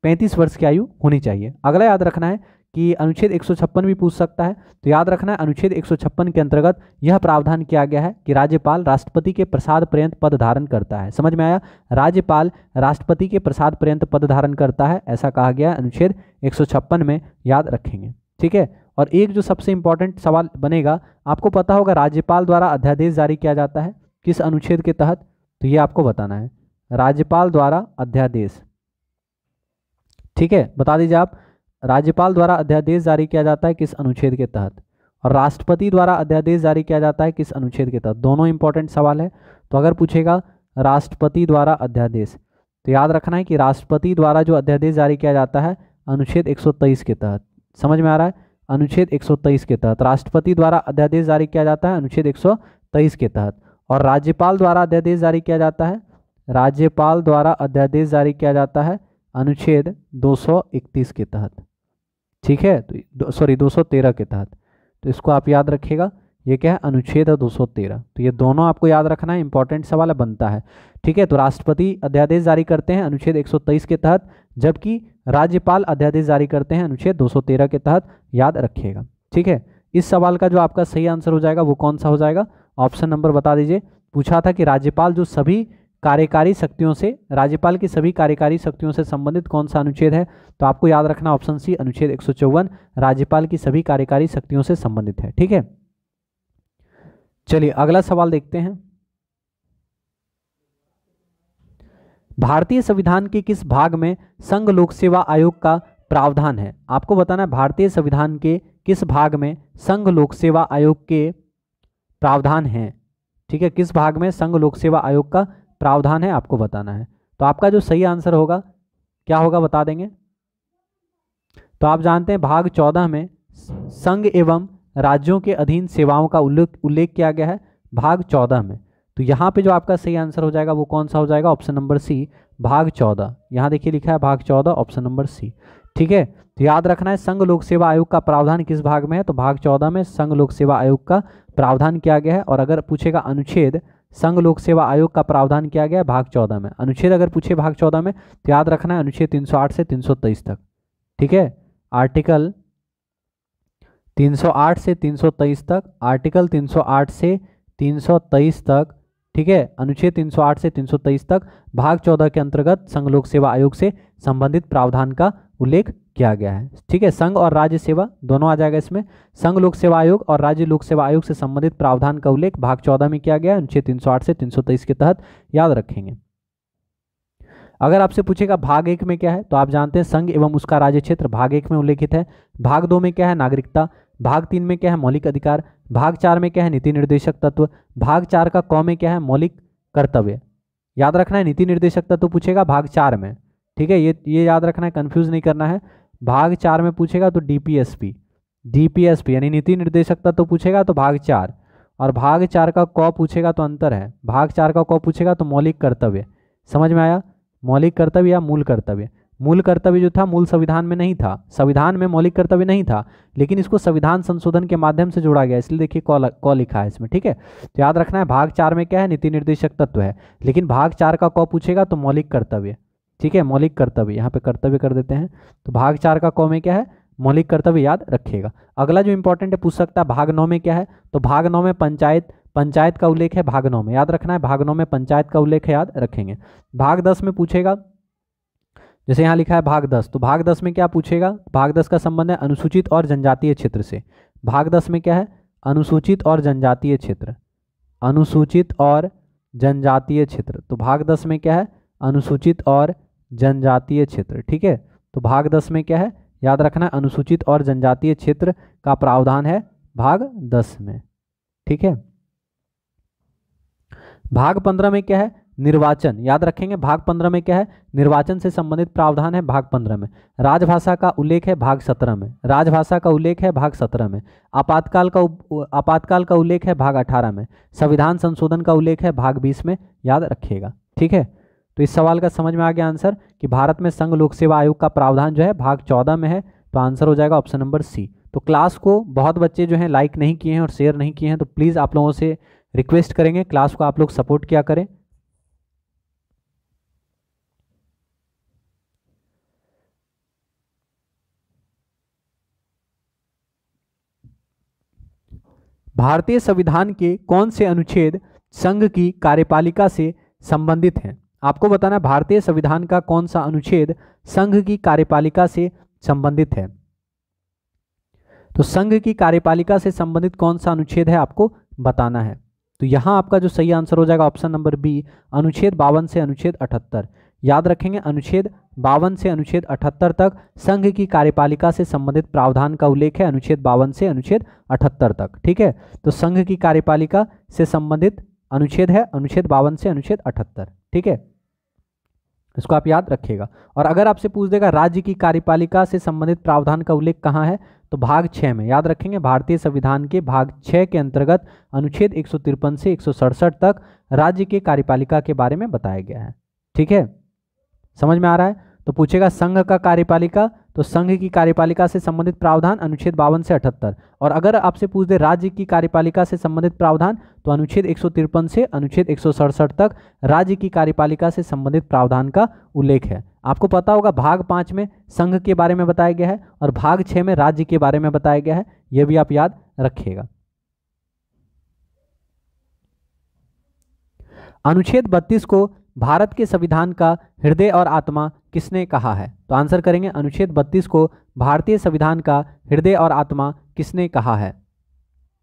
पैंतीस वर्ष की आयु होनी चाहिए अगला याद रखना है कि अनुच्छेद एक भी पूछ सकता है तो याद रखना है अनुच्छेद एक के अंतर्गत यह प्रावधान किया गया है कि राज्यपाल राष्ट्रपति के प्रसाद पर्यंत पद धारण करता है समझ में आया राज्यपाल राष्ट्रपति के प्रसाद पर्यंत पद धारण करता है ऐसा कहा गया है अनुच्छेद एक में याद रखेंगे ठीक है और एक जो सबसे इंपॉर्टेंट सवाल बनेगा आपको पता होगा राज्यपाल द्वारा अध्यादेश जारी किया जाता है किस अनुच्छेद के तहत तो ये आपको बताना है राज्यपाल द्वारा अध्यादेश ठीक है बता दीजिए आप राज्यपाल द्वारा अध्यादेश जारी किया जाता है किस अनुच्छेद के तहत और राष्ट्रपति द्वारा अध्यादेश जारी किया जाता है किस अनुच्छेद के तहत दोनों इंपॉर्टेंट सवाल है तो अगर पूछेगा राष्ट्रपति द्वारा अध्यादेश तो याद रखना है कि राष्ट्रपति द्वारा जो अध्यादेश जारी किया जाता है अनुच्छेद एक के तहत समझ में आ रहा है अनुच्छेद एक के तहत राष्ट्रपति द्वारा अध्यादेश जारी किया जाता है अनुच्छेद एक के तहत और राज्यपाल द्वारा अध्यादेश जारी किया जाता है राज्यपाल द्वारा अध्यादेश जारी किया जाता है अनुच्छेद 231 के तहत ठीक है तो सॉरी 213 के तहत तो इसको आप याद रखिएगा ये क्या है अनुच्छेद है तेरह तो ये दोनों आपको याद रखना है इंपॉर्टेंट सवाल बनता है ठीक है तो राष्ट्रपति अध्यादेश जारी करते हैं अनुच्छेद तेईस के तहत जबकि राज्यपाल अध्यादेश जारी करते हैं अनुच्छेद तेरह के तहत याद रखिएगा ठीक है इस सवाल का जो आपका सही आंसर हो जाएगा वो कौन सा हो जाएगा ऑप्शन नंबर बता दीजिए पूछा था कि राज्यपाल जो सभी कार्यकारी शक्तियों से राज्यपाल की सभी कार्यकारी शक्तियों से संबंधित कौन सा अनुच्छेद है तो आपको याद रखना ऑप्शन सी अनुच्छेद एक राज्यपाल की सभी कार्यकारी शक्तियों से संबंधित है ठीक है चलिए अगला सवाल देखते हैं भारतीय संविधान के किस भाग में संघ लोक सेवा आयोग का प्रावधान है आपको बताना है भारतीय संविधान के किस भाग में संघ लोक सेवा आयोग के प्रावधान हैं ठीक है किस भाग में संघ लोक सेवा आयोग का प्रावधान है आपको बताना है तो आपका जो सही आंसर होगा क्या होगा बता देंगे तो आप जानते हैं भाग चौदह में संघ एवं राज्यों के अधीन सेवाओं का उल्लेख उल्लेख किया गया है भाग चौदह में तो यहाँ पे जो आपका सही आंसर हो जाएगा वो कौन सा हो जाएगा ऑप्शन नंबर सी भाग चौदह यहाँ देखिए लिखा है भाग चौदह ऑप्शन नंबर सी ठीक है तो याद रखना है संघ लोक सेवा आयोग का प्रावधान किस भाग में है तो भाग चौदह में संघ लोक सेवा आयोग का प्रावधान किया गया है और अगर पूछेगा अनुच्छेद संघ लोक सेवा आयोग का प्रावधान किया गया भाग चौदह में अनुच्छेद अगर पूछे भाग चौदह में तो याद रखना है अनुच्छेद 308 से 323 तक ठीक है आर्टिकल 308 से 323 तक आर्टिकल 308 से 323 तक ठीक है अनुच्छेद 308 से 323 तक भाग चौदह के अंतर्गत संघ लोक सेवा आयोग से संबंधित प्रावधान का उल्लेख किया गया है ठीक है संघ और राज्य सेवा दोनों आ जाएगा इसमें संघ लोक सेवा आयोग और राज्य लोक सेवा आयोग से संबंधित प्रावधान का उल्लेख भाग चौदह में किया गया अनुच्छेद तीन से तीन के तहत याद रखेंगे अगर आपसे पूछेगा भाग एक में क्या है तो आप जानते हैं संघ एवं उसका राज्य क्षेत्र भाग एक में उल्लेखित है भाग दो में क्या है नागरिकता भाग तीन में क्या है मौलिक अधिकार भाग चार में क्या है नीति निर्देशक तत्व भाग चार का क में क्या है मौलिक कर्तव्य याद रखना है नीति निर्देशक तत्व पूछेगा भाग चार में ठीक है ये ये याद रखना है कन्फ्यूज नहीं करना है भाग चार में पूछेगा तो डीपीएसपी डीपीएसपी यानी नीति निर्देशक तत्व तो पूछेगा तो भाग चार और भाग चार का क पूछेगा तो अंतर है भाग चार का क पूछेगा तो मौलिक कर्तव्य समझ में आया मौलिक कर्तव्य या मूल कर्तव्य मूल कर्तव्य जो था मूल संविधान में नहीं था संविधान में मौलिक कर्तव्य नहीं था लेकिन इसको संविधान संशोधन के माध्यम से जोड़ा गया इसलिए देखिए कॉ कॉ लिखा है इसमें ठीक है तो याद रखना है भाग चार में क्या है नीति निर्देशक तत्व है लेकिन भाग चार का कॉ पूछेगा तो मौलिक कर्तव्य ठीक है मौलिक कर्तव्य यहाँ पे कर्तव्य कर देते हैं तो भाग चार का क में क्या है मौलिक कर्तव्य याद रखिएगा अगला जो इंपॉर्टेंट है पूछ सकता है भाग नौ में क्या है तो भाग नौ में पंचायत पंचायत का उल्लेख है भाग नौ में याद रखना है भाग नौ में पंचायत का उल्लेख है याद रखेंगे भाग दस में पूछेगा जैसे यहाँ लिखा है भाग दस तो भाग दस में क्या पूछेगा भाग दस का संबंध है अनुसूचित और जनजातीय क्षेत्र से भाग दस में क्या है अनुसूचित और जनजातीय क्षेत्र अनुसूचित और जनजातीय क्षेत्र तो भाग दस में क्या है अनुसूचित और जनजातीय क्षेत्र ठीक है तो भाग दस में क्या है याद रखना अनुसूचित और जनजातीय क्षेत्र का प्रावधान है भाग दस में ठीक है भाग पंद्रह में क्या है निर्वाचन याद रखेंगे भाग पंद्रह में क्या है निर्वाचन से संबंधित प्रावधान है भाग पंद्रह में राजभाषा का उल्लेख है भाग सत्रह में राजभाषा का उल्लेख है भाग सत्रह में आपातकाल का आपातकाल का उल्लेख है भाग अठारह में संविधान संशोधन का उल्लेख है भाग बीस में याद रखिएगा ठीक है तो इस सवाल का समझ में आ गया आंसर कि भारत में संघ लोक सेवा आयोग का प्रावधान जो है भाग चौदह में है तो आंसर हो जाएगा ऑप्शन नंबर सी तो क्लास को बहुत बच्चे जो हैं लाइक नहीं किए हैं और शेयर नहीं किए हैं तो प्लीज़ आप लोगों से रिक्वेस्ट करेंगे क्लास को आप लोग सपोर्ट किया करें भारतीय संविधान के कौन से अनुच्छेद संघ की कार्यपालिका से संबंधित हैं आपको बताना भारतीय संविधान का कौन सा अनुच्छेद संघ की कार्यपालिका से संबंधित है तो संघ की कार्यपालिका से संबंधित कौन सा अनुच्छेद है आपको बताना है तो यहां आपका जो सही आंसर हो जाएगा ऑप्शन नंबर बी अनुच्छेद बावन से अनुच्छेद अठहत्तर याद रखेंगे अनुच्छेद बावन से अनुच्छेद अठहत्तर तक संघ की कार्यपालिका से संबंधित प्रावधान का उल्लेख है अनुच्छेद बावन से अनुच्छेद अठहत्तर तक ठीक है तो संघ की कार्यपालिका से संबंधित अनुच्छेद है अनुच्छेद बावन से अनुच्छेद अठहत्तर ठीक है इसको आप याद रखिएगा और अगर आपसे पूछ देगा राज्य की कार्यपालिका से संबंधित प्रावधान का उल्लेख कहाँ है तो भाग छः में याद रखेंगे भारतीय संविधान के भाग छः के अंतर्गत अनुच्छेद एक से एक तक राज्य के कार्यपालिका के बारे में बताया गया है ठीक है समझ में आ रहा है तो पूछेगा संघ का कार्यपालिका तो संघ की कार्यपालिका से संबंधित प्रावधान अनुच्छेद बावन से अठहत्तर और अगर आपसे पूछ दे राज्य की कार्यपालिका से संबंधित प्रावधान तो अनुच्छेद एक से अनुच्छेद एक तक राज्य की कार्यपालिका से संबंधित प्रावधान का उल्लेख है आपको पता होगा भाग पाँच में संघ के बारे में बताया गया है और भाग छः में राज्य के बारे में बताया गया है यह भी आप याद रखिएगा अनुच्छेद 32 को भारत के संविधान का हृदय और आत्मा किसने कहा है तो आंसर करेंगे अनुच्छेद 32 को भारतीय संविधान का हृदय और आत्मा किसने कहा है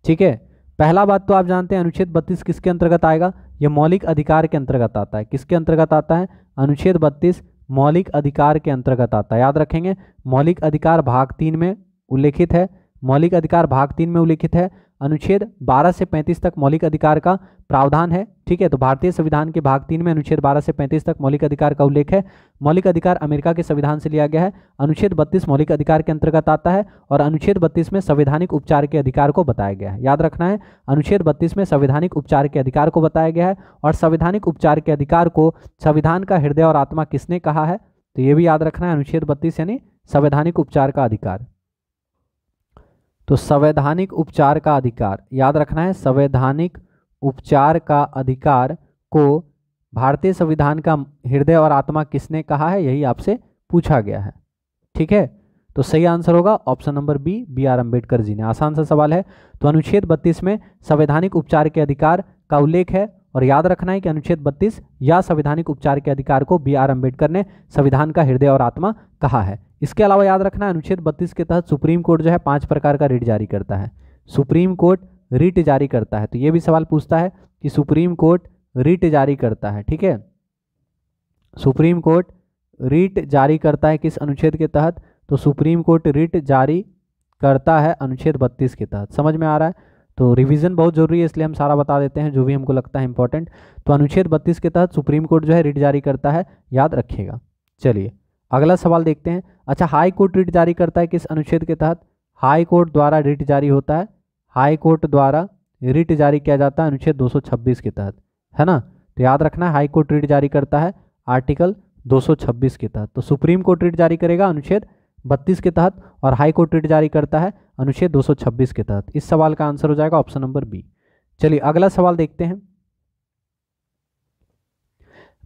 ठीक है पहला बात तो आप जानते हैं अनुच्छेद 32 किसके अंतर्गत आएगा यह मौलिक अधिकार के अंतर्गत आता है किसके अंतर्गत आता है अनुच्छेद 32 मौलिक अधिकार के अंतर्गत आता है याद रखेंगे मौलिक अधिकार भाग तीन में उल्लेखित है मौलिक अधिकार भाग तीन में उल्लेखित है अनुच्छेद 12 से 35 तक मौलिक अधिकार का प्रावधान है ठीक है तो भारतीय संविधान के भाग तीन में अनुच्छेद 12 से 35 तक मौलिक अधिकार का उल्लेख है मौलिक अधिकार अमेरिका के संविधान से लिया गया है अनुच्छेद 32 मौलिक अधिकार के अंतर्गत आता है और अनुच्छेद 32 में संवैधानिक उपचार के अधिकार को बताया गया है याद रखना है अनुच्छेद बत्तीस में संवैधानिक उपचार के अधिकार को बताया गया है और संवैधानिक उपचार के अधिकार को संविधान का हृदय और आत्मा किसने कहा है तो ये भी याद रखना है अनुच्छेद बत्तीस यानी संवैधानिक उपचार का अधिकार तो संवैधानिक उपचार का अधिकार याद रखना है संवैधानिक उपचार का अधिकार को भारतीय संविधान का हृदय और आत्मा किसने कहा है यही आपसे पूछा गया है ठीक है तो सही आंसर होगा option number B B R Ambedkar ji ने आसान सा सवाल है तो अनुच्छेद 32 में संवैधानिक उपचार के अधिकार का उल्लेख है और याद रखना है कि अनुच्छेद 32 या संवैधानिक उपचार के अधिकार को बी आर अम्बेडकर ने संविधान का हृदय और आत्मा कहा है इसके अलावा याद रखना अनुच्छेद बत्तीस के तहत सुप्रीम कोर्ट जो है पाँच प्रकार का रिट जारी करता है सुप्रीम कोर्ट रिट जारी करता है तो ये भी सवाल पूछता है कि सुप्रीम कोर्ट रिट जारी करता है ठीक है सुप्रीम कोर्ट रिट जारी करता है किस अनुच्छेद के तहत तो सुप्रीम कोर्ट रिट जारी करता है अनुच्छेद बत्तीस के तहत समझ में आ रहा है तो रिवीजन बहुत जरूरी है इसलिए हम सारा बता देते हैं जो भी हमको लगता है इंपॉर्टेंट तो अनुच्छेद बत्तीस के तहत सुप्रीम कोर्ट जो है रिट जारी करता है याद रखिएगा चलिए अगला सवाल देखते हैं अच्छा हाई कोर्ट रिट जारी करता है किस अनुच्छेद के तहत हाई कोर्ट द्वारा रिट जारी होता है हाई कोर्ट द्वारा रिट जारी किया जाता है अनुच्छेद 226 के तहत है ना तो याद रखना है हाई कोर्ट रिट जारी करता है आर्टिकल 226 के तहत तो सुप्रीम कोर्ट रिट जारी करेगा अनुच्छेद 32 के तहत और हाई कोर्ट रिट जारी करता है अनुच्छेद 226 के तहत इस सवाल का आंसर हो जाएगा ऑप्शन नंबर बी चलिए अगला सवाल देखते हैं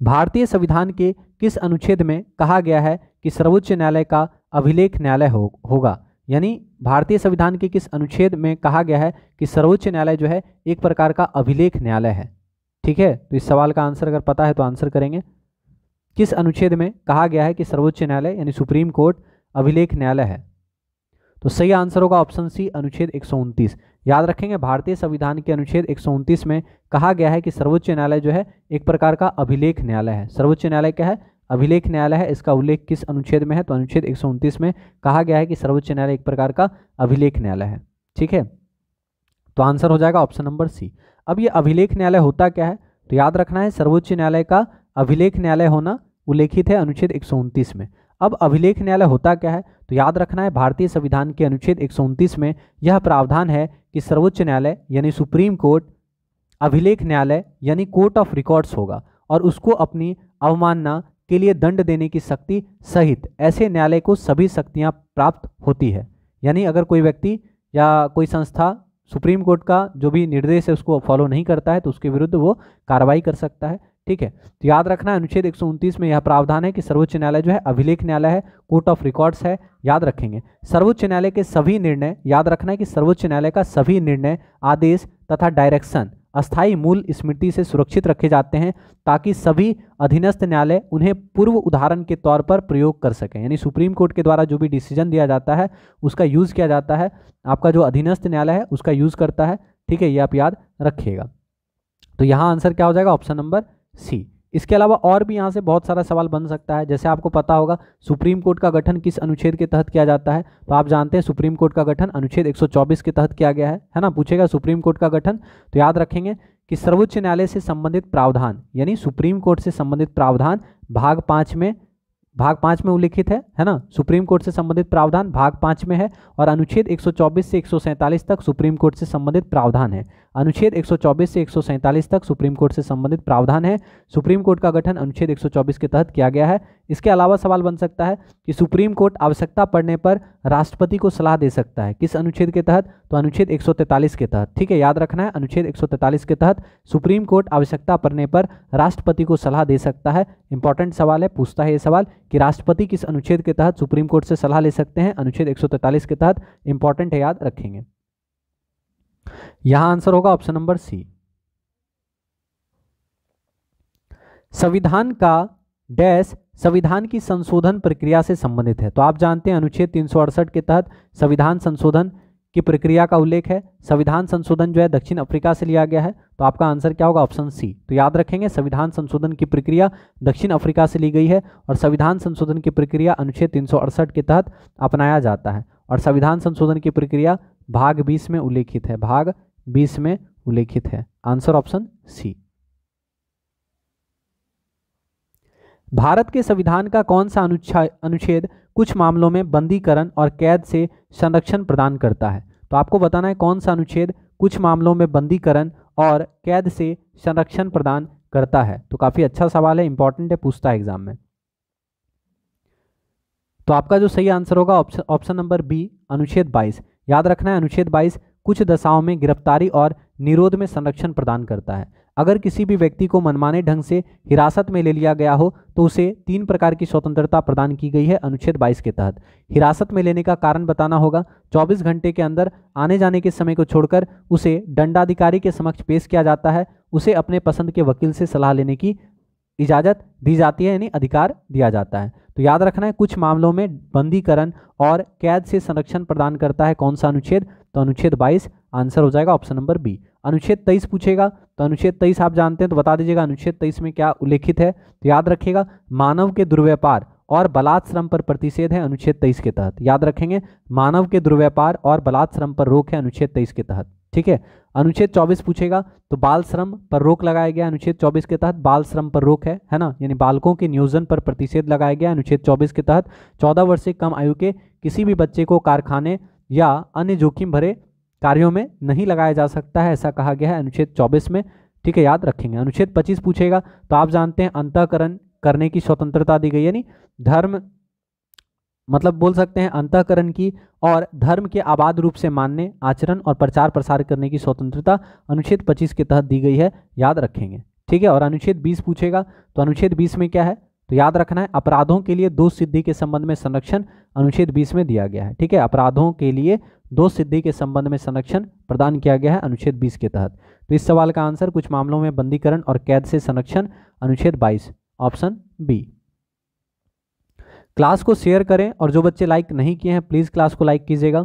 भारतीय संविधान के किस अनुच्छेद में कहा गया है कि सर्वोच्च न्यायालय का अभिलेख न्यायालय हो, होगा यानी भारतीय संविधान के किस अनुच्छेद में कहा गया है कि सर्वोच्च न्यायालय जो है एक प्रकार का अभिलेख न्यायालय है ठीक है तो इस सवाल का आंसर अगर पता है तो आंसर करेंगे किस अनुच्छेद में कहा गया है कि सर्वोच्च न्यायालय यानी सुप्रीम कोर्ट अभिलेख न्यायालय है तो सही आंसर होगा ऑप्शन सी अनुच्छेद एक याद रखेंगे भारतीय संविधान के अनुच्छेद एक में कहा गया है कि सर्वोच्च न्यायालय जो है एक प्रकार का अभिलेख न्यायालय है सर्वोच्च न्यायालय क्या है अभिलेख न्यायालय है इसका उल्लेख किस अनुच्छेद में है तो अनुच्छेद एक में कहा गया है कि सर्वोच्च न्यायालय एक प्रकार का अभिलेख न्यायालय है ठीक है तो आंसर हो जाएगा ऑप्शन नंबर सी अब ये अभिलेख न्यायालय होता क्या है तो याद रखना है सर्वोच्च न्यायालय का अभिलेख न्यायालय होना उल्लेखित है अनुच्छेद एक में अब अभिलेख न्यायालय होता क्या है तो याद रखना है भारतीय संविधान के अनुच्छेद एक में यह प्रावधान है कि सर्वोच्च न्यायालय यानी सुप्रीम कोर्ट अभिलेख न्यायालय यानी कोर्ट ऑफ रिकॉर्ड्स होगा और उसको अपनी अवमानना के लिए दंड देने की शक्ति सहित ऐसे न्यायालय को सभी शक्तियाँ प्राप्त होती है यानी अगर कोई व्यक्ति या कोई संस्था सुप्रीम कोर्ट का जो भी निर्देश है उसको फॉलो नहीं करता है तो उसके विरुद्ध वो कार्रवाई कर सकता है ठीक है तो याद रखना अनुच्छेद एक में यह प्रावधान है कि सर्वोच्च न्यायालय जो है अभिलेख न्यायालय है कोर्ट ऑफ रिकॉर्ड्स है याद रखेंगे सर्वोच्च न्यायालय के सभी निर्णय याद रखना है कि सर्वोच्च न्यायालय का सभी निर्णय आदेश तथा डायरेक्शन अस्थायी मूल स्मृति से सुरक्षित रखे जाते हैं ताकि सभी अधीनस्थ न्यायालय उन्हें पूर्व उदाहरण के तौर पर प्रयोग कर सकें यानी सुप्रीम कोर्ट के द्वारा जो भी डिसीजन दिया जाता है उसका यूज़ किया जाता है आपका जो अधीनस्थ न्यायालय है उसका यूज़ करता है ठीक है ये आप याद रखिएगा तो यहाँ आंसर क्या हो जाएगा ऑप्शन नंबर सी इसके अलावा और भी यहाँ से बहुत सारा सवाल बन सकता है जैसे आपको पता होगा सुप्रीम कोर्ट का गठन किस अनुच्छेद के तहत किया जाता है तो आप जानते हैं सुप्रीम कोर्ट का गठन अनुच्छेद 124 के तहत किया गया है है ना पूछेगा सुप्रीम कोर्ट का गठन तो याद रखेंगे कि सर्वोच्च न्यायालय से संबंधित प्रावधान यानी सुप्रीम कोर्ट से संबंधित प्रावधान भाग पाँच में भाग पाँच में उल्लिखित है है ना सुप्रीम कोर्ट से संबंधित प्रावधान भाग पाँच में है और अनुच्छेद 124 से एक तक सुप्रीम कोर्ट से संबंधित प्रावधान है अनुच्छेद 124 से एक तक सुप्रीम कोर्ट से संबंधित प्रावधान है सुप्रीम कोर्ट का गठन अनुच्छेद 124 के तहत किया गया है इसके अलावा सवाल बन सकता है कि सुप्रीम कोर्ट आवश्यकता पड़ने पर राष्ट्रपति को सलाह दे सकता है किस अनुच्छेद के तहत तो अनुच्छेद 143 के तहत ठीक है याद रखना है अनुच्छेद 143 के तहत सुप्रीम कोर्ट आवश्यकता पड़ने पर राष्ट्रपति को सलाह दे सकता है इंपॉर्टेंट सवाल है पूछता है ये सवाल कि राष्ट्रपति किस अनुच्छेद के तहत सुप्रीम कोर्ट से सलाह ले सकते हैं अनुच्छेद एक के तहत इंपॉर्टेंट है याद रखेंगे यहां आंसर होगा ऑप्शन नंबर सी संविधान का डैश संविधान की संशोधन प्रक्रिया से संबंधित है तो आप जानते हैं अनुच्छेद तीन के तहत संविधान संशोधन की प्रक्रिया का उल्लेख है संविधान संशोधन जो है दक्षिण अफ्रीका से लिया गया है तो आपका आंसर क्या होगा ऑप्शन सी तो याद रखेंगे संविधान संशोधन की प्रक्रिया दक्षिण अफ्रीका से ली गई है और संविधान संशोधन की प्रक्रिया अनुच्छेद तीन के तहत अपनाया जाता है और संविधान संशोधन की प्रक्रिया भाग बीस में उल्लेखित है भाग बीस में उल्लेखित है आंसर ऑप्शन सी भारत के संविधान का कौन सा अनुच्छेद कुछ मामलों में बंदीकरण और कैद से संरक्षण प्रदान करता है तो आपको बताना है कौन सा अनुच्छेद कुछ मामलों में बंदीकरण और कैद से संरक्षण प्रदान करता है तो काफ़ी अच्छा सवाल है इंपॉर्टेंट है पूछता है एग्जाम में तो आपका जो सही आंसर होगा ऑप्शन ऑप्शन नंबर बी अनुच्छेद बाईस याद रखना है अनुच्छेद 22 कुछ दशाओं में गिरफ्तारी और निरोध में संरक्षण प्रदान करता है अगर किसी भी व्यक्ति को मनमाने ढंग से हिरासत में ले लिया गया हो तो उसे तीन प्रकार की स्वतंत्रता प्रदान की गई है अनुच्छेद 22 के तहत हिरासत में लेने का कारण बताना होगा 24 घंटे के अंदर आने जाने के समय को छोड़कर उसे दंडाधिकारी के समक्ष पेश किया जाता है उसे अपने पसंद के वकील से सलाह लेने की इजाज़त दी जाती है यानी अधिकार दिया जाता है तो याद रखना है कुछ मामलों में बंदीकरण और कैद से संरक्षण प्रदान करता है कौन सा अनुच्छेद तो अनुच्छेद 22 आंसर हो जाएगा ऑप्शन नंबर बी अनुच्छेद 23 पूछेगा तो अनुच्छेद 23 आप जानते हैं तो बता दीजिएगा अनुच्छेद 23 में क्या उल्लेखित है तो याद रखिएगा मानव के दुर्व्यापार और बलात्श्रम पर प्रतिषेध है अनुच्छेद तेईस के तहत याद रखेंगे मानव के दुर्व्यापार और बलात्श्रम पर रोक है अनुच्छेद तेईस के तहत ठीक है अनुच्छेद 24 पूछेगा तो बाल श्रम पर रोक लगाया गया अनुच्छेद 24 के तहत बाल श्रम पर रोक है है ना यानी बालकों के नियोजन पर प्रतिषेध लगाया गया अनुच्छेद 24 के तहत 14 वर्ष से कम आयु के किसी भी बच्चे को कारखाने या अन्य जोखिम भरे कार्यों में नहीं लगाया जा सकता है ऐसा कहा गया है अनुच्छेद चौबीस में ठीक है याद रखेंगे अनुच्छेद पच्चीस पूछेगा तो आप जानते हैं अंतकरण करने की स्वतंत्रता दी गई यानी धर्म मतलब बोल सकते हैं अंतकरण की और धर्म के आबाद रूप से मानने आचरण और प्रचार प्रसार करने की स्वतंत्रता अनुच्छेद 25 के तहत दी गई है याद रखेंगे ठीक है और अनुच्छेद 20 पूछेगा तो अनुच्छेद 20 में क्या है तो याद रखना है अपराधों के लिए दो सिद्धि के संबंध में संरक्षण अनुच्छेद 20 में दिया गया है ठीक है अपराधों के लिए दो सिद्धि के संबंध में संरक्षण प्रदान किया गया है अनुच्छेद बीस के तहत तो इस सवाल का आंसर कुछ मामलों में बंदीकरण और कैद से संरक्षण अनुच्छेद बाईस ऑप्शन बी क्लास को शेयर करें और जो बच्चे लाइक नहीं किए हैं प्लीज क्लास को लाइक कीजिएगा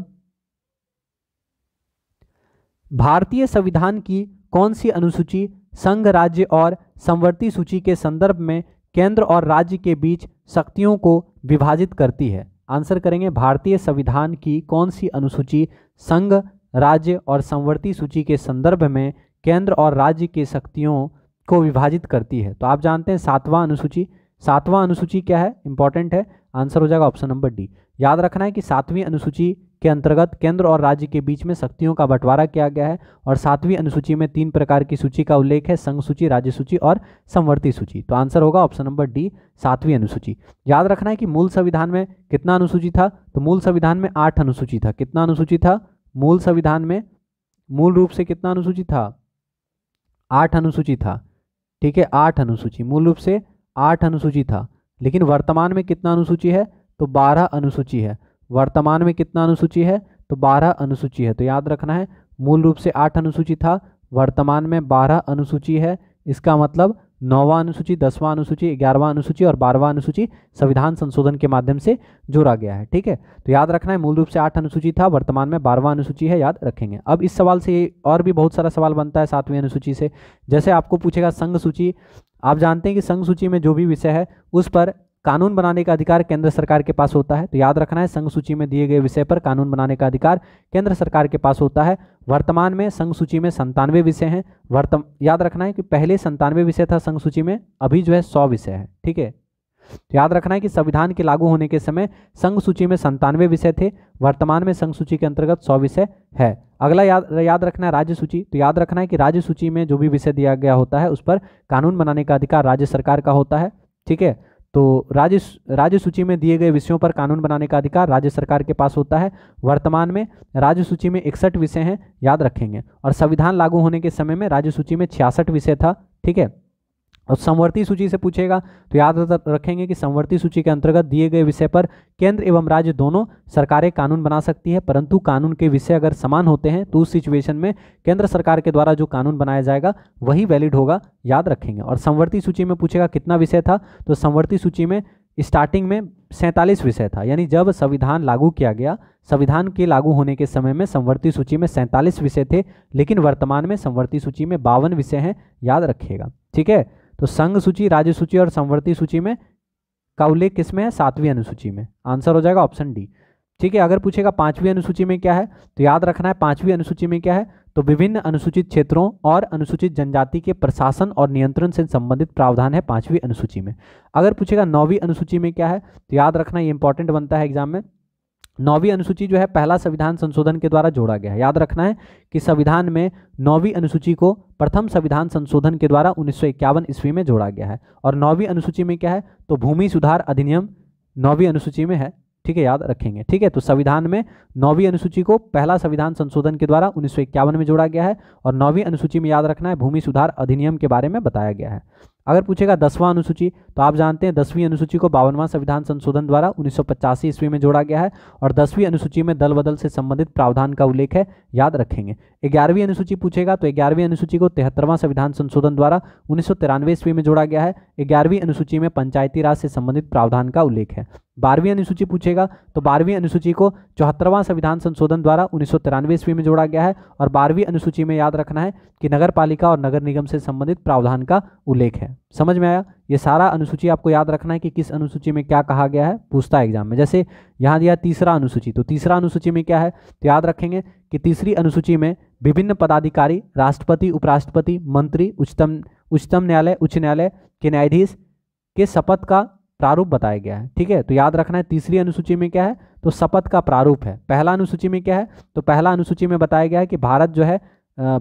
भारतीय संविधान की कौन सी अनुसूची संघ राज्य और संवर्ती सूची के संदर्भ में केंद्र और राज्य के बीच शक्तियों को विभाजित करती है आंसर करेंगे भारतीय संविधान की कौन सी अनुसूची संघ राज्य और संवर्ती सूची के संदर्भ में केंद्र और राज्य की शक्तियों को विभाजित करती है तो आप जानते हैं सातवां अनुसूची सातवां अनुसूची क्या है इंपॉर्टेंट है आंसर हो जाएगा ऑप्शन नंबर डी याद रखना है कि सातवीं अनुसूची के अंतर्गत केंद्र और राज्य के बीच में शक्तियों का बंटवारा किया गया है और सातवीं अनुसूची में तीन प्रकार की सूची का उल्लेख है संघ सूची राज्य सूची और संवर्ती सूची तो आंसर होगा ऑप्शन नंबर डी सातवीं अनुसूची याद रखना है कि मूल संविधान में कितना अनुसूची था तो मूल संविधान में आठ अनुसूची था कितना अनुसूची था मूल संविधान में मूल रूप से कितना अनुसूची था आठ अनुसूची था ठीक है आठ अनुसूची मूल रूप से आठ अनुसूची था लेकिन वर्तमान में कितना अनुसूची है तो बारह अनुसूची है वर्तमान में कितना अनुसूची है तो बारह अनुसूची है तो याद रखना है मूल रूप से आठ अनुसूची था वर्तमान में बारह अनुसूची है इसका मतलब नौवा अनुसूची दसवां अनुसूची ग्यारहवां अनुसूची और बारहवां अनुसूची संविधान संशोधन के माध्यम से जोड़ा गया है ठीक है तो याद रखना है मूल रूप से आठ अनुसूची था वर्तमान में बारहवां अनुसूची है याद रखेंगे अब इस सवाल से और भी बहुत सारा सवाल बनता है सातवीं अनुसूची से जैसे आपको पूछेगा संघ सूची आप जानते हैं कि संघ सूची में जो भी विषय है उस पर कानून बनाने का अधिकार केंद्र सरकार के पास होता है तो याद रखना है संघ सूची में दिए गए विषय पर कानून बनाने का अधिकार केंद्र सरकार के पास होता है वर्तमान में संघ सूची में संतानवे विषय हैं वर्तम याद रखना है कि पहले संतानवे विषय था संघ सूची में अभी जो है सौ विषय है ठीक है तो याद रखना है कि संविधान के लागू होने के समय संघ सूची में संतानवे विषय थे वर्तमान में संघ सूची के अंतर्गत सौ विषय है अगला याद याद रखना है राज्य सूची तो याद रखना है कि राज्य सूची में जो भी विषय दिया गया होता है उस पर कानून बनाने का अधिकार राज्य सरकार का होता है ठीक है तो राज्य राज्य सूची में दिए गए विषयों पर कानून बनाने का अधिकार राज्य सरकार के पास होता है वर्तमान में राज्य सूची में इकसठ विषय हैं याद रखेंगे और संविधान लागू होने के समय में राज्य सूची में छियासठ विषय था ठीक है और संवर्ती सूची से पूछेगा तो याद रखेंगे कि संवर्ती सूची के अंतर्गत दिए गए विषय पर केंद्र एवं राज्य दोनों सरकारें कानून बना सकती है परंतु कानून के विषय अगर समान होते हैं तो उस सिचुएशन में केंद्र सरकार के द्वारा जो कानून बनाया जाएगा वही वैलिड होगा याद रखेंगे और संवर्ती सूची में पूछेगा कितना विषय था तो संवर्ती सूची में स्टार्टिंग में सैंतालीस विषय था यानी जब संविधान लागू किया गया संविधान के लागू होने के समय में संवर्ती सूची में सैंतालीस विषय थे लेकिन वर्तमान में संवर्ती सूची में बावन विषय हैं याद रखिएगा ठीक है तो संघ सूची राज्य सूची और संवर्ती सूची में का उल्लेख किस में है सातवीं अनुसूची में आंसर हो जाएगा ऑप्शन डी ठीक है अगर पूछेगा पांचवी अनुसूची में क्या है तो याद रखना है पांचवी अनुसूची में क्या है तो विभिन्न अनुसूचित क्षेत्रों और अनुसूचित जनजाति के प्रशासन और नियंत्रण से संबंधित प्रावधान है पांचवी अनुसूची में अगर पूछेगा नौवीं अनुसूची में क्या है तो याद रखना ये इंपॉर्टेंट बनता है एग्जाम में नौवीं अनुसूची जो है पहला संविधान संशोधन के द्वारा जोड़ा गया है याद रखना है कि संविधान में नौवीं अनुसूची को प्रथम संविधान संशोधन के द्वारा उन्नीस ईस्वी में जोड़ा गया है और नौवीं अनुसूची में क्या है तो भूमि सुधार अधिनियम नौवीं अनुसूची में है ठीक है याद रखेंगे ठीक है तो संविधान में नौवीं अनुसूची को पहला संविधान संशोधन के द्वारा उन्नीस में जोड़ा गया है और नौवीं अनुसूची में याद रखना है भूमि सुधार अधिनियम के बारे में बताया गया है अगर पूछेगा दसवां अनुसूची तो आप जानते हैं दसवीं अनुसूची को बावनवां संविधान संशोधन द्वारा उन्नीस ईस्वी में जोड़ा गया है और दसवीं अनुसूची में दल बदल से संबंधित प्रावधान का उल्लेख है याद रखेंगे ग्यारहवीं अनुसूची पूछेगा तो ग्यारहवीं अनुसूची को तिहत्तरवां संविधान संशोधन द्वारा उन्नीस ईस्वी में जोड़ा गया है ग्यारहवीं अनुसूची में पंचायती राज से संबंधित प्रावधान का उल्लेख है बारहवीं अनुसूची पूछेगा तो बारहवीं अनुसूची को चौहत्तरवां संविधान संशोधन द्वारा उन्नीस ईस्वी में जोड़ा गया है और बारहवीं अनुसूची में याद रखना है कि नगर पालिका और नगर निगम से संबंधित प्रावधान का उल्लेख है समझ में आया ये सारा अनुसूची आपको याद रखना है कि किस अनुसूची में क्या कहा गया है पूछता एग्जाम में जैसे यहाँ दिया तीसरा अनुसूची तो तीसरा अनुसूची में क्या है तो याद रखेंगे कि तीसरी अनुसूची में विभिन्न पदाधिकारी राष्ट्रपति उपराष्ट्रपति मंत्री उच्चतम उच्चतम न्यायालय उच्च न्यायालय के न्यायाधीश के शपथ का प्रारूप बताया गया है ठीक है तो याद रखना है तीसरी अनुसूची में क्या है तो शपथ का प्रारूप है पहला अनुसूची में क्या है तो पहला अनुसूची में बताया गया है कि भारत जो है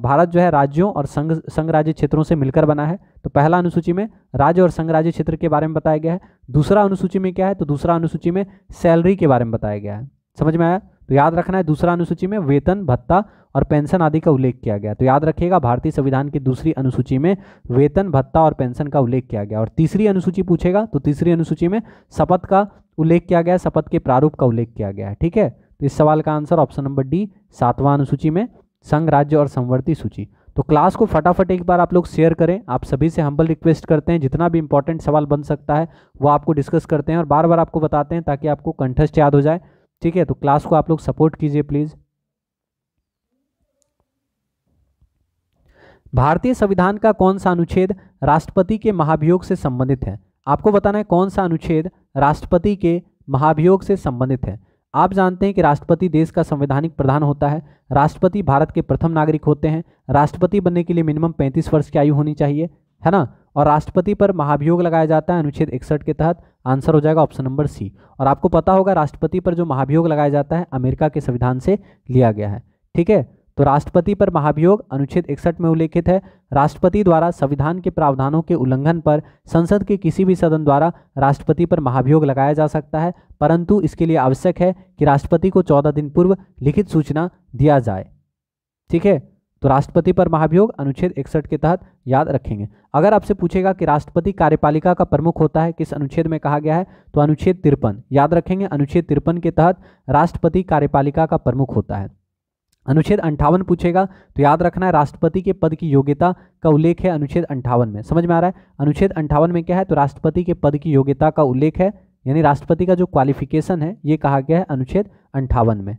भारत जो है राज्यों और संघ संघ राज्य क्षेत्रों से मिलकर बना है तो पहला अनुसूची में राज्य और संघ राज्य क्षेत्र के बारे में बताया गया है दूसरा अनुसूची में क्या है तो दूसरा अनुसूची में सैलरी के बारे में बताया गया है समझ में आया तो याद रखना है दूसरा अनुसूची में वेतन भत्ता और पेंशन आदि का उल्लेख किया गया तो याद रखिएगा भारतीय संविधान की दूसरी अनुसूची में वेतन भत्ता और पेंशन का उल्लेख किया गया और तीसरी अनुसूची पूछेगा तो तीसरी अनुसूची में शपथ का उल्लेख किया गया शपथ के प्रारूप का उल्लेख किया गया ठीक है तो इस सवाल का आंसर ऑप्शन नंबर डी सातवां अनुसूची में संघ राज्य और संवर्ती सूची तो क्लास को फटाफट एक बार आप लोग शेयर करें आप सभी से हम्बल रिक्वेस्ट करते हैं जितना भी इंपॉर्टेंट सवाल बन सकता है वो आपको डिस्कस करते हैं और बार बार आपको बताते हैं ताकि आपको कंठस्थ याद हो जाए ठीक है तो क्लास को आप लोग सपोर्ट कीजिए प्लीज़ भारतीय संविधान का कौन सा अनुच्छेद राष्ट्रपति के महाभियोग से संबंधित है आपको बताना है कौन सा अनुच्छेद राष्ट्रपति के महाभियोग से संबंधित है आप जानते हैं कि राष्ट्रपति देश का संवैधानिक प्रधान होता है राष्ट्रपति भारत के प्रथम नागरिक होते हैं राष्ट्रपति बनने के लिए मिनिमम 35 वर्ष की आयु होनी चाहिए है ना और राष्ट्रपति पर महाभियोग लगाया जाता है अनुच्छेद इकसठ के तहत आंसर हो जाएगा ऑप्शन नंबर सी और आपको पता होगा राष्ट्रपति पर जो महाभियोग लगाया जाता है अमेरिका के संविधान से लिया गया है ठीक है तो राष्ट्रपति पर महाभियोग अनुच्छेद इकसठ में उल्लेखित है राष्ट्रपति द्वारा संविधान के प्रावधानों के उल्लंघन पर संसद के किसी भी सदन द्वारा राष्ट्रपति पर महाभियोग लगाया जा सकता है परंतु इसके लिए आवश्यक है कि राष्ट्रपति को चौदह दिन पूर्व लिखित सूचना दिया जाए ठीक है तो राष्ट्रपति पर महाभियोग अनुच्छेद इकसठ के तहत याद रखेंगे अगर आपसे पूछेगा कि राष्ट्रपति कार्यपालिका का प्रमुख होता है किस अनुच्छेद में कहा गया है तो अनुच्छेद तिरपन याद रखेंगे अनुच्छेद तिरपन के तहत राष्ट्रपति कार्यपालिका का प्रमुख होता है अनुच्छेद अंठावन पूछेगा तो याद रखना है राष्ट्रपति के पद की योग्यता का उल्लेख है अनुच्छेद अंठावन में समझ में आ रहा है अनुच्छेद अंठावन में क्या है तो राष्ट्रपति के पद की योग्यता का उल्लेख है यानी राष्ट्रपति का जो क्वालिफिकेशन है ये कहा गया है अनुच्छेद अंठावन में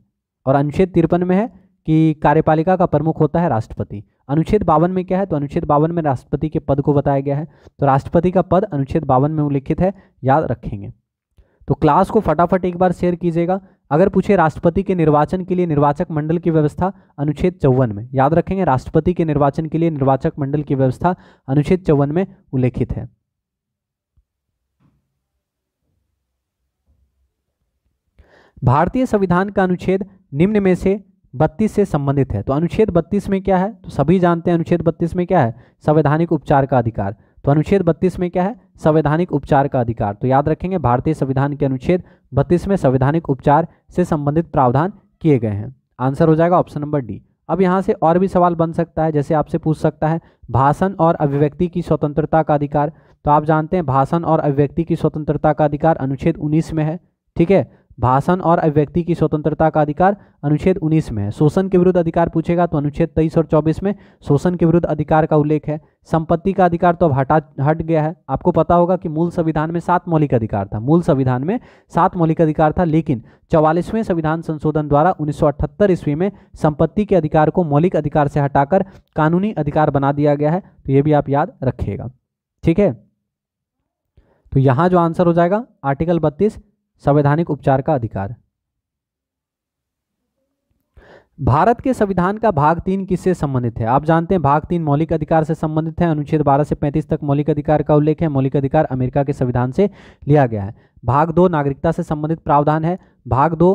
और अनुच्छेद तिरपन में है कि कार्यपालिका का प्रमुख होता है राष्ट्रपति अनुच्छेद बावन में क्या है तो अनुच्छेद बावन में राष्ट्रपति के पद को बताया गया है तो राष्ट्रपति का पद अनुच्छेद बावन में उल्लिखित है याद रखेंगे तो क्लास को फटाफट एक बार शेयर कीजिएगा अगर पूछे राष्ट्रपति के निर्वाचन के लिए निर्वाचक मंडल की व्यवस्था अनुच्छेद चौवन में याद रखेंगे राष्ट्रपति के निर्वाचन के लिए निर्वाचक मंडल की व्यवस्था अनुच्छेद चौवन में उल्लेखित है भारतीय संविधान का अनुच्छेद निम्न में से बत्तीस से संबंधित है तो अनुच्छेद बत्तीस में क्या है तो सभी जानते हैं अनुच्छेद बत्तीस में क्या है संवैधानिक उपचार का अधिकार अनुच्छेद बत्तीस में क्या है संवैधानिक उपचार का अधिकार तो याद रखेंगे भारतीय संविधान के अनुच्छेद बत्तीस में संवैधानिक उपचार से संबंधित प्रावधान किए गए हैं आंसर हो जाएगा ऑप्शन नंबर डी अब यहाँ से और भी सवाल बन सकता है जैसे आपसे पूछ सकता है भाषण और अभिव्यक्ति की स्वतंत्रता का अधिकार तो आप जानते हैं भाषण और अभिव्यक्ति की स्वतंत्रता का अधिकार अनुच्छेद 19 में है ठीक है भाषण और अभिव्यक्ति की स्वतंत्रता का अधिकार अनुच्छेद 19 में है शोषण के विरुद्ध अधिकार पूछेगा तो अनुच्छेद 23 और 24 में शोषण के विरुद्ध अधिकार का उल्लेख है संपत्ति का अधिकार तो अब हटा हट गया है आपको पता होगा कि मूल संविधान में सात मौलिक अधिकार था मूल संविधान में सात मौलिक अधिकार था लेकिन चौवालीसवें संविधान संशोधन द्वारा उन्नीस ईस्वी में संपत्ति के अधिकार को मौलिक अधिकार से हटाकर कानूनी अधिकार बना दिया गया है तो ये भी आप याद रखिएगा ठीक है तो यहाँ जो आंसर हो जाएगा आर्टिकल बत्तीस संवैधानिक उपचार का अधिकार भारत के संविधान का भाग तीन किससे संबंधित है आप जानते हैं भाग तीन मौलिक अधिकार से संबंधित है अनुच्छेद 12 से 35 तक मौलिक अधिकार का उल्लेख है मौलिक अधिकार अमेरिका के संविधान से लिया गया है भाग दो नागरिकता से संबंधित प्रावधान है भाग दो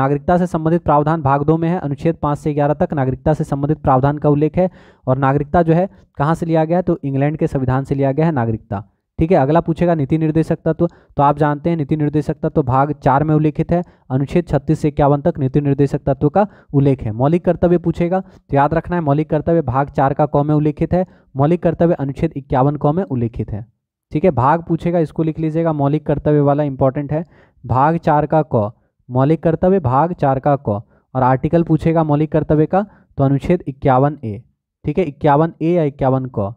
नागरिकता से संबंधित प्रावधान भाग दो में है अनुच्छेद पाँच से ग्यारह तक नागरिकता से संबंधित प्रावधान का उल्लेख है और नागरिकता जो है कहाँ से लिया गया है तो इंग्लैंड के संविधान से लिया गया है नागरिकता ठीक है अगला पूछेगा नीति निर्देशक तत्व तो आप जानते हैं नीति निर्देशक तत्व भाग चार में उल्लेखित है अनुच्छेद छत्तीस से इक्यावन तक नीति निर्देशक तत्व का उल्लेख है मौलिक कर्तव्य पूछेगा तो याद रखना है मौलिक कर्तव्य भाग चार का कौ में उल्लेखित है मौलिक कर्तव्य अनुच्छेद इक्यावन कौ में उल्लेखित है ठीक है भाग पूछेगा इसको लिख लीजिएगा मौलिक कर्तव्य वाला इंपॉर्टेंट है भाग चार का क मौलिक कर्तव्य भाग चार का क और आर्टिकल पूछेगा मौलिक कर्तव्य का तो अनुच्छेद इक्यावन ए ठीक है इक्यावन ए या इक्यावन क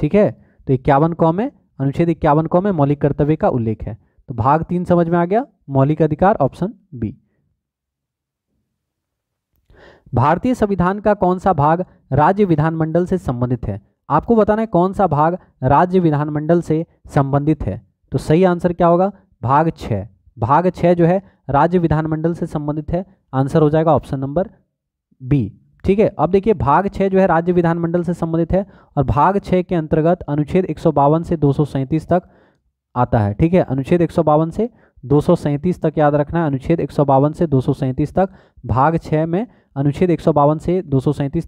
ठीक है तो इक्यावन क में अनुच्छेद इक्यावन को में मौलिक कर्तव्य का उल्लेख है तो भाग तीन समझ में आ गया मौलिक अधिकार ऑप्शन बी भारतीय संविधान का कौन सा भाग राज्य विधानमंडल से संबंधित है आपको बताना है कौन सा भाग राज्य विधानमंडल से संबंधित है तो सही आंसर क्या होगा भाग छ भाग छ जो है राज्य विधानमंडल से संबंधित है आंसर हो जाएगा ऑप्शन नंबर बी ठीक है अब देखिए भाग छः जो है राज्य विधानमंडल से संबंधित है और भाग छः के अंतर्गत अनुच्छेद एक से दो तक आता है ठीक है अनुच्छेद एक से दो तक याद रखना है अनुच्छेद एक से दो तक भाग छः में अनुच्छेद एक से दो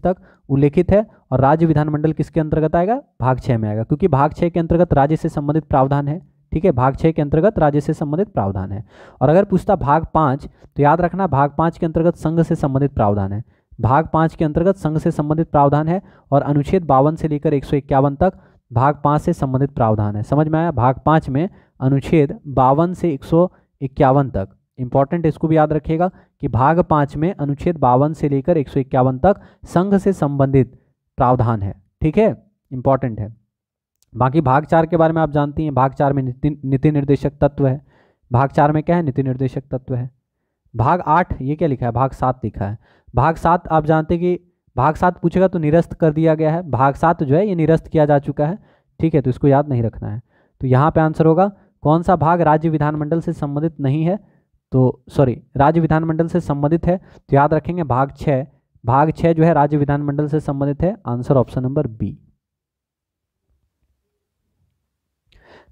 तक उल्लेखित है और राज्य विधानमंडल किसके अंतर्गत आएगा भाग छः में आएगा क्योंकि भाग छः के अंतर्गत राज्य से संबंधित प्रावधान है ठीक है भाग छः के अंतर्गत राज्य से संबंधित प्रावधान है और अगर पूछता भाग पाँच तो याद रखना भाग पाँच के अंतर्गत संघ से संबंधित प्रावधान है भाग पाँच के अंतर्गत संघ से संबंधित प्रावधान है और अनुच्छेद बावन से लेकर एक तक भाग पाँच से संबंधित प्रावधान है समझ में आया भाग पाँच में अनुच्छेद बावन से एक तक इंपॉर्टेंट इसको भी याद रखिएगा कि भाग पाँच में अनुच्छेद बावन से लेकर एक तक संघ से संबंधित प्रावधान है ठीक है इंपॉर्टेंट है बाकी भाग चार के बारे में आप जानती हैं भाग चार में नीति नीति निर्देशक तत्व है भाग चार में क्या है नीति निर्देशक तत्व है भाग आठ ये क्या लिखा है भाग सात लिखा है भाग सात आप जानते कि भाग सात पूछेगा तो निरस्त कर दिया गया है भाग सात जो है ये निरस्त किया जा चुका है ठीक है तो इसको याद नहीं रखना है तो यहाँ पे आंसर होगा कौन सा भाग राज्य विधानमंडल से संबंधित नहीं है तो सॉरी राज्य विधानमंडल से संबंधित है तो याद रखेंगे भाग छः भाग छः जो है राज्य विधानमंडल से संबंधित है आंसर ऑप्शन नंबर बी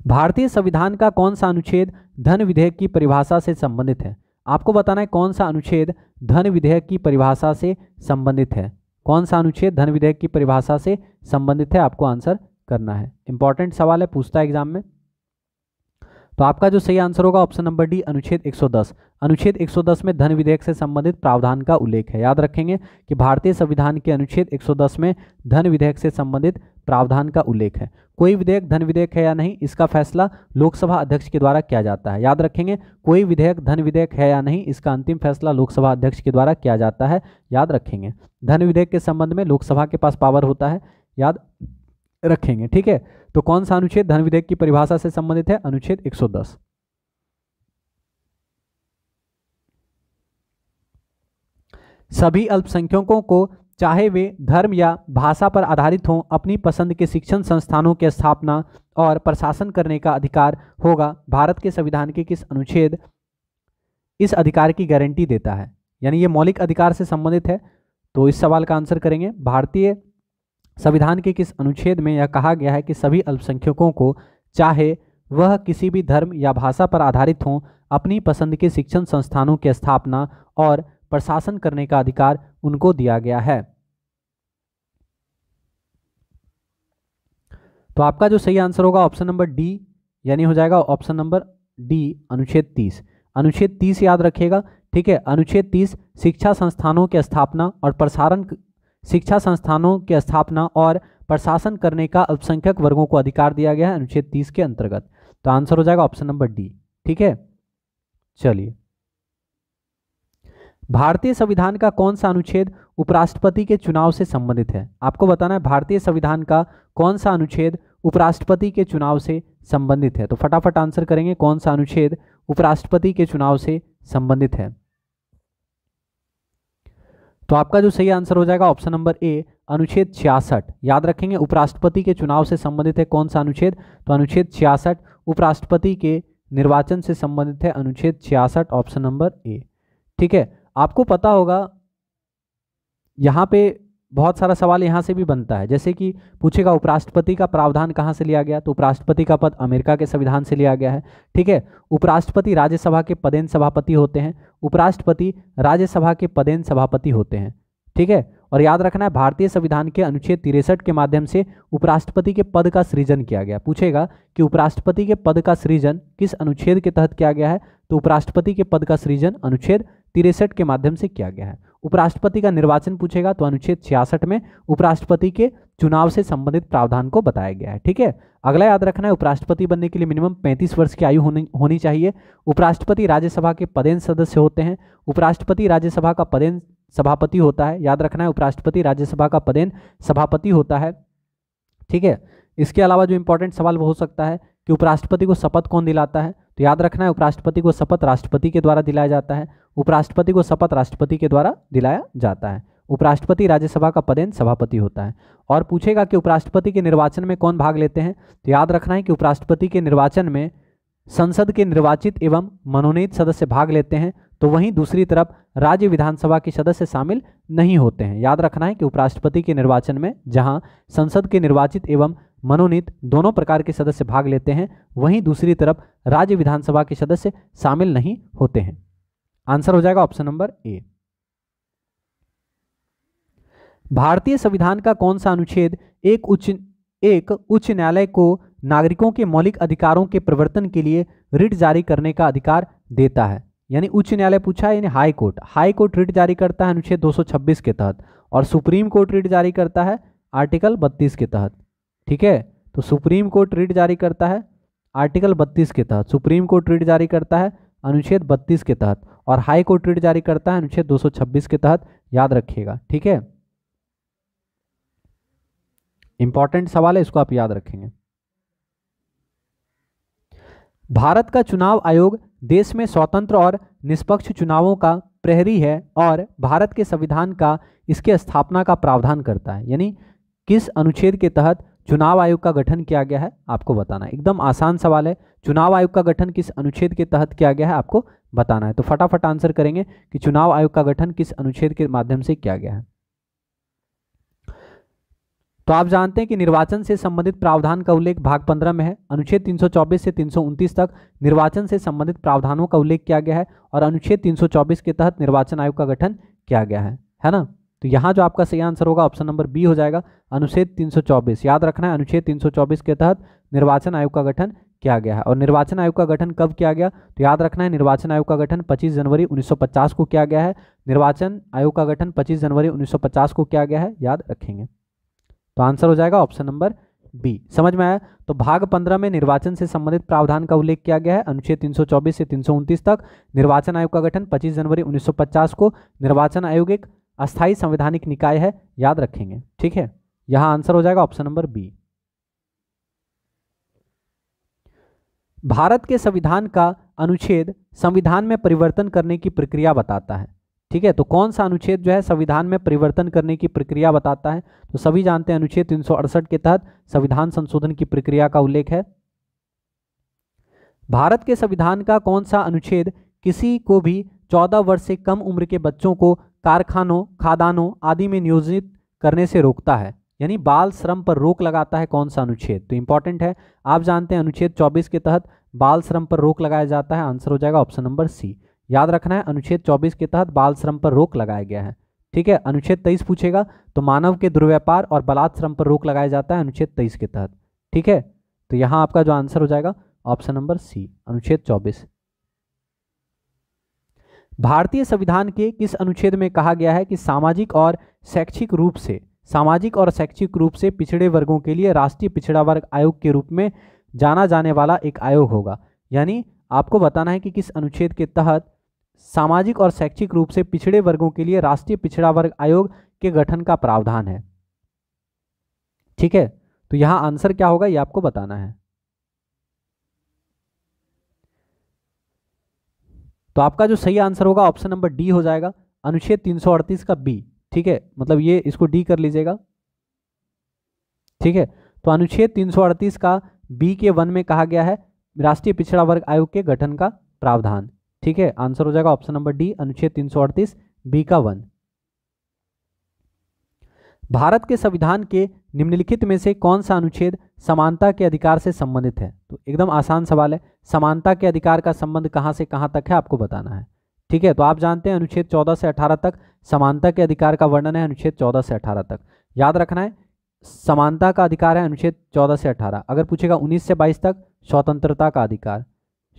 भारतीय संविधान का कौन सा अनुच्छेद धन विधेयक की परिभाषा से संबंधित है आपको बताना है कौन सा अनुच्छेद धन विधेयक की परिभाषा से संबंधित है कौन सा अनुच्छेद धन विधेयक की परिभाषा से संबंधित है आपको आंसर करना है इंपॉर्टेंट सवाल है पूछता है एग्जाम में तो आपका जो सही आंसर होगा ऑप्शन नंबर डी अनुच्छेद 110 अनुच्छेद 110 में धन विधेयक से संबंधित प्रावधान का उल्लेख है याद रखेंगे कि भारतीय संविधान के अनुच्छेद 110 में धन विधेयक से संबंधित प्रावधान का उल्लेख है कोई विधेयक धन विधेयक है या नहीं इसका फैसला लोकसभा अध्यक्ष के द्वारा किया जाता है याद रखेंगे कोई विधेयक धन विधेयक है या नहीं इसका अंतिम फैसला लोकसभा अध्यक्ष के द्वारा किया जाता है याद रखेंगे धन विधेयक के संबंध में लोकसभा के पास पावर होता है याद रखेंगे ठीक है तो कौन सा अनुच्छेद धन विधेयक की परिभाषा से संबंधित है अनुच्छेद एक सभी अल्पसंख्यकों को चाहे वे धर्म या भाषा पर आधारित हों अपनी पसंद के शिक्षण संस्थानों की स्थापना और प्रशासन करने का अधिकार होगा भारत के संविधान के किस अनुच्छेद इस अधिकार की गारंटी देता है यानी ये मौलिक अधिकार से संबंधित है तो इस सवाल का आंसर करेंगे भारतीय संविधान के किस अनुच्छेद में यह कहा गया है कि सभी अल्पसंख्यकों को चाहे वह किसी भी धर्म या भाषा पर आधारित हों अपनी पसंद के शिक्षण संस्थानों की स्थापना और प्रशासन करने का अधिकार उनको दिया गया है तो आपका जो सही आंसर होगा ऑप्शन नंबर डी यानी हो जाएगा ऑप्शन नंबर डी अनुच्छेद तीस अनुच्छेद तीस याद रखिएगा ठीक है अनुच्छेद तीस शिक्षा संस्थानों की स्थापना और प्रसारण शिक्षा संस्थानों की स्थापना और प्रशासन करने का अल्पसंख्यक वर्गों को अधिकार दिया गया है अनुच्छेद तीस के अंतर्गत तो आंसर हो जाएगा ऑप्शन नंबर डी ठीक है चलिए भारतीय संविधान का कौन सा अनुच्छेद उपराष्ट्रपति के चुनाव से संबंधित है आपको बताना है भारतीय संविधान का कौन सा अनुच्छेद उपराष्ट्रपति के चुनाव से संबंधित है तो फटाफट आंसर करेंगे कौन सा अनुच्छेद उपराष्ट्रपति के चुनाव से संबंधित है तो आपका जो सही आंसर हो जाएगा ऑप्शन नंबर ए अनुच्छेद छियासठ याद रखेंगे उपराष्ट्रपति के चुनाव से संबंधित है कौन सा अनुच्छेद तो अनुच्छेद छियासठ उपराष्ट्रपति के निर्वाचन से संबंधित है अनुच्छेद छियासठ ऑप्शन नंबर ए ठीक है आपको पता होगा यहाँ पे बहुत सारा सवाल यहाँ से भी बनता है जैसे कि पूछेगा उपराष्ट्रपति का प्रावधान कहाँ से लिया गया तो उपराष्ट्रपति का पद अमेरिका के संविधान से लिया गया है ठीक है उपराष्ट्रपति राज्यसभा के पदेन सभापति होते हैं उपराष्ट्रपति राज्यसभा के पदेन सभापति होते हैं ठीक है और याद रखना है भारतीय संविधान के अनुच्छेद तिरसठ के माध्यम से उपराष्ट्रपति के पद का सृजन किया गया पूछेगा कि उपराष्ट्रपति के पद का सृजन किस अनुच्छेद के तहत किया गया है तो उपराष्ट्रपति के पद का सृजन अनुच्छेद तिरसठ के माध्यम से किया गया है उपराष्ट्रपति का निर्वाचन पूछेगा तो अनुच्छेद छियासठ में उपराष्ट्रपति के चुनाव से संबंधित प्रावधान को बताया गया है ठीक है अगला याद रखना है उपराष्ट्रपति बनने के लिए मिनिमम पैंतीस वर्ष की आयु होनी होनी चाहिए उपराष्ट्रपति राज्यसभा के पदेन सदस्य होते हैं उपराष्ट्रपति राज्यसभा का पदेन सभापति होता है याद रखना है उपराष्ट्रपति राज्यसभा का पदेन सभापति होता है ठीक है इसके अलावा जो इंपॉर्टेंट सवाल वो हो सकता है कि उपराष्ट्रपति को शपथ कौन दिलाता है तो याद रखना है उपराष्ट्रपति को शपथ राष्ट्रपति के द्वारा दिलाया जाता है उपराष्ट्रपति को शपथ राष्ट्रपति के द्वारा दिलाया जाता है उपराष्ट्रपति राज्यसभा का पदेन सभापति होता है और पूछेगा कि उपराष्ट्रपति के निर्वाचन में कौन भाग लेते हैं तो याद रखना है कि उपराष्ट्रपति के निर्वाचन में संसद के निर्वाचित एवं मनोनीत सदस्य भाग लेते हैं तो वहीं दूसरी तरफ राज्य विधानसभा के सदस्य शामिल नहीं होते हैं याद रखना है कि उपराष्ट्रपति के निर्वाचन में जहां संसद के निर्वाचित एवं मनोनीत दोनों प्रकार के सदस्य भाग लेते हैं वहीं दूसरी तरफ राज्य विधानसभा के सदस्य शामिल नहीं होते हैं आंसर हो जाएगा ऑप्शन नंबर ए भारतीय संविधान का कौन सा अनुच्छेद एक उच्च एक उच्च न्यायालय को नागरिकों के मौलिक अधिकारों के प्रवर्तन के लिए रिट जारी करने का अधिकार देता है यानी उच्च न्यायालय पूछा है यानी high court high court writ जारी करता है अनुच्छेद 226 के तहत और सुप्रीम कोर्ट रिट जारी करता है आर्टिकल 32 के तहत ठीक है तो सुप्रीम कोर्ट रिट जारी करता है आर्टिकल 32 के तहत सुप्रीम कोर्ट रिट जारी करता है अनुच्छेद 32 के तहत और हाई कोर्ट रिट जारी करता है अनुच्छेद 226 के तहत याद रखिएगा ठीक है इंपॉर्टेंट सवाल है इसको आप याद रखेंगे भारत का चुनाव आयोग देश में स्वतंत्र और निष्पक्ष चुनावों का प्रहरी है और भारत के संविधान का इसके स्थापना का प्रावधान करता है यानी किस अनुच्छेद के तहत चुनाव आयोग का गठन किया गया है आपको बताना है एकदम आसान सवाल है चुनाव आयोग का गठन किस अनुच्छेद के तहत किया गया है आपको बताना है तो फटाफट आंसर करेंगे कि चुनाव आयोग का गठन किस अनुच्छेद के माध्यम से किया गया है तो आप जानते हैं कि निर्वाचन से संबंधित प्रावधान का उल्लेख भाग 15 में है अनुच्छेद 324 से 329 तक निर्वाचन से संबंधित प्रावधानों का उल्लेख किया गया है और अनुच्छेद 324 के तहत निर्वाचन आयोग का गठन किया गया है है ना तो यहाँ जो आपका सही आंसर होगा ऑप्शन नंबर बी हो जाएगा अनुच्छेद 324 याद रखना है अनुच्छेद 324 के तहत निर्वाचन आयोग का गठन किया गया है और निर्वाचन आयोग का गठन कब किया गया तो याद रखना है निर्वाचन आयोग का गठन 25 जनवरी 1950 को किया गया है निर्वाचन आयोग का गठन 25 जनवरी 1950 को किया गया है याद रखेंगे तो आंसर हो जाएगा ऑप्शन नंबर बी समझ में आया तो भाग पंद्रह में निर्वाचन से संबंधित प्रावधान का उल्लेख किया गया है अनुच्छेद 324 से 329 तक निर्वाचन आयोग का गठन 25 जनवरी 1950 को निर्वाचन आयोग एक अस्थाई संवैधानिक निकाय है याद रखेंगे ठीक है यहां आंसर हो जाएगा ऑप्शन नंबर बी भारत के संविधान का अनुच्छेद संविधान में परिवर्तन करने की प्रक्रिया बताता है ठीक है तो कौन सा अनुच्छेद जो है संविधान में परिवर्तन करने की प्रक्रिया बताता है तो सभी जानते हैं अनुच्छेद तीन के तहत संविधान संशोधन की प्रक्रिया का उल्लेख है भारत के संविधान का कौन सा अनुच्छेद किसी को भी चौदह वर्ष से कम उम्र के बच्चों को कारखानों खादानों आदि में नियोजित करने से रोकता है यानी बाल श्रम पर रोक लगाता है कौन सा अनुच्छेद तो इंपॉर्टेंट है आप जानते हैं अनुच्छेद 24 के तहत बाल श्रम पर रोक लगाया जाता है आंसर हो जाएगा ऑप्शन नंबर सी याद रखना है अनुच्छेद 24 के तहत बाल श्रम पर रोक लगाया गया है ठीक है अनुच्छेद 23 पूछेगा तो मानव के दुर्व्यापार और बलात् श्रम पर रोक लगाया जाता है अनुच्छेद तेईस के तहत ठीक है तो यहाँ आपका जो आंसर हो जाएगा ऑप्शन नंबर सी अनुच्छेद चौबीस भारतीय संविधान के किस अनुच्छेद में कहा गया है कि सामाजिक और शैक्षिक रूप से सामाजिक और शैक्षिक रूप से पिछड़े वर्गों के लिए राष्ट्रीय पिछड़ा वर्ग आयोग के रूप में जाना जाने वाला एक आयोग होगा यानी आपको बताना है कि किस अनुच्छेद के तहत सामाजिक और शैक्षिक रूप से पिछड़े वर्गों के लिए राष्ट्रीय पिछड़ा वर्ग आयोग के गठन का प्रावधान है ठीक है तो यहाँ आंसर क्या होगा ये आपको बताना है तो आपका जो सही आंसर होगा ऑप्शन नंबर डी हो जाएगा अनुच्छेद 338 का बी ठीक है मतलब ये इसको डी कर लीजिएगा ठीक है तो अनुच्छेद 338 का बी के वन में कहा गया है राष्ट्रीय पिछड़ा वर्ग आयोग के गठन का प्रावधान ठीक है आंसर हो जाएगा ऑप्शन नंबर डी अनुच्छेद तीन बी का वन भारत के संविधान के निम्नलिखित में से कौन सा अनुच्छेद समानता के अधिकार से संबंधित है तो एकदम आसान सवाल है समानता के अधिकार का संबंध कहाँ से कहाँ तक है आपको बताना है ठीक है तो आप जानते हैं अनुच्छेद 14 से 18 तक समानता के अधिकार का वर्णन है अनुच्छेद 14 से 18 तक याद रखना है समानता का अधिकार है अनुच्छेद 14 से 18 अगर पूछेगा 19 से 22 तक स्वतंत्रता का अधिकार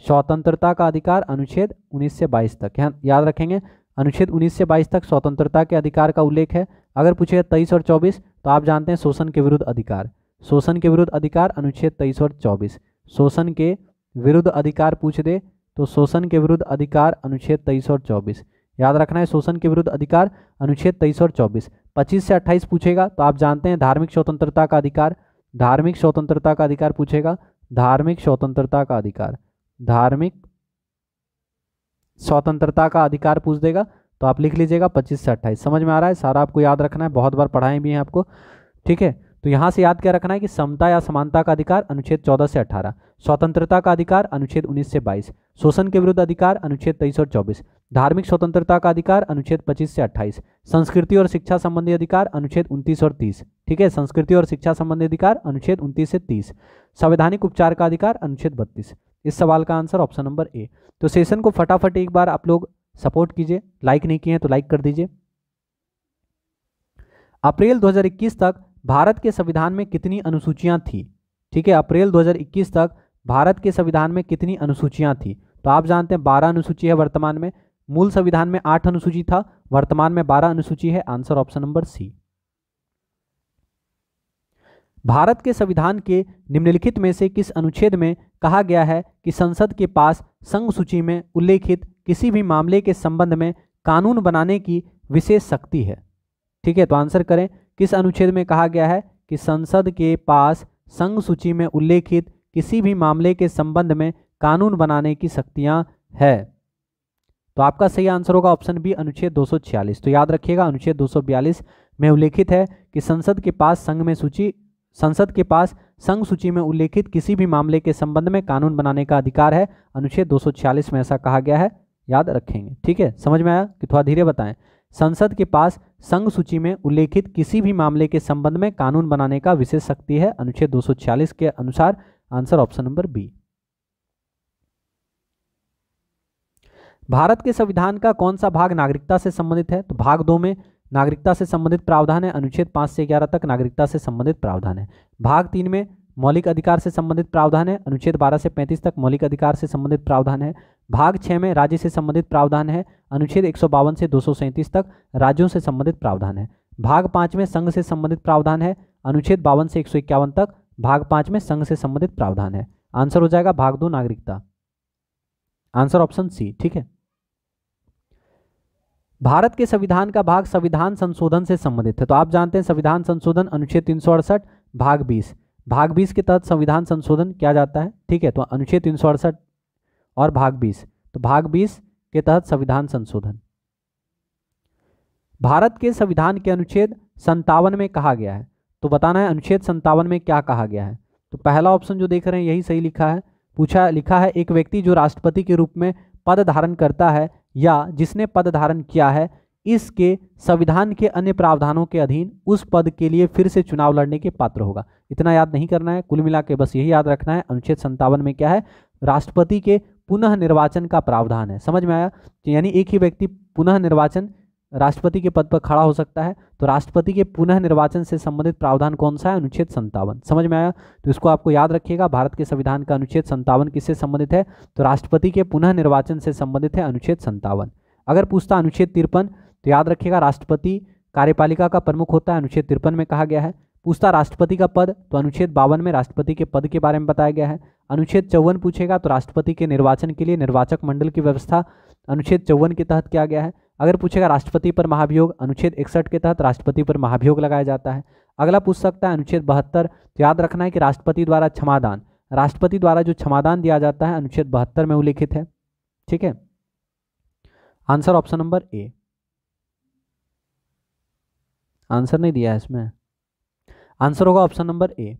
स्वतंत्रता का अधिकार अनुच्छेद 19 से 22 तक है याद रखेंगे अनुच्छेद 19 से 22 तक स्वतंत्रता के अधिकार का उल्लेख है अगर पूछेगा तेईस और चौबीस तो आप जानते हैं शोषण के विरुद्ध अधिकार शोषण के विरुद्ध अधिकार अनुच्छेद तेईस और चौबीस शोषण के विरुद्ध अधिकार पूछ दे तो शोषण के विरुद्ध अधिकार अनुच्छेद तेईस और चौबीस याद रखना है शोषण के विरुद्ध अधिकार अनुच्छेद तेईस और चौबीस पच्चीस से अट्ठाईस पूछेगा तो आप जानते हैं धार्मिक स्वतंत्रता का अधिकार धार्मिक स्वतंत्रता का अधिकार पूछेगा धार्मिक स्वतंत्रता का अधिकार धार्मिक स्वतंत्रता का अधिकार पूछ देगा तो आप लिख लीजिएगा पच्चीस से अट्ठाईस समझ में आ रहा है सारा आपको याद रखना है बहुत बार पढ़ाएं भी हैं आपको ठीक है तो यहां से याद क्या रखना है कि समता या समानता का अधिकार अनुच्छेद 14 से 18 स्वतंत्रता का अधिकार अनुच्छेद 19 से 22 शोषण के विरुद्ध अधिकार अनुच्छेद 23 और 24 धार्मिक स्वतंत्रता का अधिकार अनुच्छेद 25 से 28 संस्कृति और शिक्षा संबंधी अधिकार अनुच्छेद 29 और 30 ठीक है संस्कृति और शिक्षा संबंधी अधिकार अनुच्छेद उन्तीस से तीस संवैधानिक उपचार का अधिकार अनुच्छेद बत्तीस इस सवाल का आंसर ऑप्शन नंबर ए तो सेशन को फटाफट एक बार आप लोग सपोर्ट कीजिए लाइक नहीं किए हैं तो लाइक कर दीजिए अप्रैल 2021 तक भारत के संविधान में कितनी अनुसूचियां थी ठीक है अप्रैल 2021 तक भारत के संविधान में कितनी अनुसूचियां थी तो आप जानते हैं बारह अनुसूची है वर्तमान में मूल संविधान में आठ अनुसूची था वर्तमान में बारह अनुसूची है answer option number C Bharat के संविधान के निम्नलिखित में से किस अनुच्छेद में कहा गया है कि संसद के पास संघ सूची में उल्लेखित किसी भी मामले के संबंध में कानून बनाने की विशेष शक्ति है ठीक है तो आंसर करें किस अनुच्छेद में कहा गया है कि संसद के पास संघ सूची में उल्लेखित किसी भी मामले के संबंध में कानून बनाने की शक्तियां है तो आपका सही आंसर होगा ऑप्शन बी अनुच्छेद 246 तो याद रखिएगा अनुच्छेद 242 में उल्लेखित है कि संसद के पास संघ में सूची संसद के पास संघ सूची में उल्लेखित किसी भी मामले के संबंध में कानून बनाने का अधिकार है अनुच्छेद 246 में ऐसा कहा गया है याद रखेंगे ठीक है समझ में आया कि थोड़ा धीरे बताएं संसद के पास संघ सूची में उल्लेखित किसी भी मामले के संबंध में कानून बनाने का विशेष शक्ति है अनुच्छेद 246 के अनुसार answer option number B Bharat के संविधान का कौन सा भाग नागरिकता से संबंधित है तो भाग दो में नागरिकता से संबंधित प्रावधान है अनुच्छेद पांच से ग्यारह तक नागरिकता से संबंधित प्रावधान है भाग तीन में मौलिक अधिकार से संबंधित प्रावधान है अनुच्छेद 12 से 35 तक मौलिक अधिकार से संबंधित प्रावधान है भाग 6 में राज्य से संबंधित प्रावधान है अनुच्छेद एक से दो तक राज्यों से संबंधित प्रावधान है भाग पाँच में संघ से संबंधित प्रावधान है अनुच्छेद बावन से एक तक भाग पाँच में संघ से संबंधित प्रावधान है आंसर हो जाएगा भाग दो नागरिकता आंसर ऑप्शन सी ठीक है भारत के संविधान का भाग संविधान संशोधन से संबंधित है तो आप जानते हैं संविधान संशोधन अनुच्छेद तीन भाग बीस भाग बीस के तहत संविधान संशोधन किया जाता है ठीक है तो अनुच्छेद तीन और भाग बीस तो भाग बीस के तहत संविधान संशोधन भारत के संविधान के अनुच्छेद संतावन में कहा गया है तो बताना है अनुच्छेद संतावन में क्या कहा गया है तो पहला ऑप्शन जो देख रहे हैं यही सही लिखा है पूछा लिखा है एक व्यक्ति जो राष्ट्रपति के रूप में पद धारण करता है या जिसने पद धारण किया है इसके संविधान के अन्य प्रावधानों के अधीन उस पद के लिए फिर से चुनाव लड़ने के पात्र होगा इतना याद नहीं करना है कुल मिला के बस यही याद रखना है अनुच्छेद संतावन में क्या है राष्ट्रपति के पुनः निर्वाचन का प्रावधान है समझ में आया तो यानी एक ही व्यक्ति पुनः निर्वाचन राष्ट्रपति के पद पर खड़ा हो सकता है तो राष्ट्रपति के पुनः निर्वाचन से संबंधित प्रावधान कौन सा है अनुच्छेद संतावन समझ में आया तो इसको आपको याद रखिएगा भारत के संविधान का अनुच्छेद संतावन किससे संबंधित है तो राष्ट्रपति के पुनः निर्वाचन से संबंधित है अनुच्छेद संतावन अगर पूछता अनुच्छेद तिरपन तो याद रखिएगा राष्ट्रपति कार्यपालिका का प्रमुख होता है अनुच्छेद तिरपन में कहा गया है पूछता राष्ट्रपति का पद तो अनुच्छेद बावन में राष्ट्रपति के पद के बारे में बताया गया है अनुच्छेद चौवन पूछेगा तो राष्ट्रपति के निर्वाचन के लिए निर्वाचक मंडल की व्यवस्था अनुच्छेद चौवन के तहत किया गया है अगर पूछेगा राष्ट्रपति पर महाभियोग अनुच्छेद इकसठ के तहत राष्ट्रपति पर महाभियोग लगाया जाता है अगला पूछ सकता है अनुच्छेद बहत्तर तो याद रखना है कि राष्ट्रपति द्वारा क्षमादान राष्ट्रपति द्वारा जो क्षमादान दिया जाता है अनुच्छेद बहत्तर में उल्लिखित है ठीक है answer option number A answer नहीं दिया है इसमें आंसर होगा ऑप्शन नंबर ए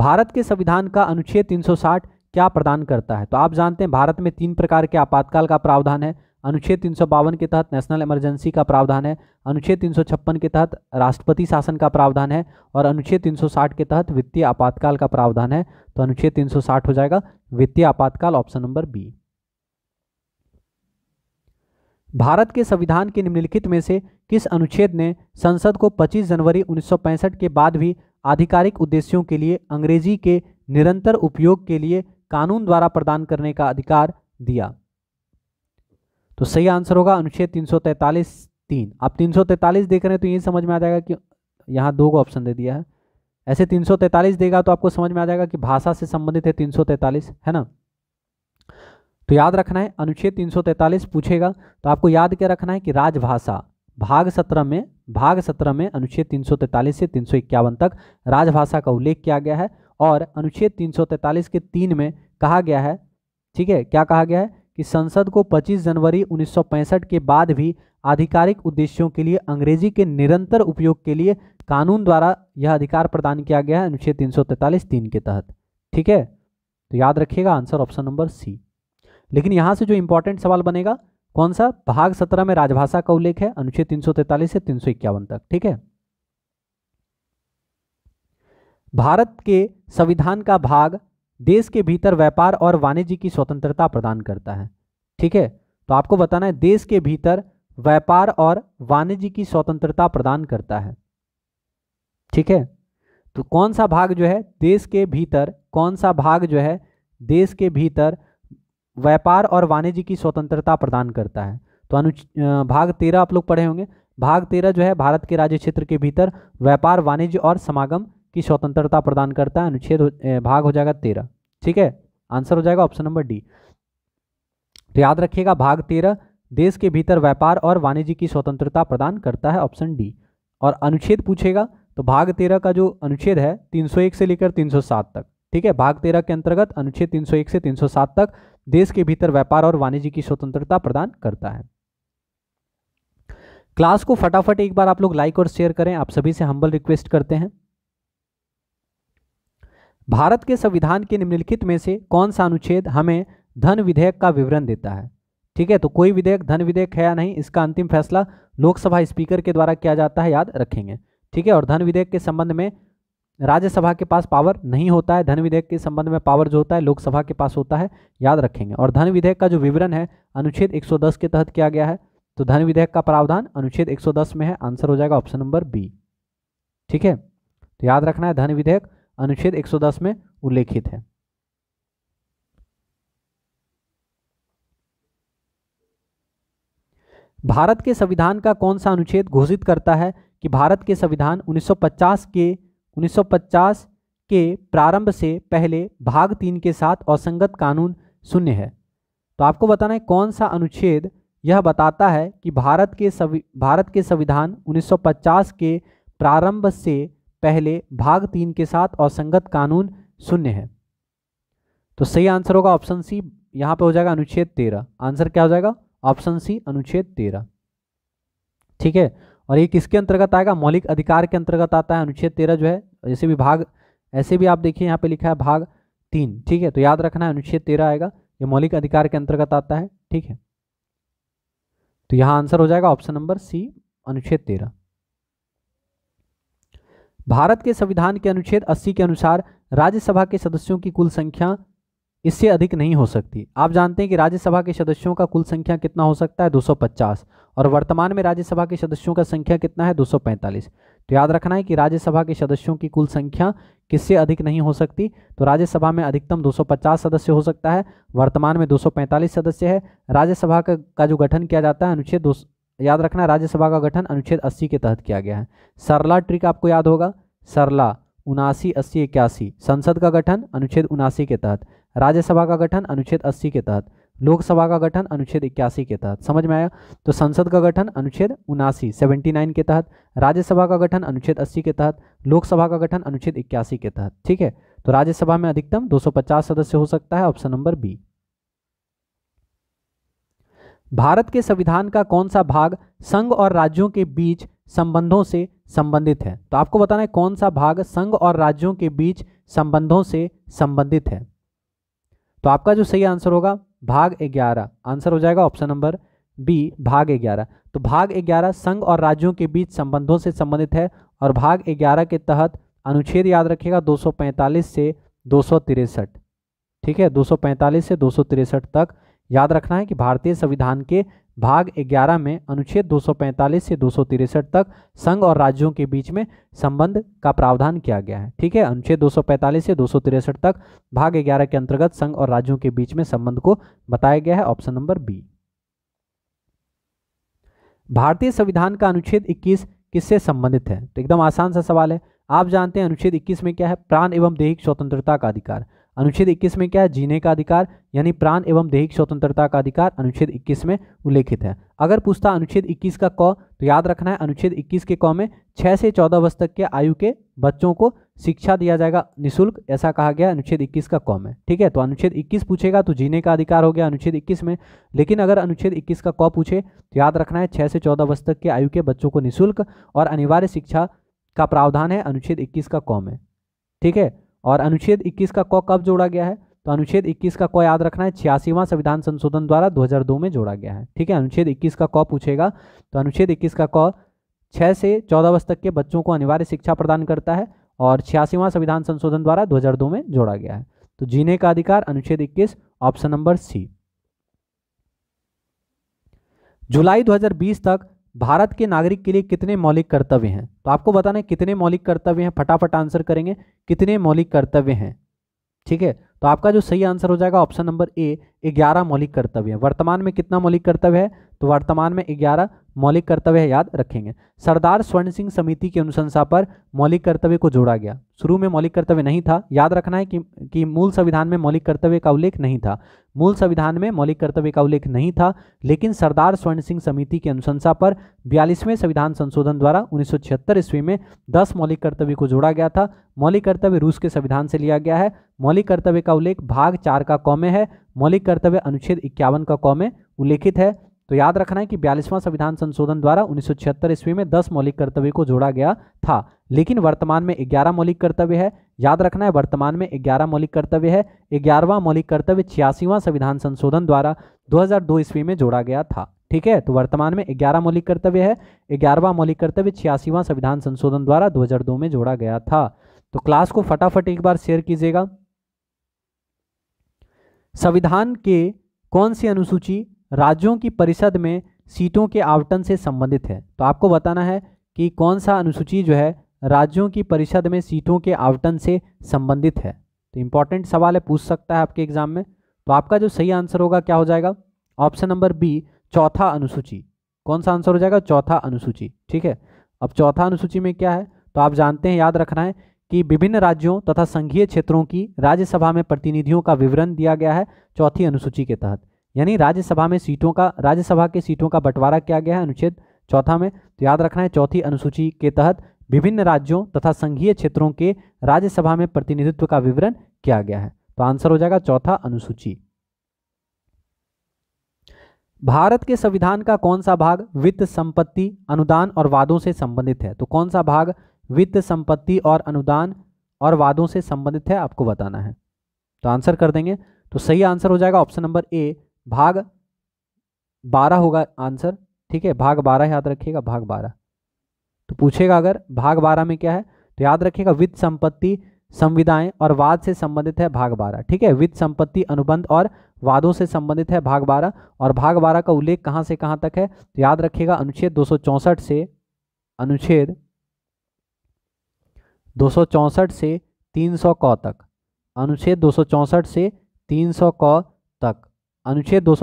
भारत के संविधान का अनुच्छेद 360 क्या प्रदान करता है तो आप जानते हैं भारत में तीन प्रकार के आपातकाल का प्रावधान है अनुच्छेद तीन के तहत नेशनल इमरजेंसी का प्रावधान है अनुच्छेद तीन के तहत राष्ट्रपति शासन का प्रावधान है और अनुच्छेद 360 के तहत वित्तीय आपातकाल का प्रावधान है तो अनुच्छेद 360 हो जाएगा वित्तीय आपातकाल ऑप्शन नंबर बी भारत के संविधान के निम्नलिखित में से किस अनुच्छेद ने संसद को 25 जनवरी 1965 के बाद भी आधिकारिक उद्देश्यों के लिए अंग्रेजी के निरंतर उपयोग के लिए कानून द्वारा प्रदान करने का अधिकार दिया तो सही आंसर होगा अनुच्छेद 343 तीन आप 343 देख रहे हैं तो ये समझ में आ जाएगा कि यहाँ दो को ऑप्शन दे दिया है ऐसे 343 देगा तो आपको समझ में आ जाएगा कि भाषा से संबंधित है 343 है ना तो याद रखना है अनुच्छेद 343 पूछेगा तो आपको याद क्या रखना है कि राजभाषा भाग सत्रह में भाग सत्रह में अनुच्छेद 343 से तीन तक राजभाषा का उल्लेख किया गया है और अनुच्छेद 343 के तीन में कहा गया है ठीक है क्या कहा गया है कि संसद को 25 जनवरी 1965 के बाद भी आधिकारिक उद्देश्यों के लिए अंग्रेजी के निरंतर उपयोग के लिए कानून द्वारा यह अधिकार प्रदान किया गया है अनुच्छेद तीन तीन के तहत ठीक है तो याद रखिएगा आंसर ऑप्शन नंबर सी लेकिन यहाँ से जो इंपॉर्टेंट सवाल बनेगा कौन सा भाग सत्रह में राजभाषा का उल्लेख है अनुच्छेद तीन से तीन तक ठीक है भारत के संविधान का भाग देश के भीतर व्यापार और वाणिज्य की स्वतंत्रता प्रदान करता है ठीक है तो आपको बताना है देश के भीतर व्यापार और वाणिज्य की स्वतंत्रता प्रदान करता है ठीक है तो कौन सा भाग जो है देश के भीतर कौन सा भाग जो है देश के भीतर व्यापार और वाणिज्य की स्वतंत्रता प्रदान करता है तो अनु भाग तेरह आप लोग पढ़े होंगे भाग तेरह जो है भारत के राज्य क्षेत्र के भीतर व्यापार वाणिज्य और समागम की स्वतंत्रता प्रदान करता है अनुच्छेद भाग हो जाएगा तेरह ठीक है आंसर हो जाएगा ऑप्शन नंबर डी तो याद रखिएगा भाग तेरह देश के भीतर व्यापार और वाणिज्य की स्वतंत्रता प्रदान करता है ऑप्शन डी और अनुच्छेद पूछेगा तो भाग तेरह का जो अनुच्छेद है 301 से लेकर 307 तक ठीक है भाग तेरह के अंतर्गत अनुच्छेद 301 से 307 तक देश के भीतर व्यापार और वाणिज्य की स्वतंत्रता प्रदान करता है क्लास को फटाफट एक बार आप लोग लाइक और शेयर करें आप सभी से हम्बल रिक्वेस्ट करते हैं भारत के संविधान के निम्नलिखित में से कौन सा अनुच्छेद हमें धन विधेयक का विवरण देता है ठीक है तो कोई विधेयक धन विधेयक है या नहीं इसका अंतिम फैसला लोकसभा स्पीकर के द्वारा किया जाता है याद रखेंगे ठीक है और धन विधेयक के संबंध में राज्यसभा के पास पावर नहीं होता है धन विधेयक के संबंध में पावर जो होता है लोकसभा के पास होता है याद रखेंगे और धन विधेयक का जो विवरण है अनुच्छेद 110 के तहत किया गया है तो धन विधेयक का प्रावधान अनुच्छेद 110 में है आंसर हो जाएगा ऑप्शन नंबर बी ठीक है तो याद रखना है धन विधेयक अनुच्छेद एक में उल्लेखित है भारत के संविधान का कौन सा अनुच्छेद घोषित करता है कि भारत के संविधान 1950 के 1950 के प्रारंभ से पहले भाग तीन के साथ असंगत कानून शून्य है तो आपको बताना है कौन सा अनुच्छेद यह बताता है कि भारत के सवि भारत के संविधान 1950 के प्रारंभ से पहले भाग तीन के साथ असंगत कानून शून्य है तो सही आंसर होगा ऑप्शन सी यहाँ पे हो जाएगा अनुच्छेद तेरह आंसर क्या हो जाएगा ऑप्शन सी अनुच्छेद तेरह ठीक है और ये किसके अंतर्गत आएगा मौलिक अधिकार के अंतर्गत आता है अनुच्छेद तेरह जो है जैसे भी भाग ऐसे भी आप देखिए यहाँ पे लिखा है भाग तीन ठीक है तो याद रखना है अनुच्छेद तेरह आएगा ये मौलिक अधिकार के अंतर्गत आता है ठीक है तो यहाँ आंसर हो जाएगा ऑप्शन नंबर सी अनुच्छेद तेरह भारत के संविधान के अनुच्छेद अस्सी के अनुसार राज्यसभा के सदस्यों की कुल संख्या इससे अधिक नहीं हो सकती आप जानते हैं कि राज्यसभा के सदस्यों का कुल संख्या कितना हो सकता है 250 और वर्तमान में राज्यसभा के सदस्यों का संख्या कितना है 245 तो याद रखना है कि राज्यसभा के सदस्यों की कुल संख्या किससे अधिक नहीं हो सकती तो राज्यसभा में अधिकतम 250 सदस्य हो सकता है वर्तमान में 245 सदस्य है राज्यसभा का, का जो गठन किया जाता है अनुच्छेद दो याद रखना राज्यसभा का गठन अनुच्छेद अस्सी के तहत किया गया है सरला ट्रिक आपको याद होगा सरला उनासी अस्सी इक्यासी संसद का गठन अनुच्छेद उनासी के तहत राज्यसभा का गठन अनुच्छेद 80 के तहत लोकसभा का गठन अनुच्छेद इक्यासी के तहत समझ में आया तो संसद का गठन अनुच्छेद उनासी सेवेंटी नाइन के तहत राज्यसभा का गठन अनुच्छेद अस्सी के तहत लोकसभा का गठन अनुच्छेद इक्यासी के तहत ठीक है तो राज्यसभा में अधिकतम 250 सदस्य हो सकता है ऑप्शन नंबर बी भारत के संविधान का कौन सा भाग संघ और राज्यों के बीच संबंधों से संबंधित है तो आपको बताना है कौन सा भाग संघ और राज्यों के बीच संबंधों से संबंधित है तो आपका जो सही आंसर होगा भाग ग्यारह आंसर हो जाएगा ऑप्शन नंबर बी भाग ग्यारह तो भाग ग्यारह संघ और राज्यों के बीच संबंधों से संबंधित है और भाग ग्यारह के तहत अनुच्छेद याद रखिएगा 245 से दो ठीक है 245 से दो तक याद रखना है कि भारतीय संविधान के भाग 11 में अनुच्छेद 245 से दो तक संघ और राज्यों के बीच में संबंध का प्रावधान किया गया है ठीक है अनुच्छेद 245 से दो तक भाग 11 के अंतर्गत संघ और राज्यों के बीच में संबंध को बताया गया है ऑप्शन नंबर बी भारतीय संविधान का अनुच्छेद 21 किससे संबंधित है तो एकदम आसान सा सवाल है आप जानते हैं अनुच्छेद 21 में क्या है प्राण एवं दैहिक स्वतंत्रता का अधिकार अनुच्छेद 21 में क्या है जीने का अधिकार यानी प्राण एवं दैहिक स्वतंत्रता का अधिकार अनुच्छेद 21 में उल्लेखित है अगर पूछता अनुच्छेद 21 का क तो याद रखना है अनुच्छेद 21 के क में 6 से 14 वर्ष तक के आयु के बच्चों को शिक्षा दिया जाएगा निशुल्क ऐसा कहा गया अनुच्छेद 21 का क में ठीक है तो अनुच्छेद 21 पूछेगा तो जीने का अधिकार हो गया अनुच्छेद 21 में लेकिन अगर अनुच्छेद 21 का क पूछे तो याद रखना है छः से चौदह वर्ष तक के आयु के बच्चों को निःशुल्क और अनिवार्य शिक्षा का प्रावधान है अनुच्छेद इक्कीस का क में ठीक है और अनुच्छेद 21 का क कब जोड़ा गया है तो अनुच्छेद 21 का क याद रखना है छियासीवां संविधान संशोधन द्वारा 2002 में जोड़ा गया है ठीक है अनुच्छेद 21 का क पूछेगा तो अनुच्छेद 21 का क छः से चौदह वर्ष तक के बच्चों को अनिवार्य शिक्षा प्रदान करता है और छियासीवा संविधान संशोधन द्वारा 2002 में जोड़ा गया है तो जीने का अधिकार अनुच्छेद 21 ऑप्शन नंबर सी जुलाई 2020 तक भारत के नागरिक के लिए कितने मौलिक कर्तव्य हैं तो आपको बताना है कितने मौलिक कर्तव्य हैं फटाफट आंसर करेंगे कितने मौलिक कर्तव्य हैं ठीक है तो आपका जो सही आंसर हो जाएगा ऑप्शन नंबर ए ग्यारह मौलिक कर्तव्य है वर्तमान में कितना मौलिक कर्तव्य है तो वर्तमान में ग्यारह मौलिक कर्तव्य है याद रखेंगे सरदार स्वर्ण सिंह समिति की अनुशंसा पर मौलिक कर्तव्य को जोड़ा गया शुरू में मौलिक कर्तव्य नहीं था याद रखना है कि, कि मूल संविधान में मौलिक कर्तव्य का उल्लेख नहीं था मूल संविधान में मौलिक कर्तव्य का उल्लेख नहीं था लेकिन सरदार स्वर्ण सिंह समिति की अनुशंसा पर बयालीसवें संविधान संशोधन द्वारा छिहत्तर ईस्वी में 10 मौलिक कर्तव्य को जोड़ा गया था मौलिक कर्तव्य रूस के संविधान से लिया गया है मौलिक कर्तव्य का उल्लेख भाग चार का कौमे है मौलिक कर्तव्य अनुच्छेद इक्यावन का कौमे उल्लेखित है तो याद रखना है कि बयालीसवां संविधान संशोधन द्वारा उन्नीस ईस्वी में 10 मौलिक कर्तव्य को जोड़ा गया था लेकिन वर्तमान में 11 मौलिक कर्तव्य है याद रखना है वर्तमान में 11 मौलिक कर्तव्य है ग्यारहवां मौलिक कर्तव्य छियासीवां संविधान संशोधन द्वारा 2002 ईस्वी में जोड़ा गया था ठीक है तो वर्तमान में ग्यारह मौलिक कर्तव्य है ग्यारहवां मौलिक कर्तव्य छियासीवां संविधान संशोधन द्वारा दो में जोड़ा गया था तो क्लास को फटाफट एक बार शेयर कीजिएगा संविधान के कौन सी अनुसूची राज्यों की परिषद में सीटों के आवंटन से संबंधित है तो आपको बताना है कि कौन सा अनुसूची जो है राज्यों की परिषद में सीटों के आवंटन से संबंधित है तो इम्पॉर्टेंट सवाल है पूछ सकता है आपके एग्जाम में तो आपका जो सही आंसर होगा क्या हो जाएगा ऑप्शन नंबर बी चौथा अनुसूची कौन सा आंसर हो जाएगा चौथा अनुसूची ठीक है अब चौथा अनुसूची में क्या है तो आप जानते हैं याद रखना है कि विभिन्न राज्यों तथा संघीय क्षेत्रों की राज्यसभा में प्रतिनिधियों का विवरण दिया गया है चौथी अनुसूची के तहत यानी राज्यसभा में सीटों का राज्यसभा के सीटों का बंटवारा किया गया है अनुच्छेद चौथा में तो याद रखना है चौथी अनुसूची के तहत विभिन्न राज्यों तथा संघीय क्षेत्रों के राज्यसभा में प्रतिनिधित्व का विवरण किया गया है तो आंसर हो जाएगा चौथा अनुसूची भारत के संविधान का कौन सा भाग वित्त संपत्ति अनुदान और वादों से संबंधित है तो कौन सा भाग वित्त संपत्ति और अनुदान और वादों से संबंधित है आपको बताना है तो आंसर कर देंगे तो सही आंसर हो जाएगा ऑप्शन नंबर ए भाग बारह होगा आंसर ठीक है भाग बारह याद रखिएगा भाग बारह तो पूछेगा अगर भाग बारह में क्या है तो याद रखिएगा वित्त संपत्ति संविदाएं और वाद से संबंधित है भाग बारह ठीक है वित्त संपत्ति अनुबंध और वादों से संबंधित है भाग बारह और भाग बारह का उल्लेख कहाँ से कहाँ तक है तो याद रखिएगा अनुच्छेद दो से अनुच्छेद दो से तीन सौ क तक अनुच्छेद दो से तीन सौ क तक अनुच्छेद दो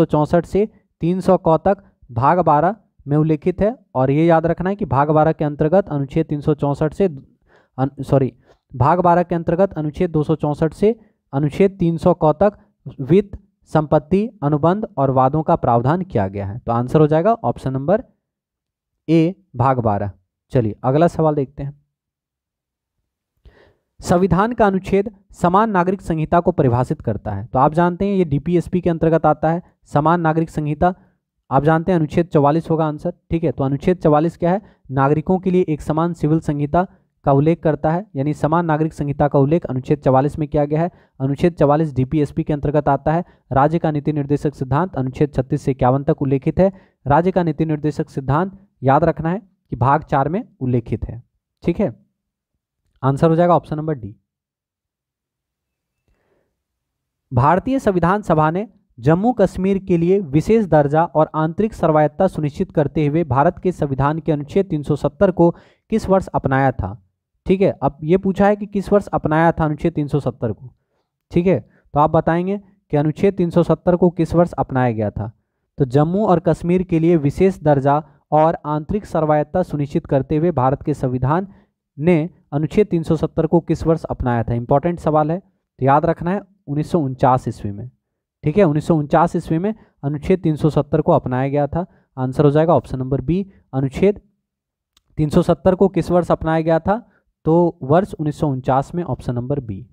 से तीन सौ तक भाग बारह में उल्लेखित है और ये याद रखना है कि भाग बारह के अंतर्गत अनुच्छेद तीन से सॉरी भाग बारह के अंतर्गत अनुच्छेद दो से अनुच्छेद तीन क तक वित्त संपत्ति अनुबंध और वादों का प्रावधान किया गया है तो आंसर हो जाएगा ऑप्शन नंबर ए भाग बारह चलिए अगला सवाल देखते हैं संविधान का अनुच्छेद समान नागरिक संहिता को परिभाषित करता है तो आप जानते हैं ये डीपीएसपी के अंतर्गत आता है समान नागरिक संहिता आप जानते हैं अनुच्छेद चवालीस होगा आंसर ठीक है तो अनुच्छेद चवालीस क्या है नागरिकों के लिए एक समान सिविल संहिता का उल्लेख करता है यानी समान नागरिक संहिता का उल्लेख अनुच्छेद चवालीस में किया गया है अनुच्छेद चवालीस डीपीएसपी के अंतर्गत आता है राज्य का नीति निर्देशक सिद्धांत अनुच्छेद छत्तीस से इक्यावन तक उल्लेखित है राज्य का नीति निर्देशक सिद्धांत याद रखना है कि भाग चार में उल्लेखित है ठीक है आंसर हो जाएगा ऑप्शन नंबर डी भारतीय संविधान सभा ने जम्मू कश्मीर के लिए विशेष दर्जा और आंतरिक सर्वायत्ता सुनिश्चित करते हुए भारत के संविधान के अनुच्छेद 370 को किस वर्ष अपनाया था ठीक है अब ये पूछा है कि किस वर्ष अपनाया था अनुच्छेद 370 को ठीक है तो आप बताएंगे कि अनुच्छेद 370 को किस वर्ष अपनाया गया था तो जम्मू और कश्मीर के लिए विशेष दर्जा और आंतरिक सर्वायत्ता सुनिश्चित करते हुए भारत के संविधान ने अनुच्छेद 370 को किस वर्ष अपनाया था इंपॉर्टेंट सवाल है तो याद रखना है उन्नीस ईस्वी में ठीक है उन्नीस ईस्वी में अनुच्छेद 370 को अपनाया गया था आंसर हो जाएगा ऑप्शन नंबर बी अनुच्छेद 370 को किस वर्ष अपनाया गया था तो वर्ष उन्नीस में ऑप्शन नंबर बी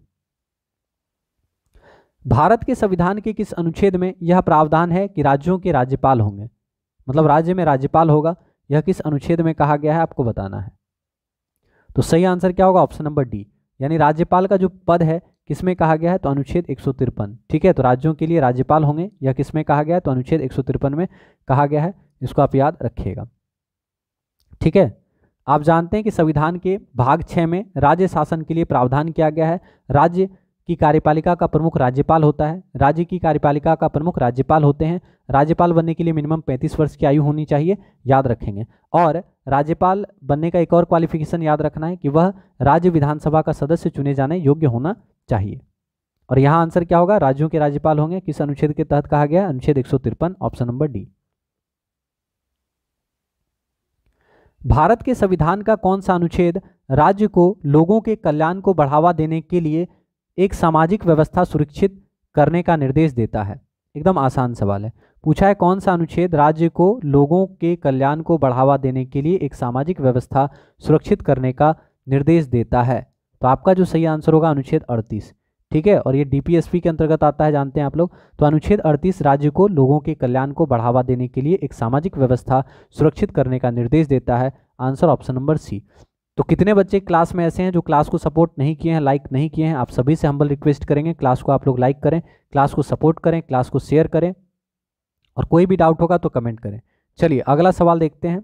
भारत के संविधान के किस अनुच्छेद में यह प्रावधान है कि राज्यों के राज्यपाल होंगे मतलब राज्य में राज्यपाल होगा यह किस अनुच्छेद में कहा गया है आपको बताना है तो सही आंसर क्या होगा ऑप्शन नंबर डी यानी राज्यपाल का जो पद है किसमें कहा गया है तो अनुच्छेद एक ठीक है तो राज्यों के लिए राज्यपाल होंगे या किसमें कहा गया है तो अनुच्छेद एक में कहा गया है इसको आप याद रखिएगा ठीक है आप जानते हैं कि संविधान के भाग छः में राज्य शासन के लिए प्रावधान किया गया है राज्य की कार्यपालिका का प्रमुख राज्यपाल होता है राज्य की कार्यपालिका का प्रमुख राज्यपाल होते हैं राज्यपाल बनने के लिए मिनिमम 35 वर्ष की आयु होनी चाहिए याद रखेंगे और राज्यपाल बनने का एक और क्वालिफिकेशन याद रखना है कि वह राज्य विधानसभा का सदस्य चुने जाने योग्य होना चाहिए और यहाँ आंसर क्या होगा राज्यों के राज्यपाल होंगे किस अनुच्छेद के तहत कहा गया अनुच्छेद एक ऑप्शन नंबर डी भारत के संविधान का कौन सा अनुच्छेद राज्य को लोगों के कल्याण को बढ़ावा देने के लिए एक सामाजिक व्यवस्था सुरक्षित करने का निर्देश देता है एकदम आसान सवाल है पूछा है कौन सा अनुच्छेद राज्य को लोगों के कल्याण को बढ़ावा देने के लिए एक सामाजिक व्यवस्था सुरक्षित करने का निर्देश देता है तो आपका जो सही आंसर होगा अनुच्छेद 38 ठीक है और ये डीपीएसपी के अंतर्गत आता है जानते हैं आप लोग तो अनुच्छेद 38 राज्य को लोगों के कल्याण को बढ़ावा देने के लिए एक सामाजिक व्यवस्था सुरक्षित करने का निर्देश देता है आंसर ऑप्शन नंबर सी तो कितने बच्चे क्लास में ऐसे हैं जो क्लास को सपोर्ट नहीं किए हैं लाइक नहीं किए हैं आप सभी से हम्बल रिक्वेस्ट करेंगे क्लास को आप लोग लाइक करें क्लास को सपोर्ट करें क्लास को शेयर करें और कोई भी डाउट होगा तो कमेंट करें चलिए अगला सवाल देखते हैं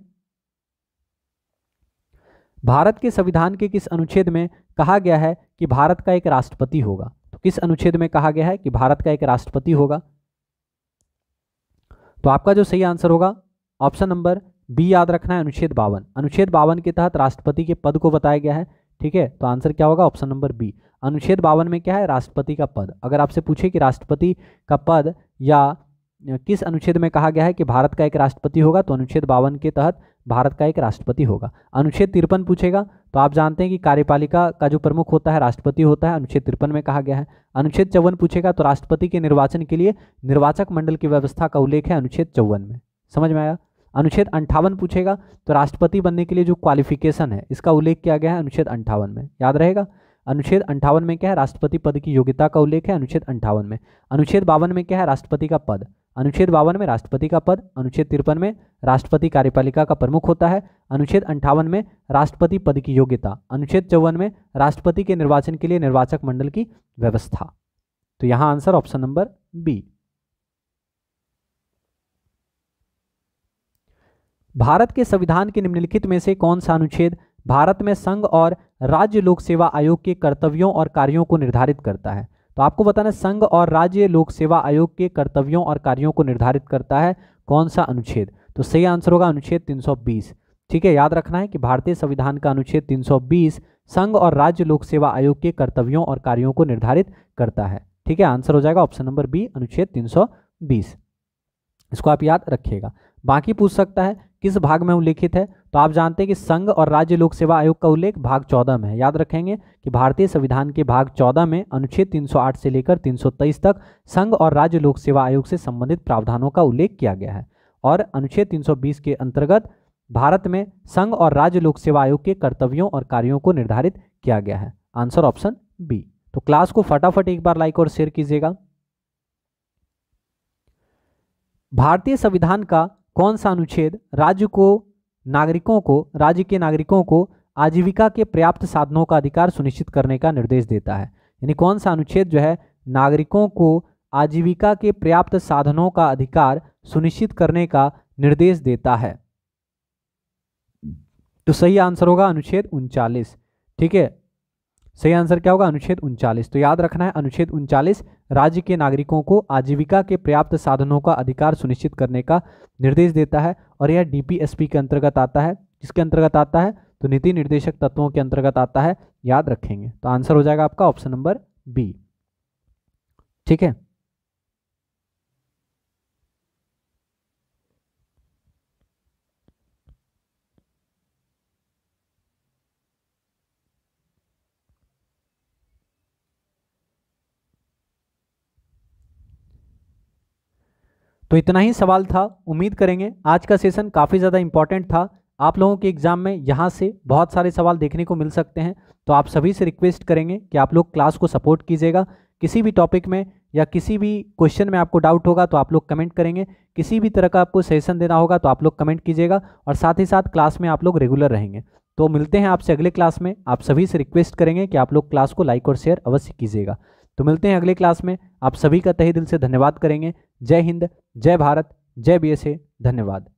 भारत के संविधान के किस अनुच्छेद में कहा गया है कि भारत का एक राष्ट्रपति होगा तो किस अनुच्छेद में कहा गया है कि भारत का एक राष्ट्रपति होगा तो आपका जो सही आंसर होगा ऑप्शन नंबर बी याद रखना है अनुच्छेद बावन अनुच्छेद बावन के तहत राष्ट्रपति के पद को बताया गया है ठीक है तो आंसर क्या होगा ऑप्शन नंबर बी अनुच्छेद बावन में क्या है राष्ट्रपति का पद अगर आपसे पूछे कि राष्ट्रपति का पद या किस अनुच्छेद में कहा गया है कि भारत का एक राष्ट्रपति होगा तो अनुच्छेद बावन के तहत भारत का एक राष्ट्रपति होगा अनुच्छेद तिरपन पूछेगा तो आप जानते हैं कि कार्यपालिका का जो प्रमुख होता है राष्ट्रपति होता है अनुच्छेद तिरपन में कहा गया है अनुच्छेद चौवन पूछेगा तो राष्ट्रपति के निर्वाचन के लिए निर्वाचक मंडल की व्यवस्था का उल्लेख है अनुच्छेद चौवन में समझ में आया अनुच्छेद अंठावन पूछेगा तो राष्ट्रपति बनने के लिए जो क्वालिफिकेशन है इसका उल्लेख किया गया है अनुच्छेद अंठावन में याद रहेगा अनुच्छेद अंठावन में क्या है राष्ट्रपति पद की योग्यता का उल्लेख है अनुच्छेद अंठावन में अनुच्छेद बावन में क्या है राष्ट्रपति का पद अनुच्छेद बावन में राष्ट्रपति का पद अनुच्छेद तिरपन में राष्ट्रपति कार्यपालिका का प्रमुख होता है अनुच्छेद अंठावन में राष्ट्रपति पद की योग्यता अनुच्छेद चौवन में राष्ट्रपति के निर्वाचन के लिए निर्वाचक मंडल की व्यवस्था तो यहाँ answer option number B Bharat के संविधान के निम्नलिखित में से कौन सा अनुच्छेद भारत में संघ और राज्य लोक सेवा आयोग के कर्तव्यों और कार्यों को निर्धारित करता है तो आपको बताना संघ और राज्य लोक सेवा आयोग के कर्तव्यों और कार्यों को निर्धारित करता है कौन सा अनुच्छेद तो सही आंसर होगा अनुच्छेद 320 ठीक है याद रखना है कि भारतीय संविधान का अनुच्छेद 320 संघ और राज्य लोक सेवा आयोग के कर्तव्यों और कार्यों को निर्धारित करता है ठीक है आंसर हो जाएगा ऑप्शन नंबर बी अनुच्छेद तीन इसको आप याद रखिएगा बाकी पूछ सकता है किस भाग में उल्लेखित है तो आप जानते हैं कि संघ और राज्य लोक सेवा आयोग का उल्लेख भाग चौदह में है याद रखेंगे कि भारतीय संविधान के भाग चौदह में अनुच्छेद 308 से लेकर 323 तक संघ और राज्य लोक सेवा आयोग से संबंधित प्रावधानों का उल्लेख किया गया है और अनुच्छेद 320 के अंतर्गत भारत में संघ और राज्य लोक सेवा आयोग के कर्तव्यों और कार्यों को निर्धारित किया गया है आंसर ऑप्शन बी तो क्लास को फटाफट एक बार लाइक और शेयर कीजिएगा भारतीय संविधान का कौन सा अनुच्छेद राज्य को नागरिकों को राज्य के नागरिकों को आजीविका के पर्याप्त साधनों का अधिकार सुनिश्चित करने का निर्देश देता है यानी कौन सा अनुच्छेद जो है नागरिकों को आजीविका के पर्याप्त साधनों का अधिकार सुनिश्चित करने का निर्देश देता है तो सही आंसर होगा अनुच्छेद उनचालीस ठीक है सही आंसर क्या होगा अनुच्छेद उनचालीस तो याद रखना है अनुच्छेद उनचालीस राज्य के नागरिकों को आजीविका के पर्याप्त साधनों का अधिकार सुनिश्चित करने का निर्देश देता है और यह डीपीएसपी के अंतर्गत आता है किसके अंतर्गत आता है तो नीति निर्देशक तत्वों के अंतर्गत आता है याद रखेंगे तो आंसर हो जाएगा आपका ऑप्शन नंबर बी ठीक है तो इतना ही सवाल था उम्मीद करेंगे आज का सेशन काफ़ी ज़्यादा इंपॉर्टेंट था आप लोगों के एग्ज़ाम में यहाँ से बहुत सारे सवाल देखने को मिल सकते हैं तो आप सभी से रिक्वेस्ट करेंगे कि आप लोग क्लास को सपोर्ट कीजिएगा किसी भी टॉपिक में या किसी भी क्वेश्चन में आपको डाउट होगा तो आप लोग कमेंट करेंगे किसी भी तरह का आपको सेशन देना होगा तो आप लोग कमेंट कीजिएगा और साथ ही साथ क्लास में आप लोग रेगुलर रहेंगे तो मिलते हैं आपसे अगले क्लास में आप सभी से रिक्वेस्ट करेंगे कि आप लोग क्लास को लाइक और शेयर अवश्य कीजिएगा तो मिलते हैं अगले क्लास में आप सभी का तहे दिल से धन्यवाद करेंगे जय हिंद जय भारत जय बी धन्यवाद